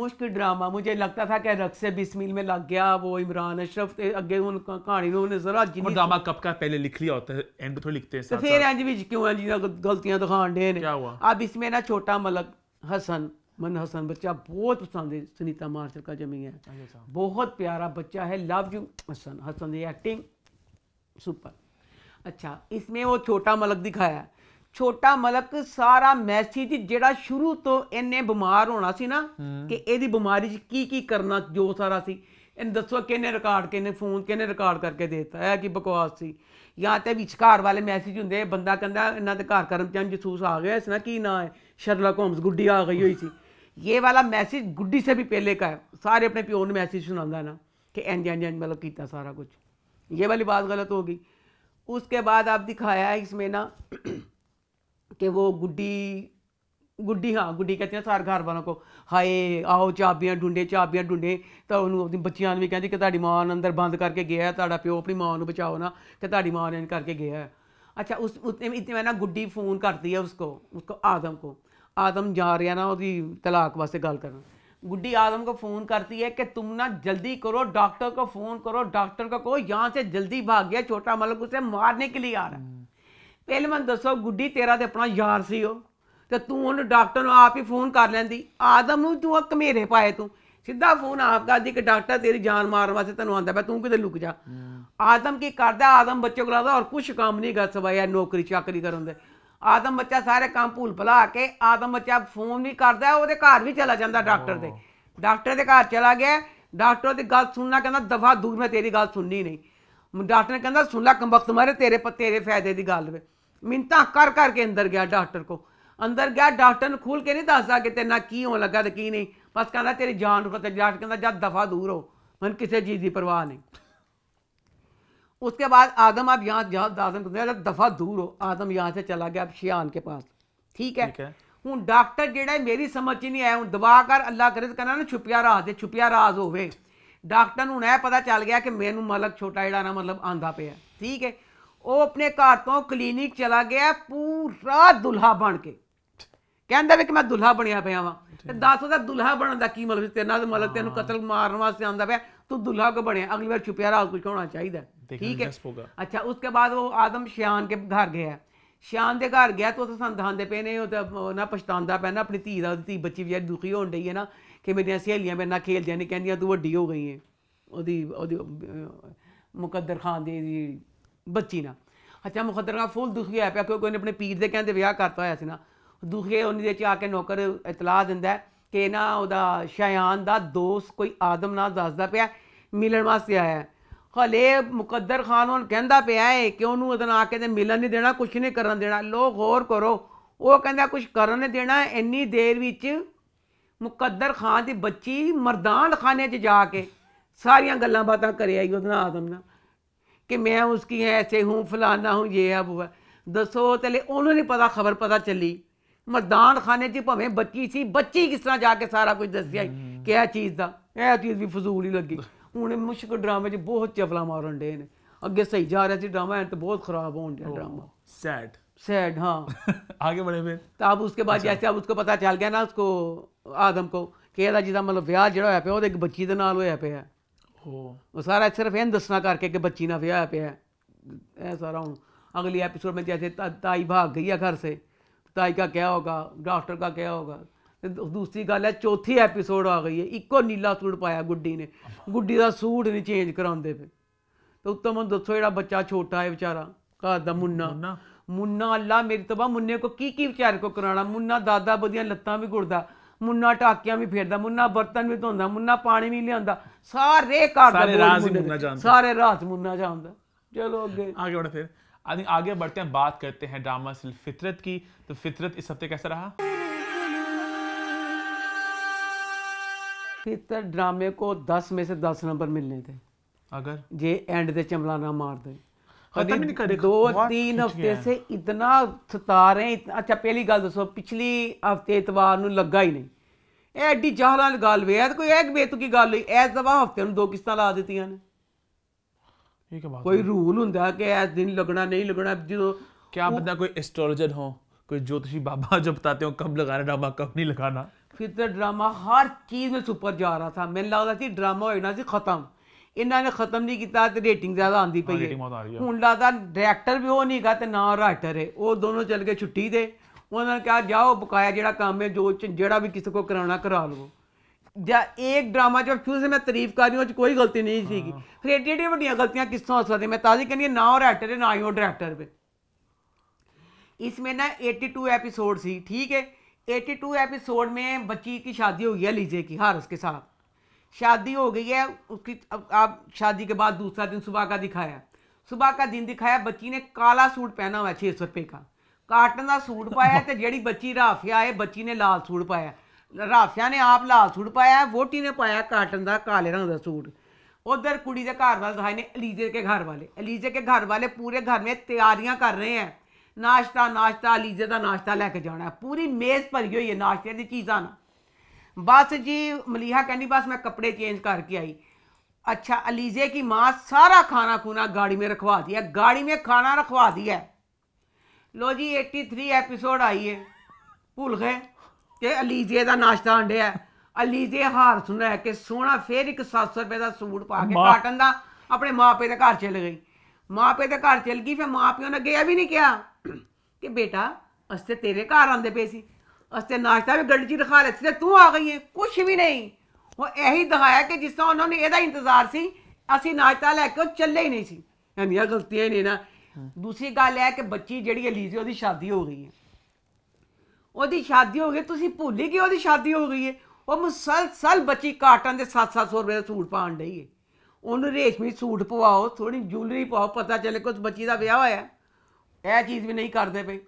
मुश्क ड्रामा मुझे लगता था कि रक्स बिस्मिल में लग गया वो इमरान अशरफ अगे उन कहानी में उन्हें जरा जी ड्रामा कब का पहले लिख लिया होता है एंड थोड़ी लिखते हैं तो फिर एंड विच क्यों है जी गलतियां दिखान डे ने अब इसमें ना छोटा मलक हसन मन हसन बच्चा बहुत पसंद है सुनीता मार्शल का जमी है अच्छा। बहुत प्यारा बच्चा है love you Hasan Hasan acting super अच्छा इसमें वो छोटा मलक ਦਿਖਾਇਆ ਛੋਟਾ ਮਲਕ ਸਾਰਾ ਮੈਸੇਜ ਜਿਹੜਾ ਸ਼ੁਰੂ ਤੋਂ ਇਹਨੇ ਬਿਮਾਰ ਹੋਣਾ ਸੀ ਨਾ ਕਿ ਇਹਦੀ ਬਿਮਾਰੀ 'ਚ ਕੀ ਕੀ ਕਰਨਾ ਜੋ ਸਾਰਾ ਸੀ ਇਹਨੂੰ ਦੱਸੋ ਕਿਹਨੇ ਰਿਕਾਰਡ ਕਿਹਨੇ ਫੋਨ ਕਿਹਨੇ ਰਿਕਾਰਡ ਕਰਕੇ ਦਿੱਤਾ ਹੈ ਕਿ ਬਕਵਾਸ ਸੀ ਜਾਂ ਤੇ ਵਿਚਕਾਰ ਵਾਲੇ ਮੈਸੇਜ ਹੁੰਦੇ ਬੰਦਾ ਕਹਿੰਦਾ ਇਹਨਾਂ ਦੇ ਘਰ ਕਰਮਚਾਰੀ ਜਸੂਸ ਆ ਗਿਆ ਇਸ ਨਾ ਕੀ ਨਾ ਹੈ ਸ਼ਰਲਾ ਹੋਮਸ ਗੁੱਡੀ ਆ ਗਈ ਹੋਈ ਸੀ ये वाला मैसेज गुड्डी से भी पहले का है सारे अपने प्योर ने मैसेज सुनाता ना कि एंज एंज एंज मतलब किया सारा कुछ ये वाली बात गलत होगी उसके बाद आप दिखाया है इसमें ना कि वो गुड्डी गुड्डी हाँ गुड्डी कहती है सारे घर वालों को हाए आओ चाबियां ढूंढे चाबियां ढूंढे तो उन्होंने अपनी ने भी कहती कि ਤੁਹਾਡੀ माँ ਨੂੰ ਅੰਦਰ ਬੰਦ ਕਰਕੇ ਗਿਆ ਹੈ ਤੁਹਾਡਾ अपनी माँ ਮਾਂ ਨੂੰ ਬਚਾਓ ਨਾ माँ ने ਮਾਂ करके गया है अच्छा उस उतने इतने में ना गुड्डी फ़ोन करती है उसको उसको आदम को आदम जा रहा ना ਉਹਦੀ तलाक ਵਾਸਤੇ ਗੱਲ ਕਰਨ गुड्डी आजम को फ़ोन करती है कि तुम ना जल्दी करो डॉक्टर को फ़ोन करो डॉक्टर को कहो यहाँ से जल्दी भाग गया छोटा मलक उसे मारने के लिए आ रहा ਪਹਿਲੇ ਮੈਨੂੰ ਦੱਸੋ ਗੁੱਡੀ ਤੇਰਾ ਤੇ ਆਪਣਾ ਯਾਰ ਸੀ ਉਹ ਤੇ ਤੂੰ ਉਹਨੂੰ ਡਾਕਟਰ ਨੂੰ ਆਪ ਹੀ ਫੋਨ ਕਰ ਲੈਂਦੀ ਆਦਮ ਨੂੰ ਤੂੰ ਕਮੇਰੇ ਪਾਏ ਤੂੰ ਸਿੱਧਾ ਫੋਨ ਆਪ ਕਰਦੀ ਕਿ ਡਾਕਟਰ ਤੇਰੀ ਜਾਨ ਮਾਰਨ ਵਾਸਤੇ ਤੈਨੂੰ ਆਂਦਾ ਪਿਆ ਤੂੰ ਕਿਤੇ ਲੁਕ ਜਾ ਆਦਮ ਕੀ ਕਰਦਾ ਆਦਮ ਬੱਚੇ ਕੋਲ ਆਦਾ ਔਰ ਕੁਝ ਕੰਮ ਨਹੀਂ ਗਾ ਸਵਾਇਆ ਨੌਕਰੀ ਚਾਕਰੀ ਕਰਨ ਦੇ ਆਦਮ ਬੱਚਾ ਸਾਰੇ ਕੰਮ ਭੁੱਲ ਭਲਾ ਕੇ ਆਦਮ ਬੱਚਾ ਫੋਨ ਵੀ ਕਰਦਾ ਉਹਦੇ ਘਰ ਵੀ ਚਲਾ ਜਾਂਦਾ ਡਾਕਟਰ ਦੇ ਡਾਕਟਰ ਦੇ ਘਰ ਚਲਾ ਗਿਆ ਡਾਕਟਰ ਦੀ ਗੱਲ ਸੁਣਨਾ ਕਹਿੰਦਾ ਦਫਾ ਦੂਰ ਮੈਂ ਤੇਰੀ ਗੱਲ ਸੁਣਨੀ ਨਹੀਂ ਡਾਕਟਰ ਨੇ ਕਹਿੰਦਾ ਸੁਣ ਲੈ ਕੰਬਖਤ ਮਾਰੇ ਤੇਰੇ ਪੱਤੇ ਤੇਰੇ ਫਾਇਦੇ ਦੀ ਗੱਲ ਵੇ ਮਿੰਤਾ ਕਰ ਕਰ ਕੇ ਅੰਦਰ ਗਿਆ ਡਾਕਟਰ ਕੋ ਅੰਦਰ ਗਿਆ ਡਾਕਟਰ ਨੂੰ ਖੁੱਲ ਕੇ ਨਹੀਂ ਦੱਸਦਾ ਕਿ ਤੇਨਾਂ ਕੀ ਹੋਣ ਲੱਗਾ ਤੇ ਕੀ ਨਹੀਂ ਬਸ ਕਹਿੰਦਾ ਤੇਰੀ ਜਾਨ ਨੂੰ ਤੇ ਡਾਕਟਰ ਕਹਿੰਦਾ ਜਦ ਦਫਾ ਦੂਰ ਹੋ ਮਨ ਕਿਸੇ ਚੀਜ਼ ਦੀ ਪਰਵਾਹ ਨਹੀਂ उसके बाद आदम आप यहाँ जाओ आदम कहते दफ़ा दूर हो आदम यहाँ से चला गया अब शियान के पास ठीक है हूँ डॉक्टर जेड़ा मेरी समझ च नहीं आया हूँ दबा कर अल्लाह करे कहना ना छुपिया राज छुपिया राज होवे ਡਾਕਟਰ ਨੂੰ ਇਹ ਪਤਾ ਚੱਲ ਗਿਆ ਕਿ ਮੈਨੂੰ ਮਲਕ ਛੋਟਾ ਜਿਹੜਾ ਨਾ ਮਤਲਬ ਆਂਦਾ ਪਿਆ ਠੀਕ ਹੈ ਉਹ ਆਪਣੇ ਘਰ ਤੋਂ ਕਲੀਨਿਕ ਚਲਾ ਗਿਆ ਪੂਰਾ ਦੁਲਹਾ ਬਣ ਕੇ ਕਹਿੰਦਾ ਵੀ ਕਿ ਮੈਂ ਦੁਲਹਾ ਬਣਿਆ ਪਿਆ ਵਾਂ ਤੇ ਦੱਸ ਉਹਦਾ ਦੁਲਹਾ ਬਣਨ ਦਾ ਕੀ ਮਤਲਬ ਤੇਰੇ ਨਾਲ ਮਤਲਬ ਤੈਨੂੰ ਕਤਲ ਮਾਰਨ ਵਾਸਤੇ ਆਂਦਾ ਪਿਆ तू दुल्हा को बने अगली बार छुपिया राज कुछ होना चाहिए ठीक है अच्छा उसके बाद वो आदम श्यान के घर गया श्यान के घर गया तो उस संधान पे ने ना पछतांदा पे अपनी धी का धी बच्ची बेचारी दुखी होन रही है ना कि मेरिया सहेलियां मेरे ना खेल जाने कहदियां तू वी हो गई है ओदी खान की बच्ची ना अच्छा मुकद्दर खान फुल दुखी है पे क्योंकि उन्हें अपने पीर के कहते ब्याह करता होया दुखी उन्हें आके नौकर इतलाह दिता है ਕਿ ਨਾ ਉਹਦਾ ਸ਼ਿਆਨ ਦਾ ਦੋਸਤ ਕੋਈ ਆਦਮ ਨਾਲ ਦੱਸਦਾ ਪਿਆ ਮਿਲਣ ਵਾਸਤੇ ਆਇਆ ਹਲੇ ਮੁਕੱਦਰ ਖਾਨ ਉਹਨ ਕਹਿੰਦਾ ਪਿਆ ਹੈ ਕਿ ਉਹਨੂੰ ਉਹਦਾਂ ਆ ਕੇ ਤੇ ਮਿਲਣ ਨਹੀਂ ਦੇਣਾ ਕੁਝ ਨਹੀਂ ਕਰਨ ਦੇਣਾ ਲੋਕ ਹੋਰ ਕਰੋ ਉਹ ਕਹਿੰਦਾ ਕੁਝ ਕਰਨ ਨਹੀਂ ਦੇਣਾ ਇੰਨੀ ਦੇਰ ਵਿੱਚ ਮੁਕੱਦਰ ਖਾਨ ਦੀ ਬੱਚੀ ਮਰਦਾਨ ਖਾਨੇ 'ਚ ਜਾ ਕੇ ਸਾਰੀਆਂ ਗੱਲਾਂ ਬਾਤਾਂ ਕਰਿਆ ਹੀ ਉਹਦਾਂ ਨਾਲ ਆਦਮ ਨਾਲ ਕਿ ਮੈਂ ਉਸकी ਐਸੇ ਹੂੰ ਫਲਾਣਾ ਹੂੰ ਇਹ ਆ ਬੂਆ ਦੱਸੋ ਤੇਲੇ ਉਹਨੂੰ ਨਹੀਂ ਪਤਾ ਖਬਰ ਪਤਾ ਚੱਲੀ मरदान खाने च भावें बची सी बची किस तरह जाके सारा कुछ दस आई कि चीज़ का यह चीज़ भी फजूल ही लगी हूँ मुश्किल ड्रामे बहुत चफला मारन डे ने अगे सही जा रहा ड्रामा तो बहुत खराब हो ड्रामा सैड सैड हाँ आगे बढ़े में तो अब उसके बाद अच्छा। जैसे अब उसको पता चल गया ना उसको आदम को कि जिदा मतलब विह जो हो एक बच्ची के नाल हो वो सारा सिर्फ इन दसना करके कि बच्ची ना ब्याह पे है यह सारा हूँ अगली एपीसोड में जैसे ताई भाग गई है घर से ताई का ਹੋਗਾ ਡਾਕਟਰ ਕਾ का ਹੋਗਾ ਤੇ ਦੂਸਰੀ ਗੱਲ ਹੈ ਚੌਥੀ ਐਪੀਸੋਡ ਆ ਗਈ ਹੈ ਇੱਕੋ ਨੀਲਾ ਸੂਟ ਪਾਇਆ ਗੁੱਡੀ ਨੇ ਗੁੱਡੀ ਦਾ ਸੂਟ ਨਹੀਂ ਚੇਂਜ ਕਰਾਉਂਦੇ ਪਏ ਤੇ ਉੱਤੋਂ ਮੈਨੂੰ ਦੱਸੋ ਜਿਹੜਾ ਬੱਚਾ ਛੋਟਾ ਹੈ ਵਿਚਾਰਾ ਘਰ ਦਾ ਮੁੰਨਾ ਮੁੰਨਾ ਅੱਲਾ ਮੇਰੀ ਤਬਾ ਮੁੰਨੇ ਕੋ ਕੀ ਕੀ ਵਿਚਾਰ ਕੋ ਕਰਾਣਾ ਮੁੰਨਾ ਦਾਦਾ ਬਦੀਆਂ ਲੱਤਾਂ ਵੀ ਗੁੜਦਾ ਮੁੰਨਾ ਟਾਕਿਆਂ ਵੀ ਫੇਰਦਾ ਮੁੰਨਾ ਬਰਤਨ ਵੀ ਧੋਂਦਾ ਮੁੰਨਾ ਪਾਣੀ ਵੀ ਲਿਆਉਂਦਾ ਸਾਰੇ ਘਰ ਦਾ ਸਾਰੇ ਰਾਤ ਮੁੰਨਾ ਜਾਂਦਾ ਚਲੋ ਅੱਗੇ ਅੱਗੇ ਵੜ ਫਿਰ ਫੇਰ आदमी आगे बढ़ते हैं बात करते हैं ड्रामा सिल फितरत की तो फितरत इस हफ्ते कैसा रहा फितर ड्रामे को दस में से दस नंबर मिलने थे अगर ये एंड दे चमलाना मार दे दो तीन हफ्ते से इतना सतारे इतना अच्छा पहली गल दसो पिछली हफ्ते इतवार ਨੂੰ लगा ही नहीं एडी ਜਾਹਲਾਂ गल ਵੇ ਐ ਕੋਈ ਐਗ ਬੇਤੁਕੀ ਗੱਲ ਹੋਈ ਐਸ ਦਵਾ ਹਫਤੇ ਨੂੰ ਦੋ ਕਿਸ਼ਤਾਂ ਲਾ कोई रूल होंगे कि इस दिन लगना नहीं लगना जो क्या पता कोई एस्ट्रोलॉजर हो कोई ज्योतिषी बाबा जो बताते हो कब लगाना ड्रामा कब नहीं लगाना फिर तो ड्रामा हर चीज़ में सुपर जा रहा था मैंने लगता थी ड्रामा होना सी खत्म ਇਹਨਾਂ ਨੇ ਖਤਮ ਨਹੀਂ ਕੀਤਾ ਤੇ ਰੇਟਿੰਗ ਜ਼ਿਆਦਾ ਆਂਦੀ ਪਈ ਹੈ ਹੁਣ ਲੱਗਦਾ ਡਾਇਰੈਕਟਰ ਵੀ ਉਹ ਨਹੀਂ ਹੈਗਾ ਤੇ ਨਾ ਰਾਈਟਰ ਹੈ ਉਹ ਦੋਨੋਂ ਚੱਲ ਕੇ ਛੁੱਟੀ ਤੇ ਉਹਨਾਂ ਨੇ ਕਿਹਾ ਜਾਓ ਬਕਾਇਆ ਜਿਹੜਾ ਕੰਮ ਹੈ ਜੋ ਜਿਹੜਾ ਵੀ ਕਿਸੇ ਕੋ ਕਰਾਉਣਾ ਕਰਾ ਲਵੋ ਇੱਕ ਡਰਾਮਾ ਜਬ ਚੂਜ਼ ਮੈਂ ਤਾਰੀਫ ਕਰ ਰਹੀ ਹਾਂ ਕੋਈ ਗਲਤੀ ਨਹੀਂ ਸੀਗੀ ਫਿਰ ਏਡੀ ਏਡੀ ਵੱਡੀਆਂ ਗਲਤੀਆਂ ਕਿਸ ਤੋਂ ਹੋ ਸਕਦੀ ਮੈਂ ਤਾਜ਼ੀ ਕਹਿੰਦੀ ਨਾ ਉਹ ਰਾਈਟਰ ਹੈ ਨਾ ਹੀ ਉਹ ਡਾਇਰੈਕਟਰ ਹੈ इसमें ना एटी टू एपीसोड सी ठीक है एटी टू एपीसोड में बच्ची की शादी हो गई है लीजे की हारस के साथ शादी हो गई है उसकी अब आप शादी के बाद दूसरा दिन सुबह का दिखाया सुबह का दिन दिखाया बच्ची ने काला सूट पहना हुआ है छः सौ रुपये का काटन का सूट पाया तो जड़ी बच्ची राफिया है बच्ची ने लाल सूट पाया राफिया ने आप लाल सूट पाया वोटी ने पाया काटन का काले रंग का सूट उधर कुड़ी के घर वाले दिखाए ने अलीजे के घर वाले अलीजे के घर वाले पूरे घर में तैयारियां कर रहे हैं नाश्ता नाश्ता अलीजे का नाश्ता लेके जाना पूरी मेज़ भरी हुई है नाश्ते की चीज़ा ना बस जी मलीहा कहनी बस मैं कपड़े चेंज करके आई अच्छा अलीजे की माँ सारा खाना खूना गाड़ी में रखवा दिया गाड़ी में खाना रखवा दिया लो जी एट्टी थ्री एपिसोड आई है भूल गए ਤੇ ਅਲੀਜੇ ਦਾ ਨਾਸ਼ਤਾ ਆ ਅਲੀਜੇ ਹਾਰ ਸੁਣਾ ਕਿ ਸੋਹਣਾ ਫੇਰ ਇੱਕ 700 ਰੁਪਏ ਦਾ ਸੂਟ ਪਾ ਕੇ ਕਾਟਨ ਦਾ ਆਪਣੇ ਮਾਪੇ ਦੇ ਘਰ ਚਲ ਗਈ ਮਾਪੇ ਦੇ ਘਰ ਚਲ ਗਈ ਫਿਰ ਮਾਪਿਓ ਨੇ ਗਿਆ ਵੀ ਨਹੀਂ ਕਿਹਾ ਕਿ ਬੇਟਾ ਅਸਤੇ ਤੇਰੇ ਘਰ ਆਂਦੇ ਪਏ ਸੀ ਅਸਤੇ ਨਾਸ਼ਤਾ ਵੀ ਗੱਡੀ 'ਚ ਦਿਖਾ ਲੈ ਤੇ ਤੂੰ ਆ ਗਈ ਏ ਕੁਛ ਵੀ ਨਹੀਂ ਉਹ ਇਹੀ ਦਿਖਾਇਆ ਕਿ ਜਿਸ ਤਰ੍ਹਾਂ ਉਹਨਾਂ ਨੇ ਇਹਦਾ ਇੰਤਜ਼ਾਰ ਸੀ ਅਸੀਂ ਨਾਸ਼ਤਾ ਲੈ ਕੇ ਉਹ ਚੱਲੇ ਹੀ ਨਹੀਂ ਸੀ ਇਹਨੀਆਂ ਗਲਤੀਆਂ ਹੀ ਨੇ ਨਾ ਦੂਸਰੀ ਗੱਲ ਇਹ ਹੈ ਕਿ ਬੱਚੀ ਜਿਹੜੀ ਅਲੀਜ਼ੇ ਉਹਦੀ ਸ਼ਾਦੀ ਹੋ ਗਈ ਹੈ ਉਹਦੀ ਸ਼ਾਦੀ ਹੋ ਗਈ ਤੁਸੀਂ ਭੁੱਲ ਗਏ ਉਹਦੀ ਸ਼ਾਦੀ ਹੋ ਗਈ ਹੈ ਉਹ ਮੁਸਲਸਲ ਬੱਚੀ ਕਾਟਨ ਦੇ 700 ਰੁਪਏ ਦਾ ਸੂਟ ਪਾਣ ਲਈ ਹੈ ਉਹਨੂੰ ਰੇਸ਼ਮੀ ਸੂਟ ਪਵਾਓ ਥੋੜੀ ਜੁਲਰੀ ਪਾਓ ਪਤਾ ਚੱਲੇ ਕੁਝ ਬੱਚੀ ਦਾ ਵਿਆਹ ਹੋਇਆ ਐ ਚੀਜ਼ ਵੀ ਨਹੀਂ ਕਰਦੇ ਭਈ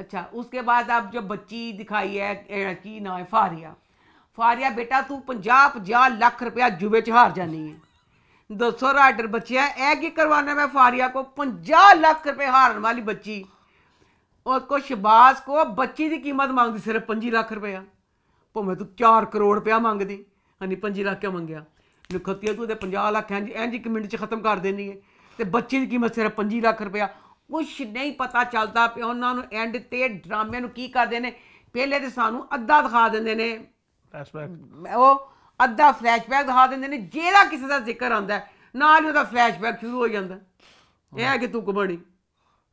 ਅੱਛਾ ਉਸਕੇ ਬਾਅਦ ਆਪ ਜਬ ਬੱਚੀ ਦਿਖਾਈ ਹੈ ਕੀ ਨਾਮ ਹੈ ਫਾਰੀਆ ਫਾਰੀਆ ਬੇਟਾ ਤੂੰ 50 50 ਲੱਖ ਰੁਪਿਆ ਜੁਵੇ ਚ ਹਾਰ ਜਾਣੀ ਹੈ 200 ਰਾਡਰ ਬੱਚਿਆ ਐ ਕੀ ਕਰਵਾਣਾ ਮੈਂ ਫਾਰੀਆ ਕੋ 50 ਲੱਖ ਰੁਪਏ ਹਾਰਨ ਵਾਲੀ ਬੱਚੀ ਉਹ ਕੋ ਸ਼ਬਾਸ ਕੋ ਬੱਚੀ ਦੀ ਕੀਮਤ ਮੰਗਦੀ ਸਿਰਫ 5 ਲੱਖ ਰੁਪਇਆ ਭਵੇਂ ਤੂੰ 4 ਕਰੋੜ ਰੁਪਏ ਮੰਗਦੀ ਹਨੀ 5 ਲੱਖ ਕਿਉਂ ਮੰਗਿਆ ਨਖਤੀਆ ਤੂੰ ਤੇ 50 ਲੱਖ ਇੰਜ ਇੰਜ ਇੱਕ ਮਿੰਟ 'ਚ ਖਤਮ ਕਰ ਦੇਣੀ ਹੈ ਤੇ ਬੱਚੀ ਦੀ ਕੀਮਤ ਸਿਰਫ 5 ਲੱਖ ਰੁਪਏ ਕੁਛ ਨਹੀਂ ਪਤਾ ਚੱਲਦਾ ਪਿਆ ਉਹਨਾਂ ਨੂੰ ਐਂਡ ਤੇ ਡਰਾਮੇ ਨੂੰ ਕੀ ਕਰਦੇ ਨੇ ਪਹਿਲੇ ਤੇ ਸਾਨੂੰ ਅੱਧਾ ਦਿਖਾ ਦਿੰਦੇ ਨੇ ਫਲੈਸ਼ਬੈਕ ਉਹ ਅੱਧਾ ਫਲੈਸ਼ਬੈਕ ਦਿਖਾ ਦਿੰਦੇ ਨੇ ਜਿਹੜਾ ਕਿਸੇ ਦਾ ਜ਼ਿਕਰ ਆਉਂਦਾ ਨਾਲ ਹੀ ਉਹਦਾ ਫਲੈਸ਼ਬੈਕ ਸ਼ੁਰੂ ਹੋ ਜਾਂਦਾ ਇਹ ਹੈ ਕਿ ਤੂੰ ਕਬੜੀ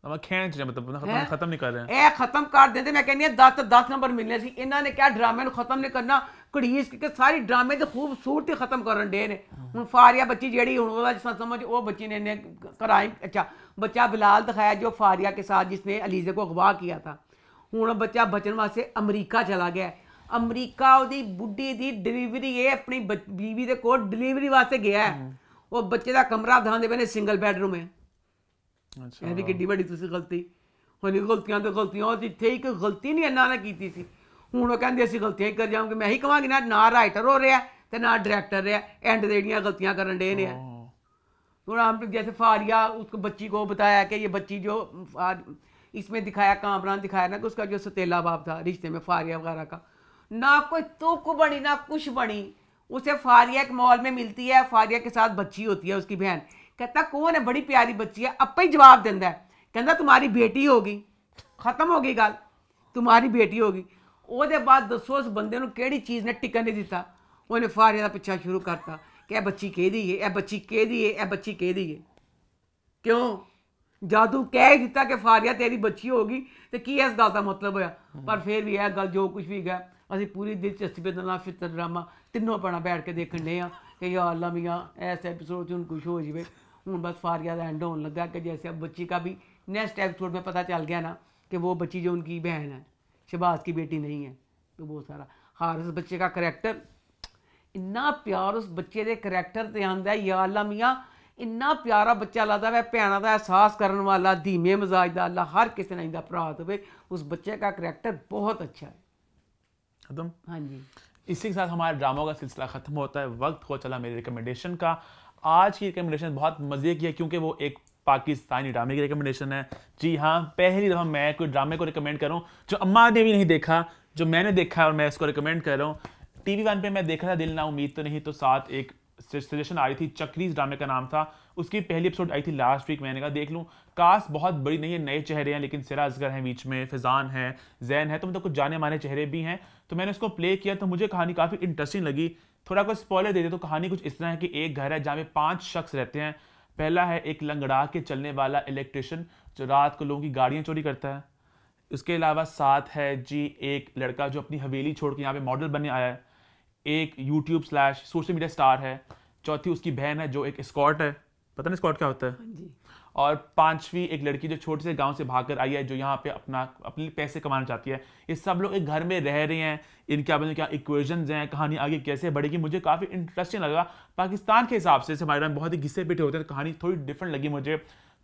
ਮੈਂ ਖੇਂਚ ਰਿਹਾ ਮਤਲਬ ਖਤਮ ਖਤਮ ਨਹੀਂ ਕਰ ਰਹੇ ਇਹ ਖਤਮ ਕਰ ਦਿੰਦੇ ਮੈਂ ਕਹਿੰਦੀ ਆ 10 ਤੋਂ 10 ਨੰਬਰ ਮਿਲਨੇ ਸੀ ਇਹਨਾਂ ਨੇ ਕਿਹਾ ਡਰਾਮੇ ਨੂੰ ਖਤਮ ਨਹੀਂ ਕਰਨਾ ਘੜੀਸ ਕਿ ਸਾਰੀ ਡਰਾਮੇ ਦੀ ਖੂਬਸੂਰਤੀ ਖਤਮ ਕਰਨ ਦੇ ਨੇ ਹੁਣ ਫਾਰੀਆ ਬੱਚੀ ਜਿਹੜੀ ਹੁਣ ਉਹਦਾ ਜਿਸਾ ਸਮਝ ਉਹ ਬੱਚੀ ਨੇ ਨੇ ਕਰਾਈ अच्छा बच्चा बिलाल दिखाया जो फारिया के साथ जिसने अलीजे को अगवा किया था हूँ बच्चा बचन वास्ते अमरीका चला गया है अमरीका ਉਹਦੀ ਬੁੱਢੀ ਦੀ ਡਿਲੀਵਰੀ ਹੈ ਆਪਣੀ ਬੀਵੀ ਦੇ ਕੋਲ ਡਿਲੀਵਰੀ ਵਾਸਤੇ ਗਿਆ ਹੈ ਉਹ ਬੱਚੇ ਦਾ ਕਮਰਾ ਦਾਂ ਦੇ ਬਨੇ ਸਿੰਗਲ ਬੈਡਰੂਮ ਹੈ अच्छा यानी कि बड़ी तुसी गलती होने गलतियां तो गलतियां और जिथे एक गलती नहीं ना ना कीती थी हुन वो कहंदे असी गलतियां कर जाऊंगे मैं ही कहवांगी ना ना राइटर हो रहा है ते ना डायरेक्टर रहा एंड देड़ियां गलतियां करन दे ने हाँ। हुन हम जैसे फारिया उसको बच्ची को बताया कि ये बच्ची जो इसमें दिखाया कामरान दिखाया ना कि उसका जो सतेला बाप था रिश्ते में फारिया वगैरह का ना कोई तुक बनी ना कुछ बनी उसे फारिया के मॉल में मिलती है फारिया के साथ बच्ची होती है उसकी बहन ਕਹਤਾ ਕੌਣ ਹੈ ਬੜੀ ਪਿਆਰੀ ਬੱਚੀ ਹੈ ਆਪੇ ਹੀ ਜਵਾਬ ਦਿੰਦਾ ਹੈ ਕਹਿੰਦਾ ਤੁਹਾਡੀ ਬੇਟੀ ਹੋ ਗਈ ਖਤਮ ਹੋ ਗਈ ਗੱਲ ਤੁਹਾਡੀ ਬੇਟੀ ਹੋ ਗਈ ਉਹਦੇ ਬਾਅਦ ਦੱਸੋ ਉਸ ਬੰਦੇ ਨੂੰ ਕਿਹੜੀ ਚੀਜ਼ ਨੇ ਟਿਕਣ ਨਹੀਂ ਦਿੱਤਾ ਉਹਨੇ ਫਾਰਿਆ ਦਾ ਪਿੱਛਾ ਸ਼ੁਰੂ ਕਰਤਾ ਕਿ ਇਹ ਬੱਚੀ ਕਿਹਦੀ ਹੈ ਇਹ ਬੱਚੀ ਕਿਹਦੀ ਹੈ ਇਹ ਬੱਚੀ ਕਿਹਦੀ ਹੈ ਕਿਉਂ ਜਾਦੂ ਕਹਿ ਦਿੱਤਾ ਕਿ ਫਾਰਿਆ ਤੇਰੀ ਬੱਚੀ ਹੋ ਗਈ ਤੇ ਕੀ ਇਸ ਗੱਲ ਦਾ ਮਤਲਬ ਹੋਇਆ ਪਰ ਫਿਰ ਵੀ ਇਹ ਗੱਲ ਜੋ ਕੁਝ ਵੀ ਗਿਆ ਅਸੀਂ ਪੂਰੀ ਦਿਲਚਸਪੀ ਦੇ ਨਾਲ ਫਿੱਤਰ ਡਰਾਮਾ ਤਿੰਨੋਂ ਪਣਾ ਬੈਠ ਕੇ ਦੇਖਣ ਨੇ ਆ कि या अल्लाह मियाँ ऐसे एपिसोड से खुश हो जाए हूँ बस फारिया का एंड होने लगा कि जैसे अब बच्ची का भी नेक्स्ट एपिसोड में पता चल गया ना कि वो बच्ची जो उनकी बहन है शहबाज की बेटी नहीं है तो वो सारा उस बच्चे का करैक्टर इन्ना प्यार उस बच्चे के करैक्टर से आंदा है या अल्लाह मियाँ इन्ना प्यारा बच्चा लगता है भैन का एहसास ਕਰਨ वाला धीमे मिजाज का अल्लाह हर किसी ने ਇਹਦਾ ਭਰਾ दे उस बच्चे का करैक्टर बहुत अच्छा है हाँ जी इसी के साथ हमारे ड्रामों का सिलसिला ख़त्म होता है वक्त हो चला मेरी रिकमेंडेशन का आज की रिकमेंडेशन बहुत मज़े की है क्योंकि वो एक पाकिस्तानी ड्रामे की रिकमेंडेशन है जी हाँ पहली दफ़ा मैं कोई ड्रामे को रिकमेंड करूँ जो अम्मा ने भी नहीं देखा जो मैंने देखा और मैं इसको रिकमेंड कर रहा हूँ टी वी वन पर मैं देखा था दिल ना उम्मीद तो नहीं तो साथ एक सजेशन आई थी चक्रीज ड्रामे का नाम था उसकी पहली एपिसोड आई थी लास्ट वीक मैंने कहा देख लूँ कास्ट बहुत बड़ी नहीं है नए चेहरे हैं लेकिन सिरा असगर हैं बीच में फिजान है जैन है तो मतलब कुछ जाने माने चेहरे भी हैं तो मैंने उसको प्ले किया तो मुझे कहानी काफ़ी इंटरेस्टिंग लगी थोड़ा कुछ स्पॉयलर दे दे तो कहानी कुछ इस तरह है कि एक घर है जहाँ पे पाँच शख्स रहते हैं पहला है एक लंगड़ा के चलने वाला इलेक्ट्रिशियन जो रात को लोगों की गाड़ियाँ चोरी करता है उसके अलावा साथ है जी एक लड़का जो अपनी हवेली छोड़ के यहाँ पे मॉडल बनने आया है एक YouTube slash social media star है चौथी उसकी बहन है जो एक स्कॉट है पता नहीं स्कॉट क्या होता है हाँ और पांचवी एक लड़की जो छोटे से गांव से भागकर आई है जो यहाँ पे अपना अपने पैसे कमाना चाहती है ये सब लोग एक घर में रह रहे हैं इनके अपने क्या इक्वेशन हैं कहानी आगे कैसे बढ़ेगी मुझे काफ़ी इंटरेस्टिंग लगा पाकिस्तान के हिसाब से हमारे बहुत ही घिस्से पिटे होते हैं तो कहानी थोड़ी डिफरेंट लगी मुझे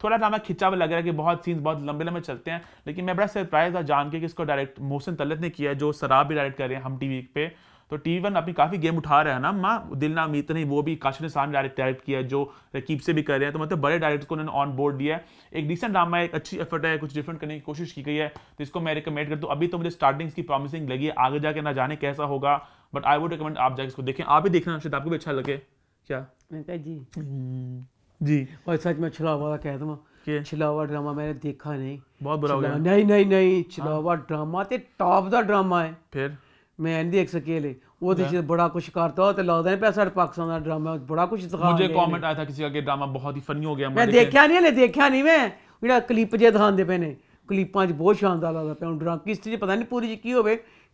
थोड़ा ड्रामा खिंचा हुआ लग रहा है कि बहुत सीन्स बहुत लंबे लंबे चलते हैं लेकिन मैं बड़ा सरप्राइज था जान के कि इसको डायरेक्ट मोहसिन तलत ने किया जो शराब भी डायरेक्ट कर रहे हैं हम टी पे तो टी वन अभी काफ़ी गेम उठा रहे हैं ना माँ दिल ना अमीत नहीं वो भी काशी ने सामने डायरेक्ट डायरेक्ट किया जो रकीब से भी कर रहे हैं तो मतलब बड़े डायरेक्ट को उन्होंने ऑन बोर्ड दिया है एक डिसेंट ड्रामा है एक अच्छी एफर्ट है कुछ डिफरेंट करने की कोशिश की गई है तो इसको मैं रिकमेंड करता हूँ अभी तो मुझे स्टार्टिंग की प्रॉमिसिंग लगी है आगे जाके ना जाने कैसा होगा बट आई वुड रिकमेंड आप जाके इसको देखें आप भी देखना शायद आपको भी अच्छा लगे क्या जी हम्म, जी और सच में छिला हुआ कह दूँ छिलावा ड्रामा मैंने देखा नहीं बहुत बुरा हो गया नहीं नहीं नहीं छिलावा ड्रामा हाँ। तो टॉप का ड्रामा है फिर मैं नहीं देख सके ले वो तो बड़ा कुछ करता हो तो लगता है पैसा पाकिस्तान का ड्रामा बड़ा कुछ दिखा मुझे कमेंट आया था किसी का कि ड्रामा बहुत ही फनी हो गया मैं देखा नहीं ले देखा नहीं मैं जरा क्लिप जे दिखा दे पेने क्लिपा च बहुत शानदार लगता पे ड्रामा किस चीज पता नहीं पूरी चीज की हो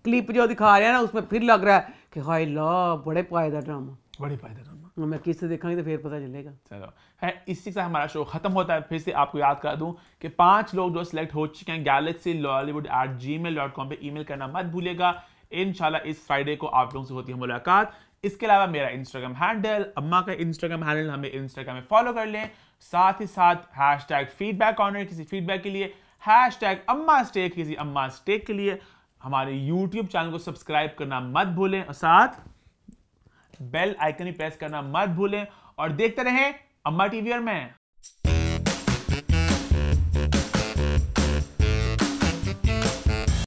क्लिप जो दिखा रहे ना उसमें फिर लग रहा है कि हाई ला बड़े पाए का ड्रामा बड़े पाए ड्रामा मैं किस देखा तो फिर पता चलेगा चलो है इसी से हमारा शो खत्म होता है फिर से आपको याद कर दूं कि पांच लोग जो सिलेक्ट हो चुके हैं Galaxy लॉलीवुड at ji mail dot com पर ई करना मत भूलेगा इनशाला इस फ्राइडे को आप लोगों से होती है मुलाकात इसके अलावा मेरा इंस्टाग्राम हैंडल अम्मा का इंस्टाग्राम हैंडल हमें इंस्टाग्राम में फॉलो कर लें साथ ही साथ हैश टैग फीडबैक ऑनर किसी फीडबैक के लिए हैश टैग अम्मा स्टेक किसी अम्मा स्टेक के लिए हमारे यूट्यूब चैनल को सब्सक्राइब करना मत भूलें और साथ बेल आइकन भी प्रेस करना मत भूलें और देखते रहें अम्मा टीवी और मैं